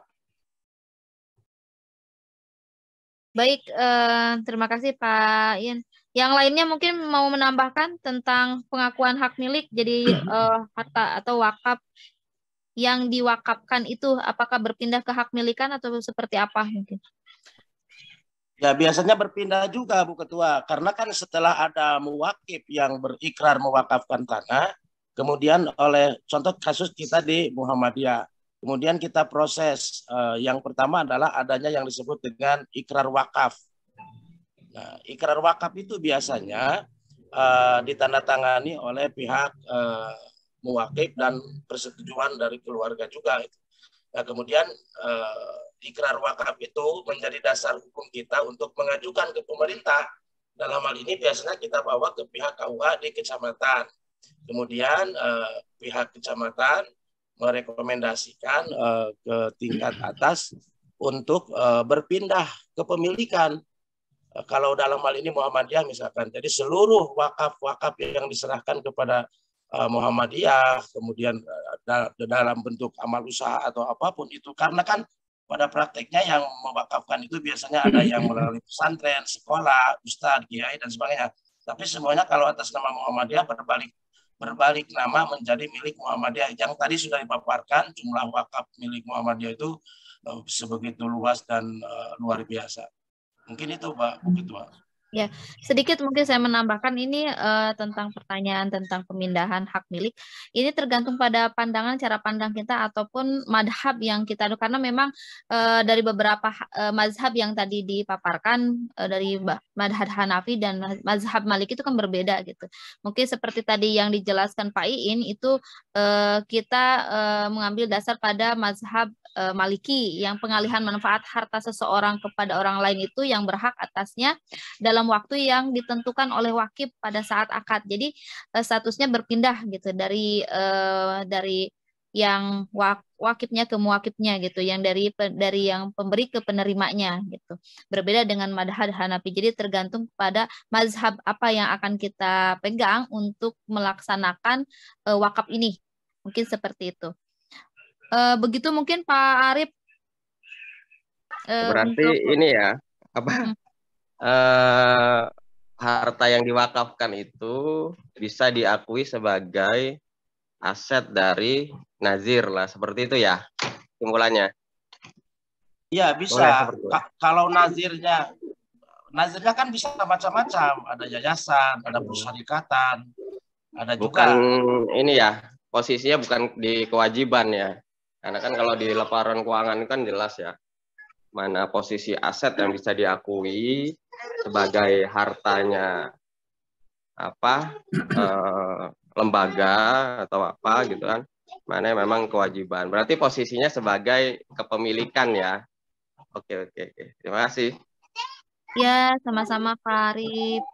S2: Baik, uh, terima kasih Pak Ian. Yang lainnya mungkin mau menambahkan tentang pengakuan hak milik jadi uh, harta atau wakaf yang diwakafkan itu apakah berpindah ke hak milikan atau seperti apa mungkin?
S8: Ya biasanya berpindah juga Bu Ketua karena kan setelah ada muwakif yang berikrar mewakafkan tanah Kemudian oleh contoh kasus kita di Muhammadiyah. Kemudian kita proses uh, yang pertama adalah adanya yang disebut dengan ikrar wakaf. Nah, ikrar wakaf itu biasanya uh, ditandatangani oleh pihak uh, muwakif dan persetujuan dari keluarga juga. Nah, kemudian uh, ikrar wakaf itu menjadi dasar hukum kita untuk mengajukan ke pemerintah. Dalam hal ini biasanya kita bawa ke pihak KUA di kecamatan Kemudian eh, pihak kecamatan merekomendasikan eh, ke tingkat atas untuk eh, berpindah kepemilikan. Eh, kalau dalam hal ini Muhammadiyah misalkan, jadi seluruh wakaf-wakaf yang diserahkan kepada eh, Muhammadiyah, kemudian eh, dalam bentuk amal usaha atau apapun itu, karena kan pada prakteknya yang mewakafkan itu biasanya ada yang melalui pesantren, sekolah, ustadz, kiai dan sebagainya. Tapi semuanya kalau atas nama Muhammadiyah berbalik berbalik nama menjadi milik Muhammadiyah. Yang tadi sudah dipaparkan jumlah wakaf milik Muhammadiyah itu eh, sebegitu luas dan eh,
S2: luar biasa.
S8: Mungkin itu Pak Bukitwa.
S2: Ya, sedikit mungkin saya menambahkan ini uh, tentang pertanyaan tentang pemindahan hak milik. Ini tergantung pada pandangan, cara pandang kita ataupun madhab yang kita ada. Karena memang uh, dari beberapa uh, mazhab yang tadi dipaparkan uh, dari madhab Hanafi dan madhab Malik itu kan berbeda gitu. Mungkin seperti tadi yang dijelaskan Pak Iin itu uh, kita uh, mengambil dasar pada madhab Maliki yang pengalihan manfaat harta seseorang kepada orang lain itu yang berhak atasnya dalam dalam waktu yang ditentukan oleh wakif pada saat akad. Jadi eh, statusnya berpindah gitu dari eh, dari yang wak wakifnya ke muwakifnya gitu, yang dari dari yang pemberi ke penerimanya gitu. Berbeda dengan madhab Hanafi. Jadi tergantung pada mazhab apa yang akan kita pegang untuk melaksanakan uh, wakaf ini. Mungkin seperti itu. Uh, begitu mungkin Pak Arif. Uh, Berarti untuk...
S11: ini ya apa? Hmm eh, harta yang diwakafkan itu bisa diakui sebagai aset dari nazir lah seperti itu ya simpulannya Iya bisa.
S8: kalau nazirnya, nazirnya kan bisa macam-macam. Ada yayasan, ada perusahaan,
S11: ada bukan ini ya posisinya bukan di kewajiban ya. Karena kan kalau di laporan keuangan kan jelas ya mana posisi aset yang bisa diakui, sebagai hartanya apa e, lembaga atau apa gitu kan mana memang kewajiban berarti posisinya sebagai kepemilikan ya oke oke oke terima kasih
S2: ya sama-sama Pak Arif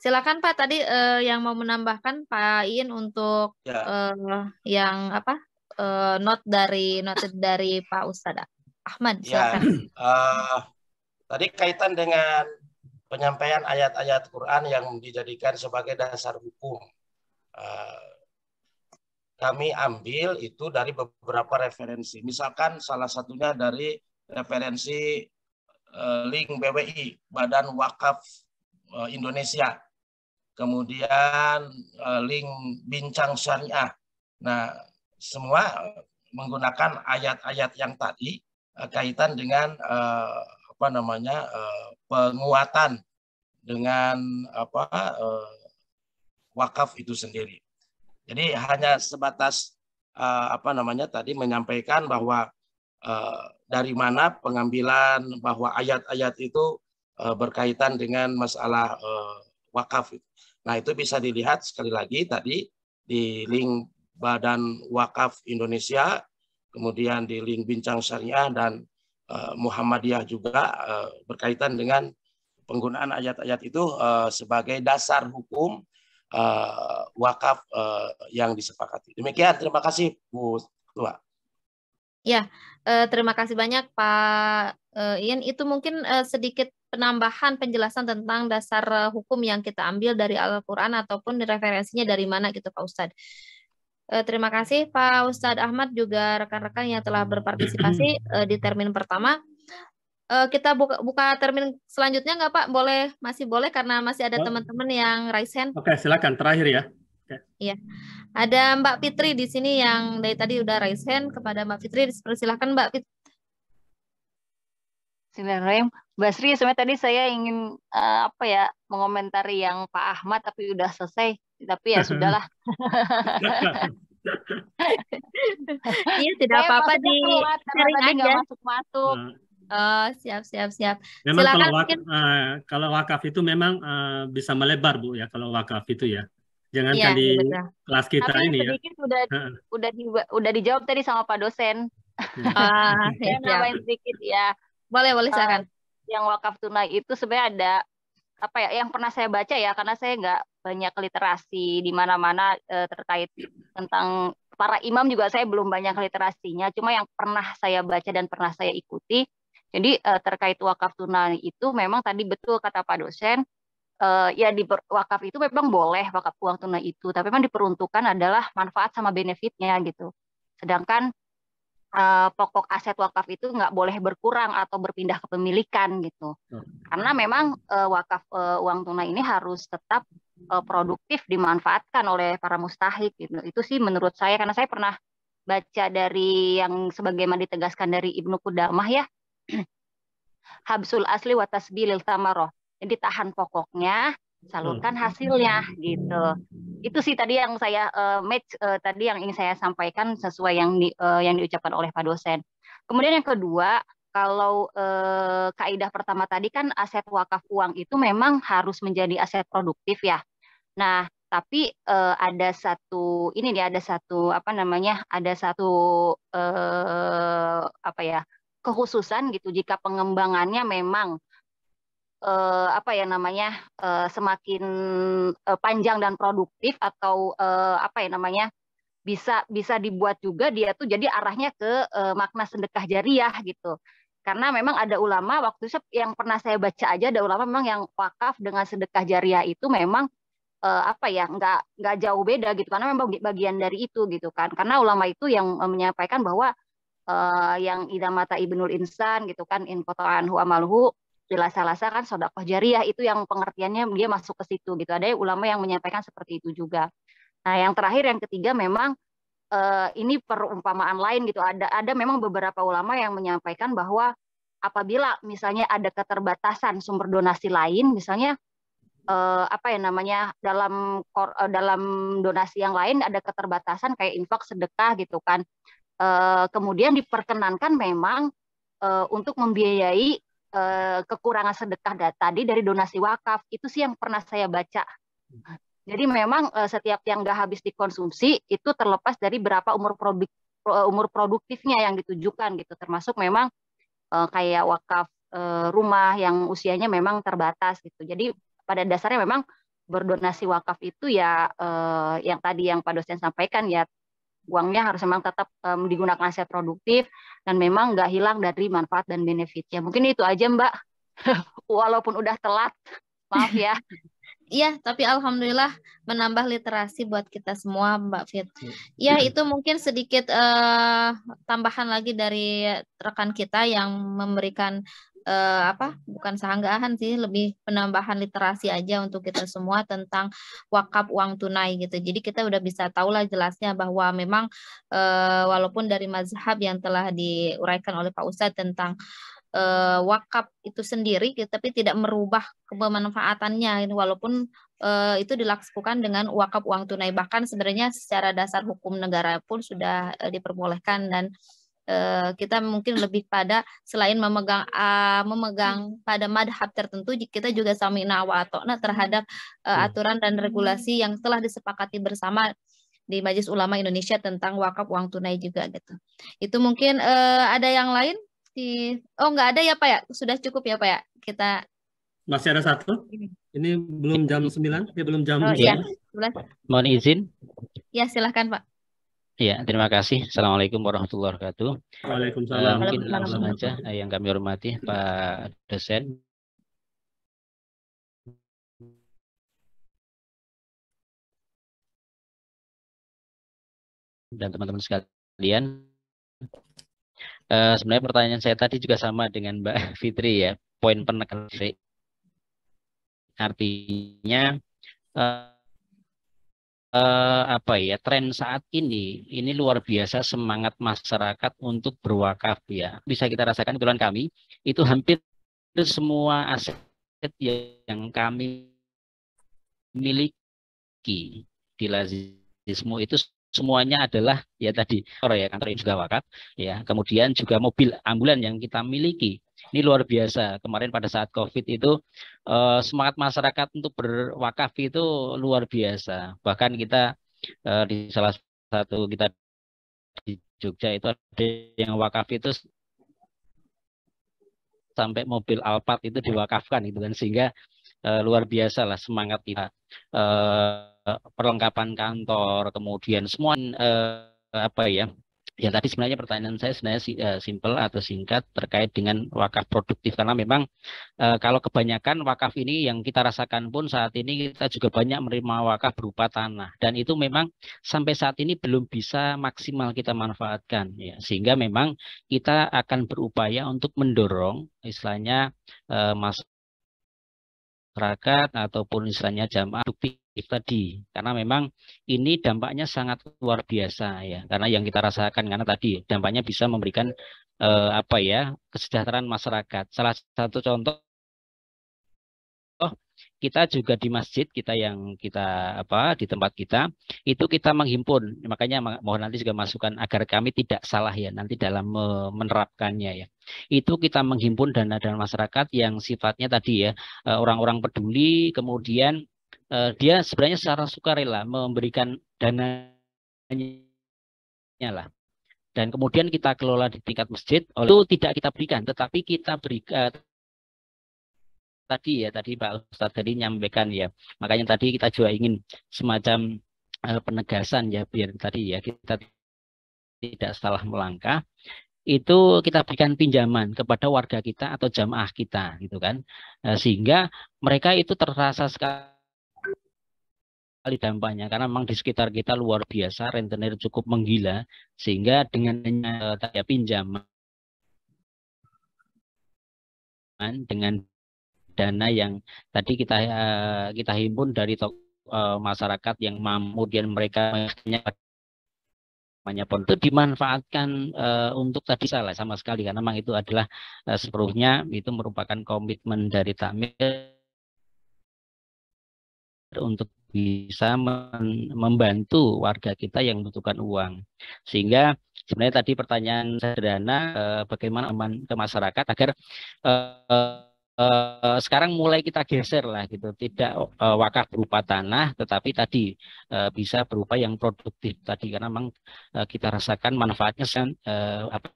S2: silakan Pak tadi e, yang mau menambahkan Pak Iin untuk ya. e, yang apa e, not dari not dari Pak Ustadz Ahmad, Ya, uh,
S8: tadi kaitan dengan penyampaian ayat-ayat Quran yang dijadikan sebagai dasar hukum. Uh, kami ambil itu dari beberapa referensi. Misalkan salah satunya dari referensi uh, link BWI, Badan Wakaf uh, Indonesia. Kemudian uh, link Bincang Syariah. Nah, semua menggunakan ayat-ayat yang tadi Eh, kaitan dengan uh, apa namanya uh, penguatan dengan apa uh, wakaf itu sendiri. Jadi hanya sebatas uh, apa namanya tadi menyampaikan bahwa uh, dari mana pengambilan bahwa ayat-ayat itu uh, berkaitan dengan masalah uh, wakaf. Nah itu bisa dilihat sekali lagi tadi di link Badan Wakaf Indonesia kemudian di link bincang syariah dan uh, Muhammadiyah juga uh, berkaitan dengan penggunaan ayat-ayat itu uh, sebagai dasar hukum uh, wakaf uh, yang disepakati. Demikian, terima kasih Bu Tua.
S2: Ya, uh, terima kasih banyak Pak uh, Ian. Itu mungkin uh, sedikit penambahan penjelasan tentang dasar hukum yang kita ambil dari Al-Quran ataupun referensinya dari mana gitu Pak Ustadz. Uh, terima kasih Pak Ustadz Ahmad juga rekan-rekan yang telah berpartisipasi uh, di termin pertama. Uh, kita buka, buka termin selanjutnya nggak Pak? Boleh masih boleh karena masih ada teman-teman yang raise hand. Oke
S1: silakan terakhir ya.
S2: Iya, Iya, ada Mbak Fitri di sini yang dari tadi udah raise hand kepada Mbak Fitri. Silakan Mbak Fitri. Silakan. Basri sebenarnya tadi saya ingin uh,
S13: apa ya mengomentari yang Pak Ahmad tapi udah selesai tapi ya sudahlah.
S2: Iya tidak apa-apa di sharing aja. Masuk-masuk. Nah. Oh, siap siap siap. Memang Silakan kalau wakaf, uh,
S1: eh, kalau wakaf itu memang uh, bisa melebar Bu ya kalau wakaf itu ya. Jangan iya, di iya, betul. kelas kita Tapi ini ya.
S13: Udah uh. udah di, udah dijawab tadi sama Pak dosen. Iya. Ah, uh, saya nambahin sedikit ya. Boleh boleh silakan. Uh, yang wakaf tunai itu sebenarnya ada apa ya yang pernah saya baca ya karena saya nggak banyak literasi di mana-mana e, terkait tentang para imam juga saya belum banyak literasinya cuma yang pernah saya baca dan pernah saya ikuti jadi e, terkait wakaf tunai itu memang tadi betul kata Pak dosen e, ya di wakaf itu memang boleh wakaf uang tunai itu tapi memang diperuntukkan adalah manfaat sama benefitnya gitu sedangkan Eh, pokok aset wakaf itu nggak boleh berkurang atau berpindah kepemilikan gitu. Hmm. Karena memang eh, wakaf eh, uang tunai ini harus tetap produktif dimanfaatkan oleh para mustahik gitu. Itu sih menurut saya karena saya pernah baca dari yang sebagaimana ditegaskan dari Ibnu Qudamah ya. Habsul asli wa tasbilil tamaroh. Jadi tahan pokoknya, salurkan hmm. hasilnya gitu. Itu sih tadi yang saya uh, match uh, tadi yang ingin saya sampaikan sesuai yang di, uh, yang diucapkan oleh Pak dosen. Kemudian yang kedua, kalau uh, kaidah pertama tadi kan aset wakaf uang itu memang harus menjadi aset produktif ya. Nah, tapi uh, ada satu ini nih ada satu apa namanya? ada satu eh, apa ya? kekhususan gitu jika pengembangannya memang uh, apa ya namanya uh, semakin uh, panjang dan produktif atau uh, apa ya namanya bisa bisa dibuat juga dia tuh jadi arahnya ke uh, makna sedekah jariah gitu karena memang ada ulama waktu itu yang pernah saya baca aja ada ulama memang yang wakaf dengan sedekah jariah itu memang uh, apa ya nggak nggak jauh beda gitu karena memang bagian dari itu gitu kan karena ulama itu yang menyampaikan bahwa Uh, yang idamata ibnul insan gitu kan in kotaan huamalhu jelas lasa kan sodakoh jariah itu yang pengertiannya dia masuk ke situ gitu. Ada ulama yang menyampaikan seperti itu juga. Nah yang terakhir yang ketiga memang eh, ini perumpamaan lain gitu. Ada ada memang beberapa ulama yang menyampaikan bahwa apabila misalnya ada keterbatasan sumber donasi lain, misalnya eh, apa ya namanya dalam eh, dalam donasi yang lain ada keterbatasan kayak infak sedekah gitu kan. Eh, kemudian diperkenankan memang eh, untuk membiayai Eh, kekurangan sedekah tadi dari donasi wakaf itu sih yang pernah saya baca. Jadi memang eh, setiap yang nggak habis dikonsumsi itu terlepas dari berapa umur produk eh, umur produktifnya yang ditujukan gitu termasuk memang kayak wakaf rumah yang usianya memang terbatas gitu. Jadi pada dasarnya memang berdonasi wakaf itu ya yang tadi yang Pak dosen sampaikan ya uangnya harus memang tetap um, digunakan aset produktif dan memang nggak hilang dari manfaat dan benefitnya. Mungkin itu aja Mbak,
S2: walaupun udah telat, maaf ya. Iya, tapi alhamdulillah menambah literasi buat kita semua, Mbak Fit. Iya. Ya, itu mungkin sedikit uh, tambahan lagi dari rekan kita yang memberikan uh, apa bukan sanggahan sih lebih penambahan literasi aja untuk kita semua tentang wakaf uang tunai gitu jadi kita udah bisa tahu lah jelasnya bahwa memang uh, walaupun dari mazhab yang telah diuraikan oleh Pak Ustadz tentang uh, wakaf itu sendiri gitu, tapi tidak merubah kemanfaatannya gitu. walaupun uh, itu dilakukan dengan wakaf uang tunai bahkan sebenarnya secara dasar hukum negara pun sudah uh, diperbolehkan dan Eh, kita mungkin lebih pada selain memegang ah, memegang hmm. pada madhab tertentu kita juga sami wa atokna terhadap eh, hmm. aturan dan regulasi hmm. yang telah disepakati bersama di Majelis Ulama Indonesia tentang wakaf uang tunai juga gitu. Itu mungkin eh, ada yang lain di oh nggak ada ya Pak ya sudah cukup ya Pak ya kita
S1: masih ada satu ini belum jam sembilan? ya belum jam oh, 9. ya.
S14: Mohon izin.
S2: Ya silahkan Pak.
S14: Ya, terima kasih. Assalamualaikum warahmatullahi wabarakatuh. Waalaikumsalam. Uh, mungkin langsung saja eh, yang kami hormati Pak dosen. Dan teman-teman sekalian, uh, sebenarnya pertanyaan saya tadi juga sama dengan Mbak Fitri ya, poin penekan Artinya uh, eh, apa ya tren saat ini ini luar biasa semangat masyarakat untuk berwakaf ya bisa kita rasakan kebetulan kami itu hampir semua aset yang kami miliki di Lazismo itu semuanya adalah ya tadi kantor ya kantor juga wakaf ya kemudian juga mobil ambulan yang kita miliki ini luar biasa. Kemarin pada saat COVID itu eh, semangat masyarakat untuk berwakaf itu luar biasa. Bahkan kita eh, di salah satu kita di Jogja itu ada yang wakaf itu sampai mobil Alphard itu diwakafkan itu kan sehingga eh, luar biasa lah semangat kita perlengkapan kantor kemudian semua apa ya Ya tadi sebenarnya pertanyaan saya sebenarnya eh, simple atau singkat terkait dengan wakaf produktif karena memang eh, kalau kebanyakan wakaf ini yang kita rasakan pun saat ini kita juga banyak menerima wakaf berupa tanah dan itu memang sampai saat ini belum bisa maksimal kita manfaatkan ya sehingga memang kita akan berupaya untuk mendorong istilahnya eh, masyarakat ataupun istilahnya jamaah produktif itu tadi karena memang ini dampaknya sangat luar biasa ya karena yang kita rasakan karena tadi dampaknya bisa memberikan eh, apa ya kesejahteraan masyarakat salah satu contoh oh, kita juga di masjid kita yang kita apa di tempat kita itu kita menghimpun makanya mohon nanti juga masukan agar kami tidak salah ya nanti dalam menerapkannya ya itu kita menghimpun dana dana masyarakat yang sifatnya tadi ya eh, orang-orang peduli kemudian uh, dia sebenarnya secara sukarela memberikan dananya lah. Dan kemudian kita kelola di tingkat masjid, itu tidak kita berikan, tetapi kita berikan uh, eh, tadi ya tadi Pak Ustadz tadi nyampaikan ya. Makanya tadi kita juga ingin semacam uh, penegasan ya biar tadi ya kita tidak salah melangkah itu kita berikan pinjaman kepada warga kita atau jamaah kita gitu kan sehingga mereka itu terasa sekali sekali dampaknya karena memang di sekitar kita luar biasa rentenir cukup menggila sehingga dengan ya, pinjaman dengan dana yang tadi kita eh, kita himpun dari eh, masyarakat yang mampu kemudian mereka namanya pun itu dimanfaatkan uh, untuk tadi salah sama sekali karena memang itu adalah uh, sepenuhnya itu merupakan komitmen dari Tamir untuk bisa membantu warga kita yang membutuhkan uang. Sehingga sebenarnya tadi pertanyaan sederhana eh, bagaimana aman ke masyarakat agar eh, eh, sekarang mulai kita geser lah gitu tidak eh, wakaf berupa tanah tetapi tadi eh, bisa berupa yang produktif tadi karena memang eh, kita rasakan manfaatnya eh, apa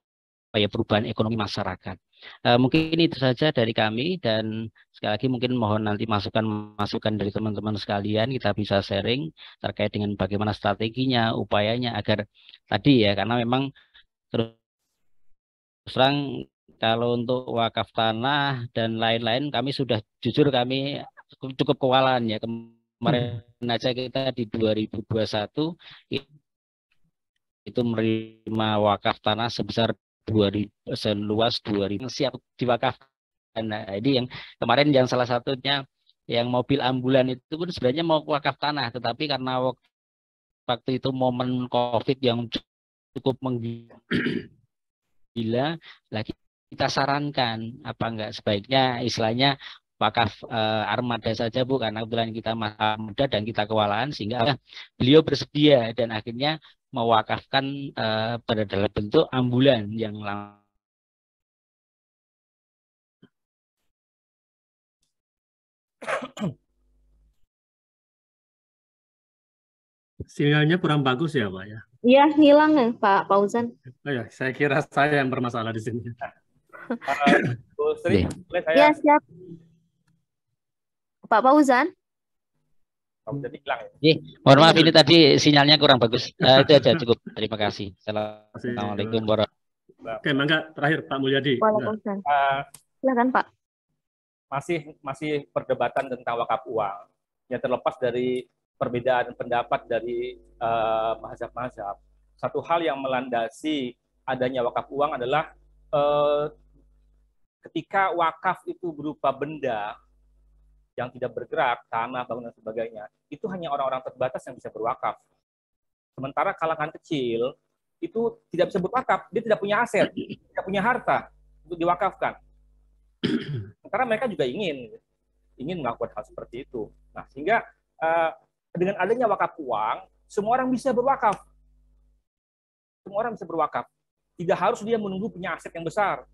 S14: ya perubahan ekonomi masyarakat. Uh, mungkin itu saja dari kami dan sekali lagi mungkin mohon nanti masukan-masukan dari teman-teman sekalian kita bisa sharing terkait dengan bagaimana strateginya, upayanya agar tadi ya karena memang terus terang kalau untuk wakaf tanah dan lain-lain kami sudah jujur kami cukup, kewalahan ya kemarin hmm. aja kita di 2021 itu menerima wakaf tanah sebesar 2000, seluas 2000 siap diwakafkan. Nah, Ini yang kemarin yang salah satunya yang mobil ambulan itu pun sebenarnya mau wakaf tanah, tetapi karena waktu, itu momen COVID yang cukup menggila, lagi kita sarankan apa enggak sebaiknya istilahnya wakaf eh, armada saja bu karena kebetulan kita masih muda dan kita kewalahan sehingga beliau bersedia dan akhirnya mewakafkan uh, pada dalam bentuk ambulan yang lama.
S1: Sinyalnya kurang bagus ya Pak ya?
S2: Iya hilang ya Pak Pausan.
S1: Oh ya, saya kira saya yang bermasalah di sini.
S2: Eh, Bu iya. boleh Iya siap. Pak Pausan
S3: jadi hilang
S14: ya. mohon maaf ini tadi sinyalnya kurang bagus. Uh, itu aja cukup. Terima kasih. Assalamualaikum warahmatullahi Oke,
S1: mangga terakhir Pak Mulyadi.
S2: Eh, Silakan Pak.
S3: Masih masih perdebatan tentang wakaf uang. Ya terlepas dari perbedaan pendapat dari uh, eh, mahasiswa mazhab Satu hal yang melandasi adanya wakaf uang adalah uh, ketika wakaf itu berupa benda yang tidak bergerak, tanah, bangunan, dan sebagainya, itu hanya orang-orang terbatas yang bisa berwakaf. Sementara kalangan kecil itu tidak bisa berwakaf, dia tidak punya aset, tidak punya harta untuk diwakafkan. Sementara mereka juga ingin ingin melakukan hal seperti itu. Nah, sehingga uh, dengan adanya wakaf uang, semua orang bisa berwakaf. Semua orang bisa berwakaf. Tidak harus dia menunggu punya aset yang besar.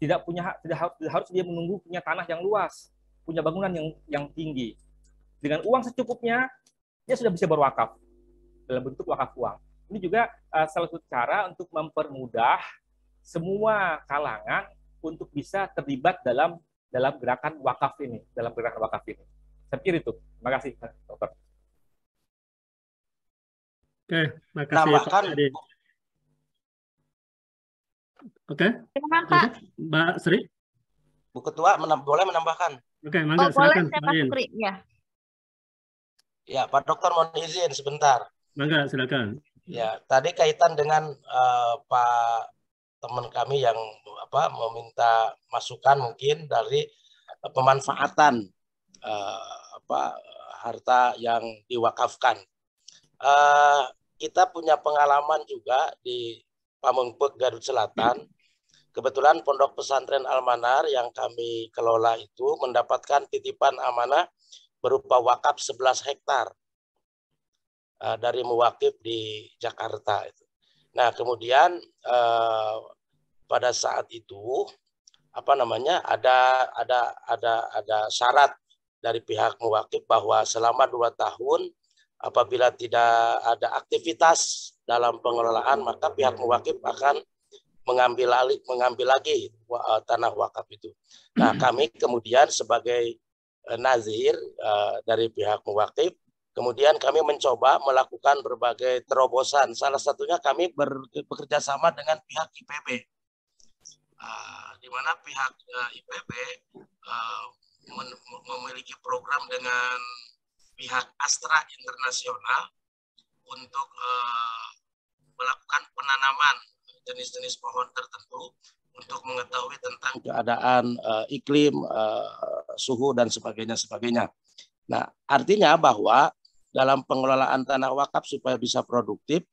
S3: Tidak punya tidak harus, tidak harus dia menunggu punya tanah yang luas punya bangunan yang yang tinggi. Dengan uang secukupnya, dia sudah bisa berwakaf dalam bentuk wakaf uang. Ini juga uh, salah satu cara untuk mempermudah semua kalangan untuk bisa terlibat dalam dalam gerakan wakaf ini, dalam gerakan wakaf ini. Saya pikir itu. Terima kasih, Dokter.
S4: Oke, makasih.
S8: Nah, bahkan, Oke. Okay. kasih, Mbak Sri. Bu Ketua menam, boleh menambahkan? Oke, oh, silakan. Boleh Pak ya. Ya, Pak Dokter mohon izin sebentar. Mangga, silakan. Ya, tadi kaitan dengan uh, Pak teman kami yang apa meminta masukan mungkin dari uh, pemanfaatan uh, apa harta yang diwakafkan. Uh, kita punya pengalaman juga di Pamengpek Garut Selatan. Hmm Kebetulan Pondok Pesantren Almanar yang kami kelola itu mendapatkan titipan amanah berupa wakaf 11 hektar uh, dari mewakif di Jakarta. Nah, kemudian uh, pada saat itu apa namanya ada ada ada ada syarat dari pihak mewakif bahwa selama dua tahun apabila tidak ada aktivitas dalam pengelolaan maka pihak mewakif akan mengambil alih mengambil lagi eh, tanah wakaf itu. Nah, hmm. kami kemudian sebagai eh, nazir eh, dari pihak muwakif Kemudian kami mencoba melakukan berbagai terobosan. Salah satunya kami bekerja sama dengan pihak IPB, uh, ah, di mana pihak IPB memiliki program dengan pihak Astra Internasional untuk melakukan penanaman jenis-jenis pohon tertentu untuk mengetahui tentang keadaan uh, iklim, uh, suhu dan sebagainya sebagainya. Nah, artinya bahwa dalam pengelolaan tanah wakaf supaya bisa produktif,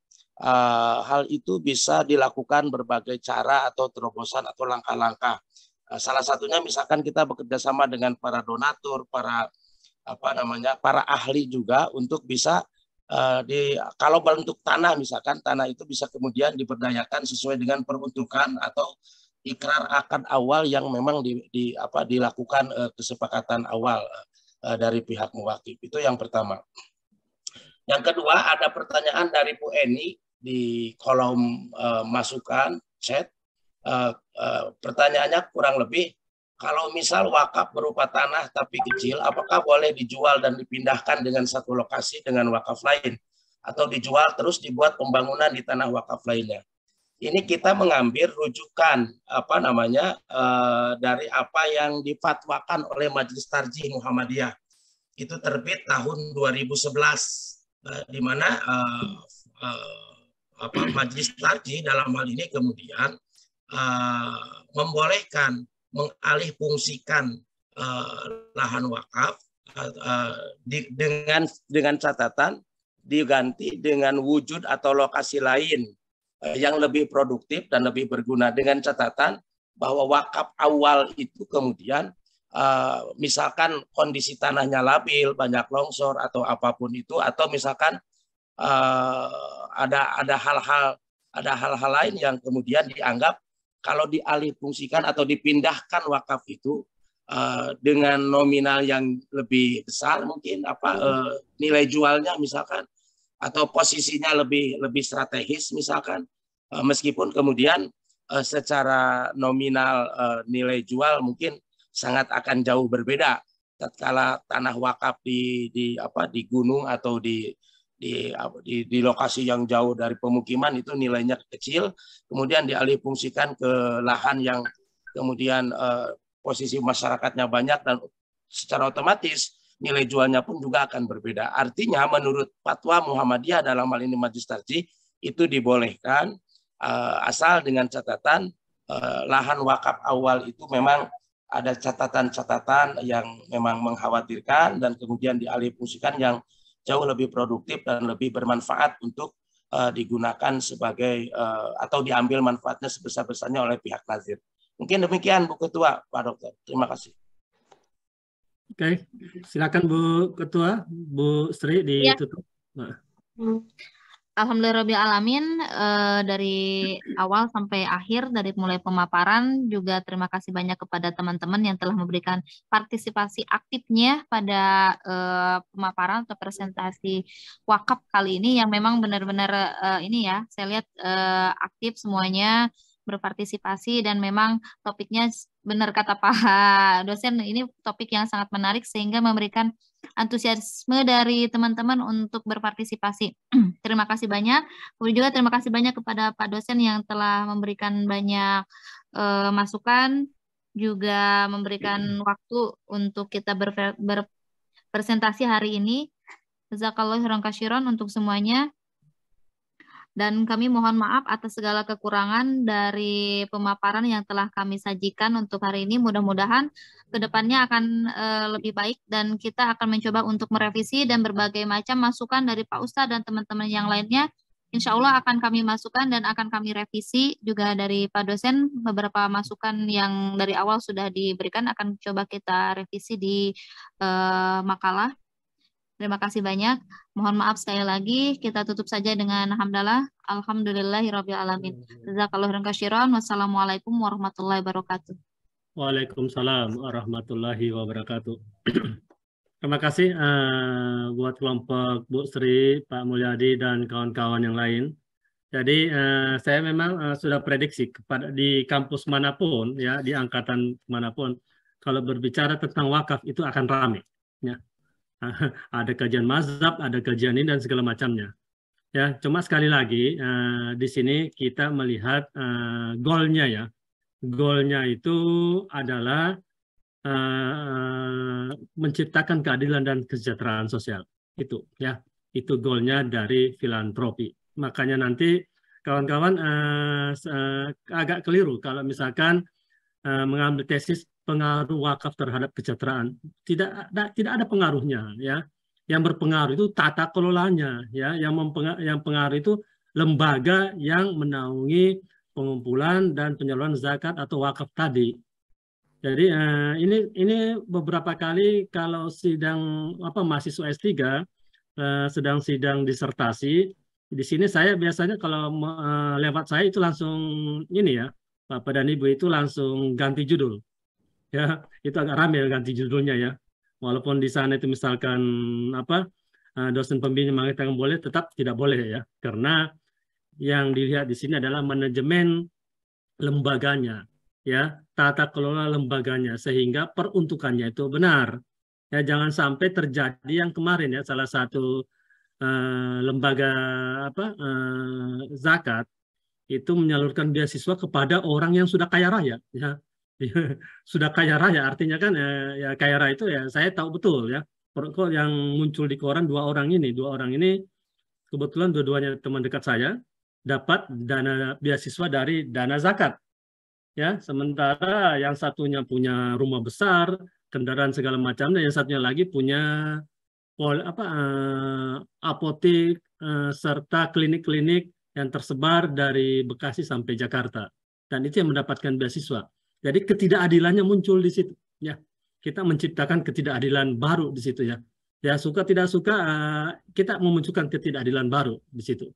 S8: uh, hal itu bisa dilakukan berbagai cara atau terobosan atau langkah-langkah. Uh, salah satunya misalkan kita bekerja sama dengan para donatur, para apa namanya, para ahli juga untuk bisa Eh, di kalau bentuk tanah misalkan tanah itu bisa kemudian diperdayakan sesuai dengan peruntukan atau ikrar akad awal yang memang di, di apa dilakukan uh, kesepakatan awal uh, dari pihak muwakif itu yang pertama. Yang kedua ada pertanyaan dari Bu Eni di kolom uh, masukan chat. Uh, uh, pertanyaannya kurang lebih kalau misal wakaf berupa tanah tapi kecil, apakah boleh dijual dan dipindahkan dengan satu lokasi dengan wakaf lain? Atau dijual terus dibuat pembangunan di tanah wakaf lainnya? Ini kita mengambil rujukan apa namanya eh, dari apa yang difatwakan oleh Majelis Tarjih Muhammadiyah. Itu terbit tahun 2011, eh, di mana Majlis eh, Tarji Majelis Tarjih dalam hal ini kemudian membolehkan mengalih fungsikan uh, eh, lahan wakaf uh, uh, di, dengan dengan catatan diganti dengan wujud atau lokasi lain uh, yang lebih produktif dan lebih berguna dengan catatan bahwa wakaf awal itu kemudian uh, misalkan kondisi tanahnya labil banyak longsor atau apapun itu atau misalkan uh, ada ada hal-hal ada hal-hal lain yang kemudian dianggap kalau dialih fungsikan atau dipindahkan wakaf itu uh, dengan nominal yang lebih besar mungkin apa uh, nilai jualnya misalkan atau posisinya lebih lebih strategis misalkan uh, meskipun kemudian uh, secara nominal uh, nilai jual mungkin sangat akan jauh berbeda tatkala tanah wakaf di di apa di gunung atau di di, di, di lokasi yang jauh dari pemukiman itu nilainya kecil, kemudian dialih ke lahan yang kemudian eh, posisi masyarakatnya banyak dan secara otomatis nilai jualnya pun juga akan berbeda. Artinya menurut fatwa Muhammadiyah dalam hal ini Majlis Tarji itu dibolehkan eh, asal dengan catatan eh, lahan wakaf awal itu memang ada catatan-catatan yang memang mengkhawatirkan dan kemudian dialih yang jauh lebih produktif dan lebih bermanfaat untuk uh, digunakan sebagai uh, atau diambil manfaatnya sebesar-besarnya oleh pihak nazir. Mungkin demikian Bu Ketua, Pak Dokter. Terima kasih.
S1: Oke, okay. silakan Bu Ketua, Bu Sri ya. ditutup. Ya. Nah.
S2: Hmm. Alhamdulillah alamin uh, dari awal sampai akhir dari mulai pemaparan juga terima kasih banyak kepada teman-teman yang telah memberikan partisipasi aktifnya pada uh, pemaparan atau presentasi wakaf kali ini yang memang benar-benar uh, ini ya saya lihat aktif semuanya berpartisipasi dan memang topiknya benar kata Pak dosen ini topik yang sangat menarik sehingga memberikan antusiasme dari teman-teman untuk berpartisipasi. terima kasih banyak. Kemudian juga terima kasih banyak kepada Pak dosen yang telah memberikan banyak uh, masukan juga memberikan iya. waktu untuk kita berpresentasi hari ini. Jazakallahu khairan untuk semuanya dan kami mohon maaf atas segala kekurangan dari pemaparan yang telah kami sajikan untuk hari ini. Mudah-mudahan kedepannya akan uh, lebih baik dan kita akan mencoba untuk merevisi dan berbagai macam masukan dari Pak Ustadz dan teman-teman yang lainnya. Insya Allah akan kami masukkan dan akan kami revisi juga dari Pak dosen beberapa masukan yang dari awal sudah diberikan akan coba kita revisi di uh, makalah Terima kasih banyak. Mohon maaf sekali lagi. Kita tutup saja dengan hamdalah. Alhamdulillahirrahmanirrahim. alamin. Jazakallahu Wassalamualaikum warahmatullahi wabarakatuh.
S1: Waalaikumsalam warahmatullahi wabarakatuh. Terima kasih uh, buat kelompok Bu Sri, Pak Mulyadi, dan kawan-kawan yang lain. Jadi uh, saya memang uh, sudah prediksi kepada di kampus manapun ya di angkatan manapun kalau berbicara tentang wakaf itu akan ramai. Ya. ada kajian mazhab, ada kajian ini dan segala macamnya. Ya, cuma sekali lagi uh, di sini kita melihat uh, goalnya ya. Goalnya itu adalah uh, menciptakan keadilan dan kesejahteraan sosial. Itu ya, itu goalnya dari filantropi. Makanya nanti kawan-kawan uh, uh, agak keliru kalau misalkan uh, mengambil tesis pengaruh wakaf terhadap kesejahteraan. Tidak ada, tidak ada pengaruhnya ya. Yang berpengaruh itu tata kelolanya ya, yang yang pengaruh itu lembaga yang menaungi pengumpulan dan penyaluran zakat atau wakaf tadi. Jadi eh, ini ini beberapa kali kalau sidang apa mahasiswa S3 eh, sedang sidang disertasi di sini saya biasanya kalau eh, lewat saya itu langsung ini ya Bapak dan Ibu itu langsung ganti judul ya itu agak rame ganti judulnya ya walaupun di sana itu misalkan apa eh, dosen pembimbing mengatakan boleh tetap tidak boleh ya karena yang dilihat di sini adalah manajemen lembaganya ya tata kelola lembaganya sehingga peruntukannya itu benar ya jangan sampai terjadi yang kemarin ya salah satu uh, lembaga apa uh, zakat itu menyalurkan beasiswa kepada orang yang sudah kaya raya ya Iya. sudah kaya raya artinya kan ya, ya kaya raya itu ya saya tahu betul ya kok yang muncul di koran dua orang ini dua orang ini kebetulan dua-duanya teman dekat saya dapat dana beasiswa dari dana zakat ya sementara yang satunya punya rumah besar kendaraan segala macam dan yang satunya lagi punya pol apa eh, apotek eh, serta klinik-klinik yang tersebar dari Bekasi sampai Jakarta dan itu yang mendapatkan beasiswa jadi ketidakadilannya muncul di situ. Ya, kita menciptakan ketidakadilan baru di situ ya. Ya suka tidak suka eh, kita memunculkan ketidakadilan baru di situ.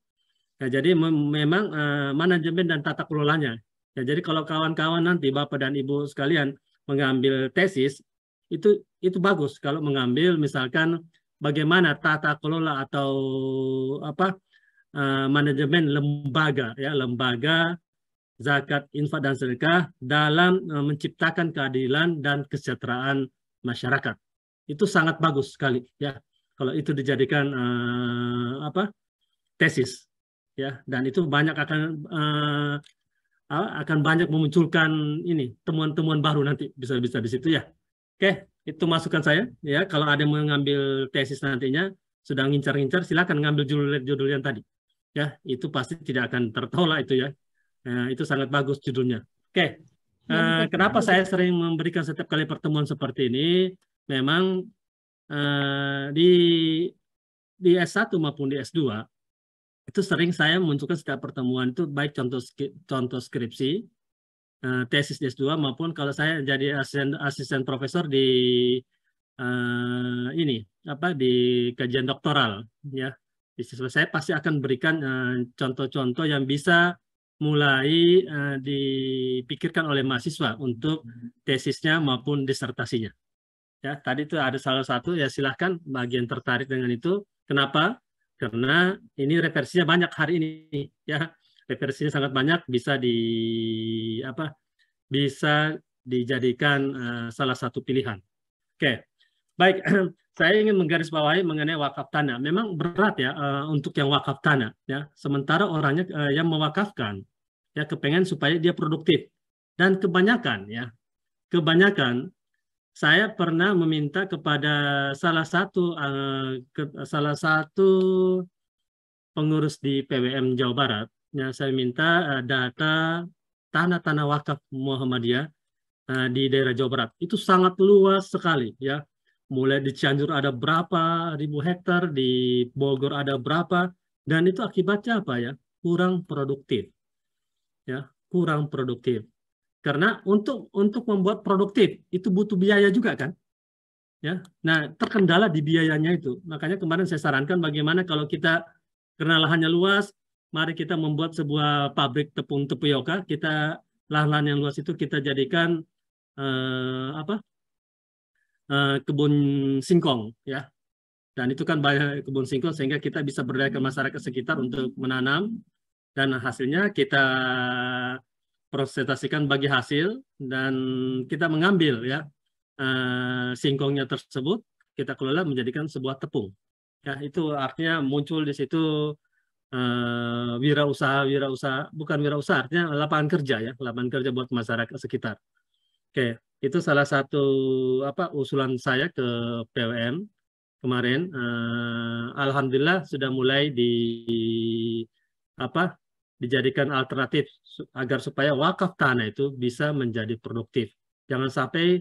S1: Ya, jadi memang eh, manajemen dan tata kelolanya. Ya, jadi kalau kawan-kawan nanti bapak dan ibu sekalian mengambil tesis itu itu bagus kalau mengambil misalkan bagaimana tata kelola atau apa eh, manajemen lembaga ya lembaga zakat, infak, dan sedekah dalam e, menciptakan keadilan dan kesejahteraan masyarakat. Itu sangat bagus sekali ya kalau itu dijadikan uh, apa tesis ya dan itu banyak akan uh, akan banyak memunculkan ini temuan-temuan baru nanti bisa-bisa di situ ya. Oke, itu masukan saya ya. Kalau ada yang mengambil tesis nantinya sudah ngincar-ngincar silakan ngambil judul-judul yang tadi. Ya, itu pasti tidak akan tertolak itu ya. Nah, itu sangat bagus judulnya. Oke, okay.
S2: uh, eh, kenapa
S1: saya sering memberikan setiap kali pertemuan seperti ini? Memang uh, di di S1 maupun di S2 itu sering saya munculkan setiap pertemuan itu baik contoh contoh skripsi, uh, tesis di S2 maupun kalau saya jadi asisten asisten profesor di uh, ini apa di kajian doktoral ya. Di saya pasti akan berikan contoh-contoh uh, yang bisa mulai uh, dipikirkan oleh mahasiswa untuk tesisnya maupun disertasinya. Ya, tadi itu ada salah satu ya silahkan bagian tertarik dengan itu. Kenapa? Karena ini referensinya banyak hari ini ya. Referensinya sangat banyak bisa di apa? bisa dijadikan uh, salah satu pilihan. Oke. Okay. Baik, saya ingin menggarisbawahi mengenai wakaf tanah. Memang berat ya eh, untuk yang wakaf tanah ya. Sementara orangnya eh, yang mewakafkan ya kepengen supaya dia produktif. Dan kebanyakan ya, kebanyakan saya pernah meminta kepada salah satu eh, salah satu pengurus di PWM Jawa Barat ya saya minta data tanah-tanah wakaf Muhammadiyah di daerah Jawa Barat. Itu sangat luas sekali ya mulai di Cianjur ada berapa ribu hektar, di Bogor ada berapa, dan itu akibatnya apa ya? Kurang produktif, ya kurang produktif. Karena untuk untuk membuat produktif itu butuh biaya juga kan, ya. Nah terkendala di biayanya itu, makanya kemarin saya sarankan bagaimana kalau kita karena lahannya luas, mari kita membuat sebuah pabrik tepung tepioka, kita lahan-lahan yang luas itu kita jadikan eh, apa Eh, kebun singkong ya. Dan itu kan banyak kebun singkong sehingga kita bisa berdayakan masyarakat sekitar untuk menanam dan hasilnya kita prosesasikan bagi hasil dan kita mengambil ya eh, singkongnya tersebut kita kelola menjadikan sebuah tepung. Ya, itu artinya muncul di situ uh, wirausaha wirausaha bukan wirausaha artinya lapangan kerja ya lapangan kerja buat masyarakat sekitar oke okay itu salah satu apa usulan saya ke PLN kemarin uh, alhamdulillah sudah mulai di apa dijadikan alternatif agar supaya wakaf tanah itu bisa menjadi produktif jangan sampai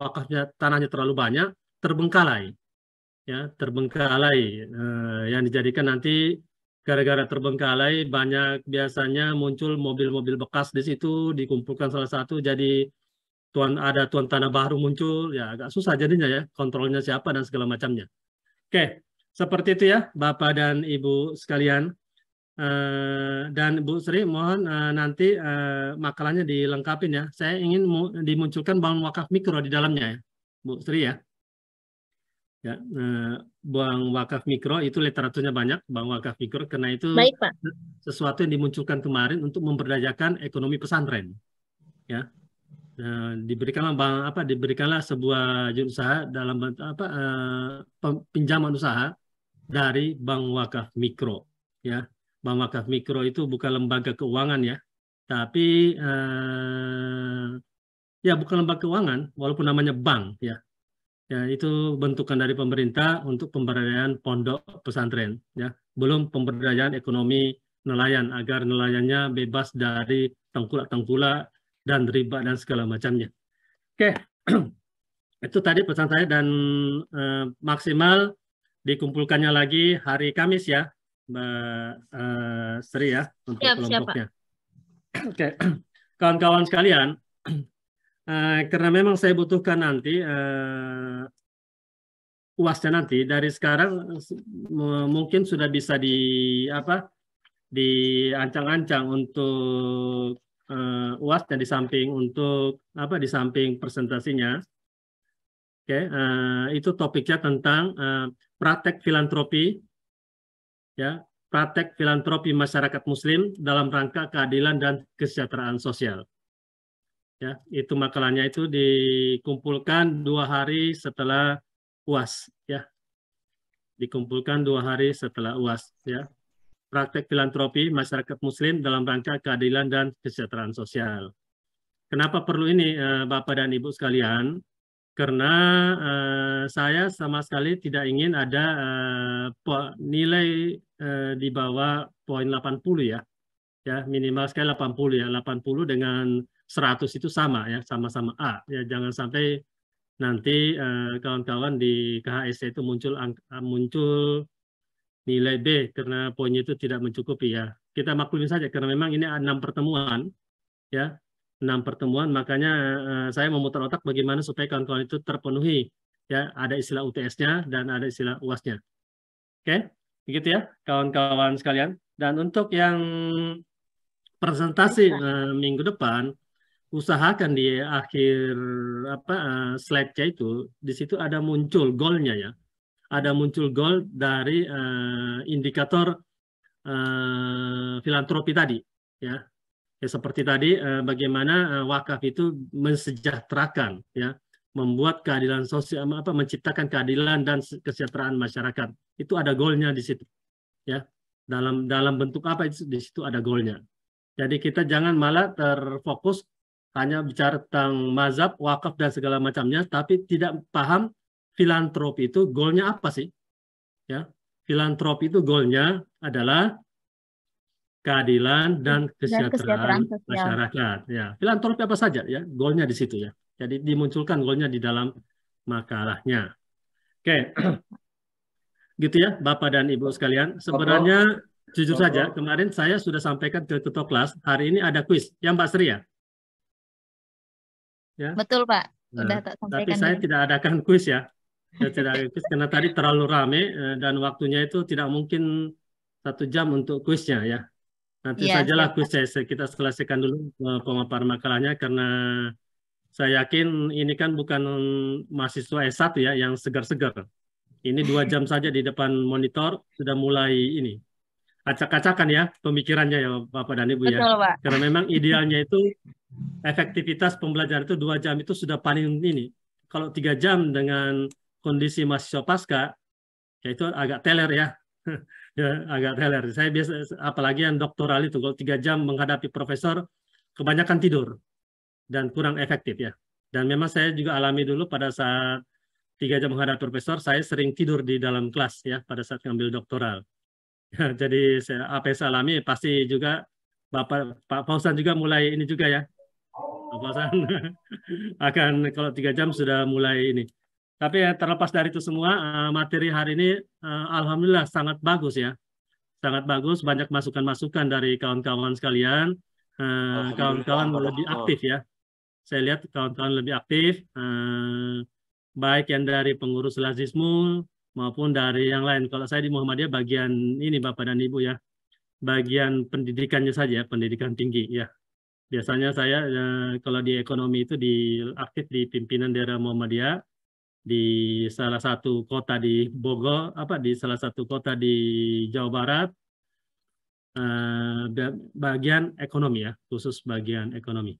S1: wakafnya tanahnya terlalu banyak terbengkalai ya terbengkalai uh, yang dijadikan nanti gara-gara terbengkalai banyak biasanya muncul mobil-mobil bekas di situ dikumpulkan salah satu jadi tuan ada tuan tanah baru muncul ya agak susah jadinya ya kontrolnya siapa dan segala macamnya oke seperti itu ya bapak dan ibu sekalian eh, dan bu Sri mohon eh, nanti eh, makalahnya dilengkapin ya saya ingin dimunculkan bangun wakaf mikro di dalamnya ya bu Sri ya ya buang wakaf mikro itu literaturnya banyak bang wakaf mikro karena itu Baik, Pak. sesuatu yang dimunculkan kemarin untuk memperdayakan ekonomi pesantren ya Eh, diberikanlah bank apa diberikanlah sebuah usaha dalam apa uh, pinjaman usaha dari bank wakaf mikro ya bank wakaf mikro itu bukan lembaga keuangan ya tapi uh, ya bukan lembaga keuangan walaupun namanya bank ya ya itu bentukan dari pemerintah untuk pemberdayaan pondok pesantren ya belum pemberdayaan ekonomi nelayan agar nelayannya bebas dari tengkulak-tengkulak dan riba dan segala macamnya. Oke, itu tadi pesan saya dan uh, maksimal dikumpulkannya lagi hari Kamis ya, Mbak uh, Sri ya untuk siap, kelompoknya. Oke, Oke, kawan-kawan sekalian, uh, karena memang saya butuhkan nanti Uh, uasnya nanti dari sekarang mungkin sudah bisa di apa diancang-ancang untuk uh, UAS dan di samping untuk apa di samping presentasinya oke okay, uh, eh, itu topiknya tentang uh, praktek filantropi ya praktek filantropi masyarakat muslim dalam rangka keadilan dan kesejahteraan sosial ya itu makalahnya itu dikumpulkan dua hari setelah UAS ya dikumpulkan dua hari setelah UAS ya praktek filantropi masyarakat muslim dalam rangka keadilan dan kesejahteraan sosial. Kenapa perlu ini eh, Bapak dan Ibu sekalian? Karena eh, saya sama sekali tidak ingin ada eh, nilai di bawah poin 80 ya. Ya, minimal sekali 80 ya. 80 dengan 100 itu sama ya, sama-sama A. Ya, jangan sampai nanti kawan-kawan di KHS itu muncul muncul nilai B karena poinnya itu tidak mencukupi ya. Kita maklumi saja karena memang ini enam pertemuan ya, enam pertemuan makanya eh, saya memutar otak bagaimana supaya kawan-kawan itu terpenuhi ya, ada istilah UTS-nya dan ada istilah UAS-nya. Oke, okay? begitu ya kawan-kawan sekalian. Dan untuk yang presentasi uh, minggu depan usahakan di akhir apa uh, slide-nya itu di situ ada muncul goal-nya ya ada muncul goal dari uh, indikator uh, filantropi tadi ya. ya seperti tadi uh, bagaimana uh, wakaf itu mensejahterakan ya membuat keadilan sosial apa menciptakan keadilan dan kesejahteraan masyarakat itu ada goalnya di situ ya dalam dalam bentuk apa itu di situ ada goalnya jadi kita jangan malah terfokus hanya bicara tentang mazhab wakaf dan segala macamnya tapi tidak paham Filantropi itu goalnya apa sih? Ya, filantropi itu goalnya adalah keadilan dan kesejahteraan, dan kesejahteraan masyarakat. Ya, filantropi apa saja ya, goalnya di situ ya. Jadi dimunculkan goalnya di dalam makalahnya. Oke, gitu ya, Bapak dan Ibu sekalian. Sebenarnya Bapak. jujur Bapak. saja, kemarin saya sudah sampaikan ke ketua kelas. Hari ini ada kuis, yang Mbak Sri ya.
S6: Ya.
S2: Betul Pak, nah, sudah nah, Tapi saya ya.
S1: tidak adakan kuis ya ya, tidak kuis karena tadi terlalu rame eh, dan waktunya itu tidak mungkin satu jam untuk kuisnya ya. Nanti ya, sajalah kuis saya kita selesaikan dulu eh, pemaparan makalahnya karena saya yakin ini kan bukan mahasiswa S1 ya yang segar-segar. Ini dua jam saja di depan monitor sudah mulai ini acak-acakan ya pemikirannya ya Bapak dan Ibu ya. Betul, ya. Pak. Karena memang idealnya itu efektivitas pembelajaran itu dua jam itu sudah paling ini. Kalau tiga jam dengan kondisi mahasiswa pasca ya itu agak teler ya. ya agak teler. Saya biasa apalagi yang doktoral itu kalau tiga jam menghadapi profesor kebanyakan tidur dan kurang efektif ya. Dan memang saya juga alami dulu pada saat tiga jam menghadapi profesor, saya sering tidur di dalam kelas ya pada saat ngambil doktoral. Ya, jadi saya, apa yang saya alami pasti juga Bapak Pak Fausan juga mulai ini juga ya. Pak Fausan akan kalau tiga jam sudah mulai ini tapi ya, terlepas dari itu semua, eh, materi hari ini eh, alhamdulillah sangat bagus ya. Sangat bagus, banyak masukan-masukan dari kawan-kawan sekalian. kawan kawan-kawan lebih aktif ya. Saya lihat kawan-kawan lebih aktif, baik yang dari pengurus Lazismu maupun dari yang lain. Kalau saya di Muhammadiyah bagian ini Bapak dan Ibu ya, bagian pendidikannya saja, pendidikan tinggi ya. Biasanya saya kalau di ekonomi itu di aktif di pimpinan daerah Muhammadiyah, di salah satu kota di Bogor apa di salah satu kota di Jawa Barat eh, bagian ekonomi ya khusus bagian ekonomi.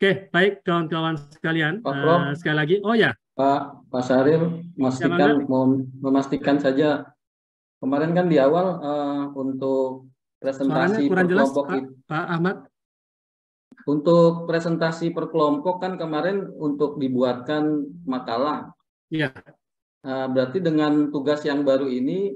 S1: Oke baik kawan-kawan sekalian Pak eh, Prof, uh, sekali lagi oh ya Pak Pak Syarif memastikan memastikan
S11: saja kemarin kan di awal uh, untuk presentasi kurang jelas, Pak, Pak Ahmad untuk presentasi perkelompok kan kemarin untuk dibuatkan makalah Iya. Nah, berarti dengan tugas yang baru ini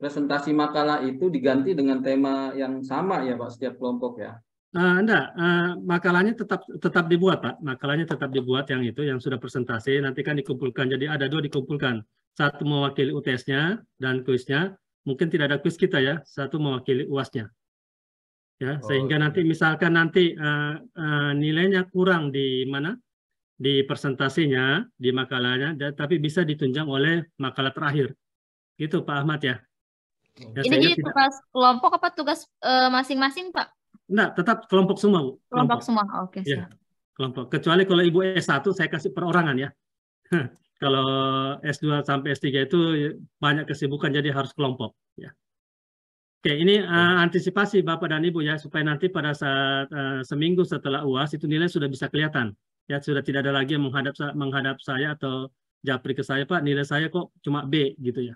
S11: presentasi makalah itu diganti dengan tema yang sama ya Pak setiap
S7: kelompok ya?
S1: Uh, enggak, uh, makalahnya tetap tetap dibuat Pak. Makalahnya tetap dibuat yang itu yang sudah presentasi nanti kan dikumpulkan. Jadi ada dua dikumpulkan. Satu mewakili UTS-nya dan kuisnya. Mungkin tidak ada kuis kita ya. Satu mewakili UAS-nya.
S6: Ya, oh, sehingga
S1: nanti misalkan nanti uh, uh, nilainya kurang di mana? di presentasinya, di makalahnya, tapi bisa ditunjang oleh makalah terakhir. Gitu Pak Ahmad ya. Dan Ini jadi tidak...
S2: kelompok apa tugas eh, masing-masing uh, Pak?
S1: Enggak, tetap kelompok semua Bu. Kelompok, kelompok.
S2: semua, oke. Okay, ya,
S1: kelompok. Kecuali kalau Ibu S1 saya kasih perorangan ya. kalau S2 sampai S3 itu banyak kesibukan jadi harus kelompok ya. Oke, ini uh, antisipasi Bapak dan Ibu ya supaya nanti pada saat uh, seminggu setelah UAS itu nilai sudah bisa kelihatan ya sudah tidak ada lagi yang menghadap menghadap saya atau japri ke saya pak nilai saya kok cuma B gitu ya,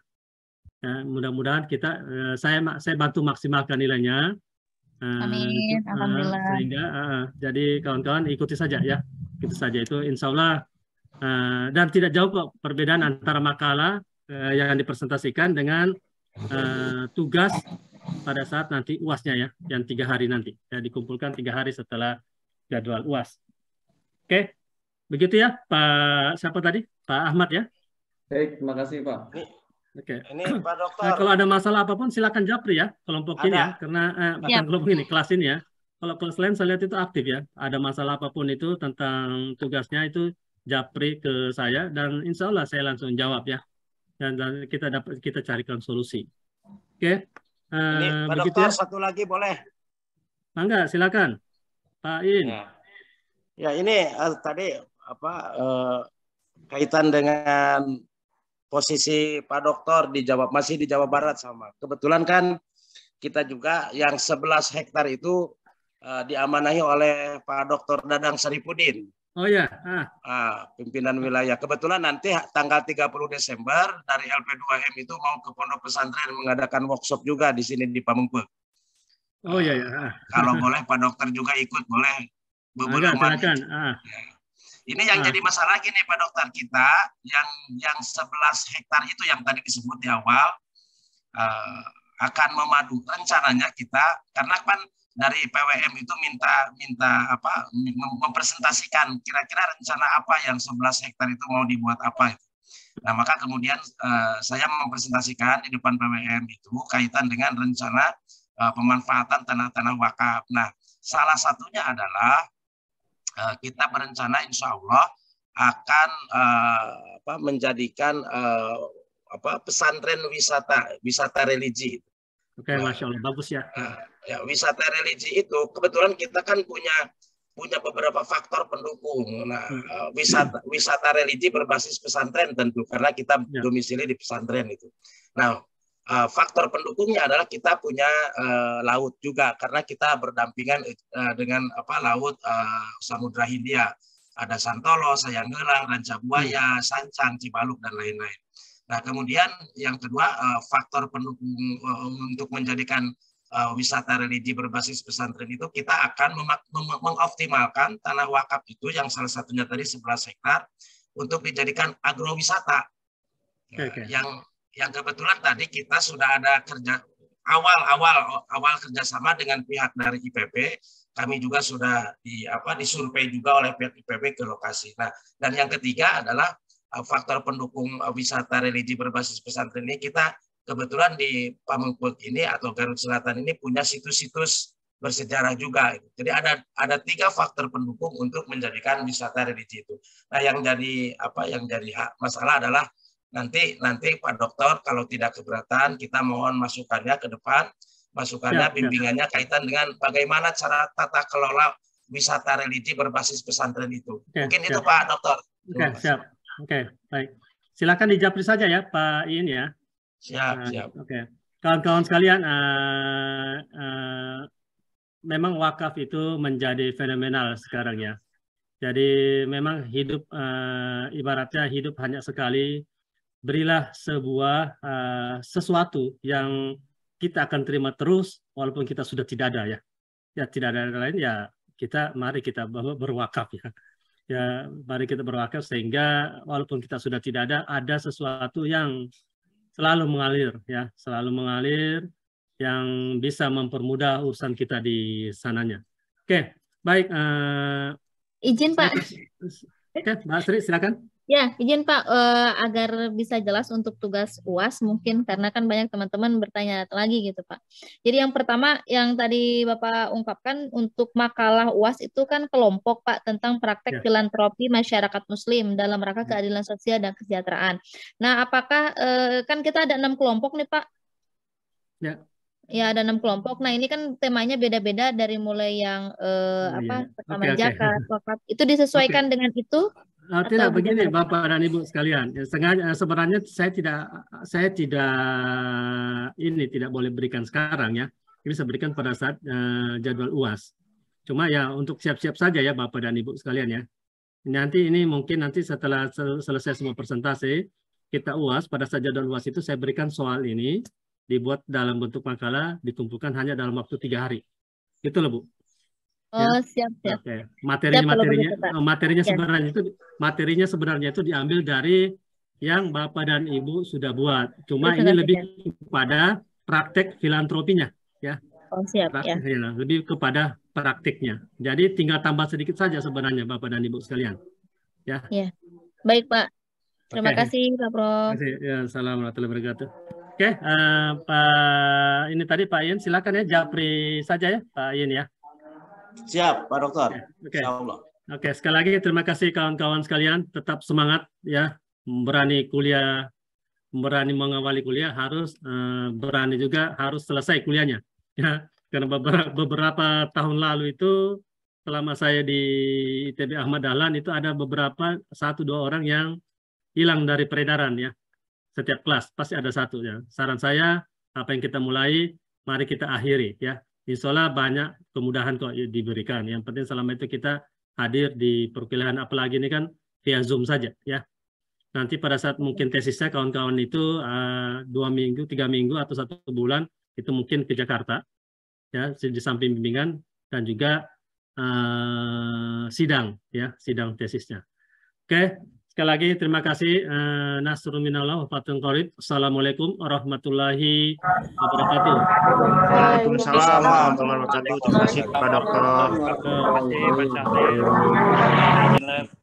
S1: ya mudah-mudahan kita eh, saya saya bantu maksimalkan nilainya eh, amin uh, alhamdulillah sehingga uh, jadi kawan-kawan ikuti saja ya itu saja itu insya Allah uh, dan tidak jauh kok perbedaan antara makalah uh, yang dipresentasikan dengan uh, tugas pada saat nanti uasnya ya yang tiga hari nanti ya dikumpulkan tiga hari setelah jadwal uas Oke, begitu ya Pak siapa tadi? Pak Ahmad ya.
S7: Baik, terima kasih Pak. Ini, Oke. Ini
S6: Pak
S1: Dokter. Nah, kalau ada masalah apapun silakan Japri ya kelompok ya, ada. ini ya,
S6: karena eh, ya.
S1: kelompok ini kelas ini ya. Kalau kelas lain saya lihat itu aktif ya. Ada masalah apapun itu tentang tugasnya itu Japri ke saya dan insya Allah saya langsung jawab ya. Dan, dan kita dapat kita carikan solusi. Oke. Eh, ini, Pak Dokter ya.
S8: satu lagi boleh?
S1: Mangga silakan.
S8: Pak In. Ya. Ya ini uh, tadi apa uh, kaitan dengan posisi Pak Doktor di Jawa masih di Jawa Barat sama. Kebetulan kan kita juga yang 11 hektar itu uh, diamanahi oleh Pak Dokter Dadang Saripudin.
S6: Oh ya. Ah.
S8: Uh, pimpinan wilayah. Kebetulan nanti tanggal 30 Desember dari LP2M itu mau ke Pondok Pesantren mengadakan workshop juga di sini di Pamengpe. Oh iya ya. Uh, Kalau boleh Pak Dokter juga ikut boleh Beberapa Ah. Ini yang ah. jadi masalah gini Pak Dokter kita yang yang 11 hektar itu yang tadi disebut di awal uh, akan memadu rencananya kita karena kan dari PWM itu minta minta apa mempresentasikan kira-kira rencana apa yang 11 hektar itu mau dibuat apa itu. Nah, maka kemudian uh, saya mempresentasikan di depan PWM itu kaitan dengan rencana uh, pemanfaatan tanah-tanah wakaf. Nah, salah satunya adalah Eh, kita berencana insya Allah akan uh, apa, menjadikan uh, apa pesantren wisata wisata religi.
S1: Oke, okay, nah, masya Allah bagus ya. Uh,
S8: ya wisata religi itu kebetulan kita kan punya punya beberapa faktor pendukung. Nah, uh, wisata wisata religi berbasis pesantren tentu karena kita ya. domisili di pesantren itu. Nah, Eh, faktor pendukungnya adalah kita punya uh, laut juga karena kita berdampingan uh, dengan apa laut uh, Samudra Hindia ada Santolo, Sayanggelang, Rancabuaya, Sancang, Cibaluk dan lain-lain. Nah kemudian yang kedua uh, faktor pendukung uh, untuk menjadikan uh, wisata religi berbasis pesantren itu kita akan mengoptimalkan tanah wakaf itu yang salah satunya tadi 11 hektar untuk dijadikan agrowisata okay. yang yang kebetulan tadi kita sudah ada kerja awal-awal awal kerjasama dengan pihak dari IPB kami juga sudah di apa disurvei juga oleh pihak IPB ke lokasi. Nah, dan yang ketiga adalah eh, faktor pendukung eh, wisata religi berbasis pesantren ini kita kebetulan di Pamengkut ini atau Garut Selatan ini punya situs-situs bersejarah juga. Jadi ada ada tiga faktor pendukung untuk menjadikan wisata religi itu. Nah, yang jadi apa yang jadi masalah adalah nanti nanti Pak Dokter kalau tidak keberatan kita mohon masukannya ke depan, masukannya ya, ya. bimbingannya ya. kaitan dengan bagaimana cara tata kelola wisata religi berbasis pesantren itu. Okay, Mungkin siap. itu Pak Dokter. Oke, okay,
S1: siap. Oke, okay, baik. Silakan dijawab saja ya Pak Iin ya. Siap, uh, siap. Oke. Okay. Kawan-kawan sekalian, uh, uh, memang wakaf itu menjadi fenomenal sekarang ya. Jadi memang hidup uh, ibaratnya hidup hanya sekali berilah sebuah uh, sesuatu yang kita akan terima terus walaupun kita sudah tidak ada ya. Ya tidak ada lain ya kita mari kita berwakaf ya. Ya mari kita berwakaf sehingga walaupun kita sudah tidak ada ada sesuatu yang selalu mengalir ya, selalu mengalir yang bisa mempermudah urusan kita di sananya. Oke, baik uh, izin Pak. Oke, Mbak Sri silakan.
S2: Ya, izin Pak, uh, agar bisa jelas untuk tugas UAS mungkin karena kan banyak teman-teman bertanya lagi gitu Pak. Jadi yang pertama yang tadi Bapak ungkapkan untuk makalah UAS itu kan kelompok Pak tentang praktek ya. filantropi masyarakat Muslim dalam rangka ya. keadilan sosial dan kesejahteraan. Nah, apakah uh, kan kita ada enam kelompok nih Pak? Ya. Ya ada enam kelompok. Nah ini kan temanya beda-beda dari mulai yang uh, oh, apa iya. rekaman okay, okay. itu disesuaikan okay. dengan itu
S1: Uh, tidak begini Bapak dan Ibu sekalian. Ya, sengaja, sebenarnya saya tidak saya tidak ini tidak boleh berikan sekarang ya. Ini saya berikan pada saat uh, jadwal UAS. Cuma ya untuk siap-siap saja ya Bapak dan Ibu sekalian ya. Nanti ini mungkin nanti setelah selesai semua presentasi kita UAS pada saat jadwal UAS itu saya berikan soal ini dibuat dalam bentuk makalah ditumpukan hanya dalam waktu tiga hari. Gitu loh Bu.
S4: Ya. Oh, ya. siap, siap. Oke.
S1: Okay. Materinya-materinya begitu, oh, materinya sebenarnya itu materinya sebenarnya itu diambil dari yang Bapak dan Ibu sudah buat. Cuma ini lebih siap. Ya. kepada praktek filantropinya, ya. Oh, siap, ya. praktek, ya. ya. Lebih kepada praktiknya. Jadi tinggal tambah sedikit saja sebenarnya Bapak dan Ibu sekalian.
S6: Ya.
S2: Ya. Baik, Pak. Terima okay. kasih, Pak Prof. Terima kasih.
S1: Ya, Assalamualaikum warahmatullahi wabarakatuh. Oke, okay, uh, eh, Pak ini tadi Pak Yen silakan ya Japri saja ya, Pak Yen ya.
S6: Siap, Pak Dokter. Oke. Okay. Oke,
S1: okay, sekali lagi terima kasih kawan-kawan sekalian. Tetap semangat ya, berani kuliah, berani mengawali kuliah harus eh, berani juga harus selesai kuliahnya. Ya, karena beberapa, beberapa tahun lalu itu selama saya di ITB Ahmad Dahlan itu ada beberapa satu dua orang yang hilang dari peredaran ya. Setiap kelas pasti ada satu ya. Saran saya apa yang kita mulai mari kita akhiri ya Insya banyak kemudahan kok diberikan. Yang penting selama itu kita hadir di perkuliahan apalagi ini kan via Zoom saja ya. Nanti pada saat mungkin iya. tesisnya kawan-kawan itu uh, dua minggu, tiga minggu atau satu bulan itu mungkin ke Jakarta ya di samping bimbingan dan juga uh, sidang ya sidang tesisnya. Oke, Sekali lagi terima kasih uh, eh, Nasrul Minallah Fatun Qorib. Assalamualaikum warahmatullahi wabarakatuh. Waalaikumsalam
S8: warahmatullahi wabarakatuh. Terima kasih
S1: Pak Dokter. Terima kasih Pak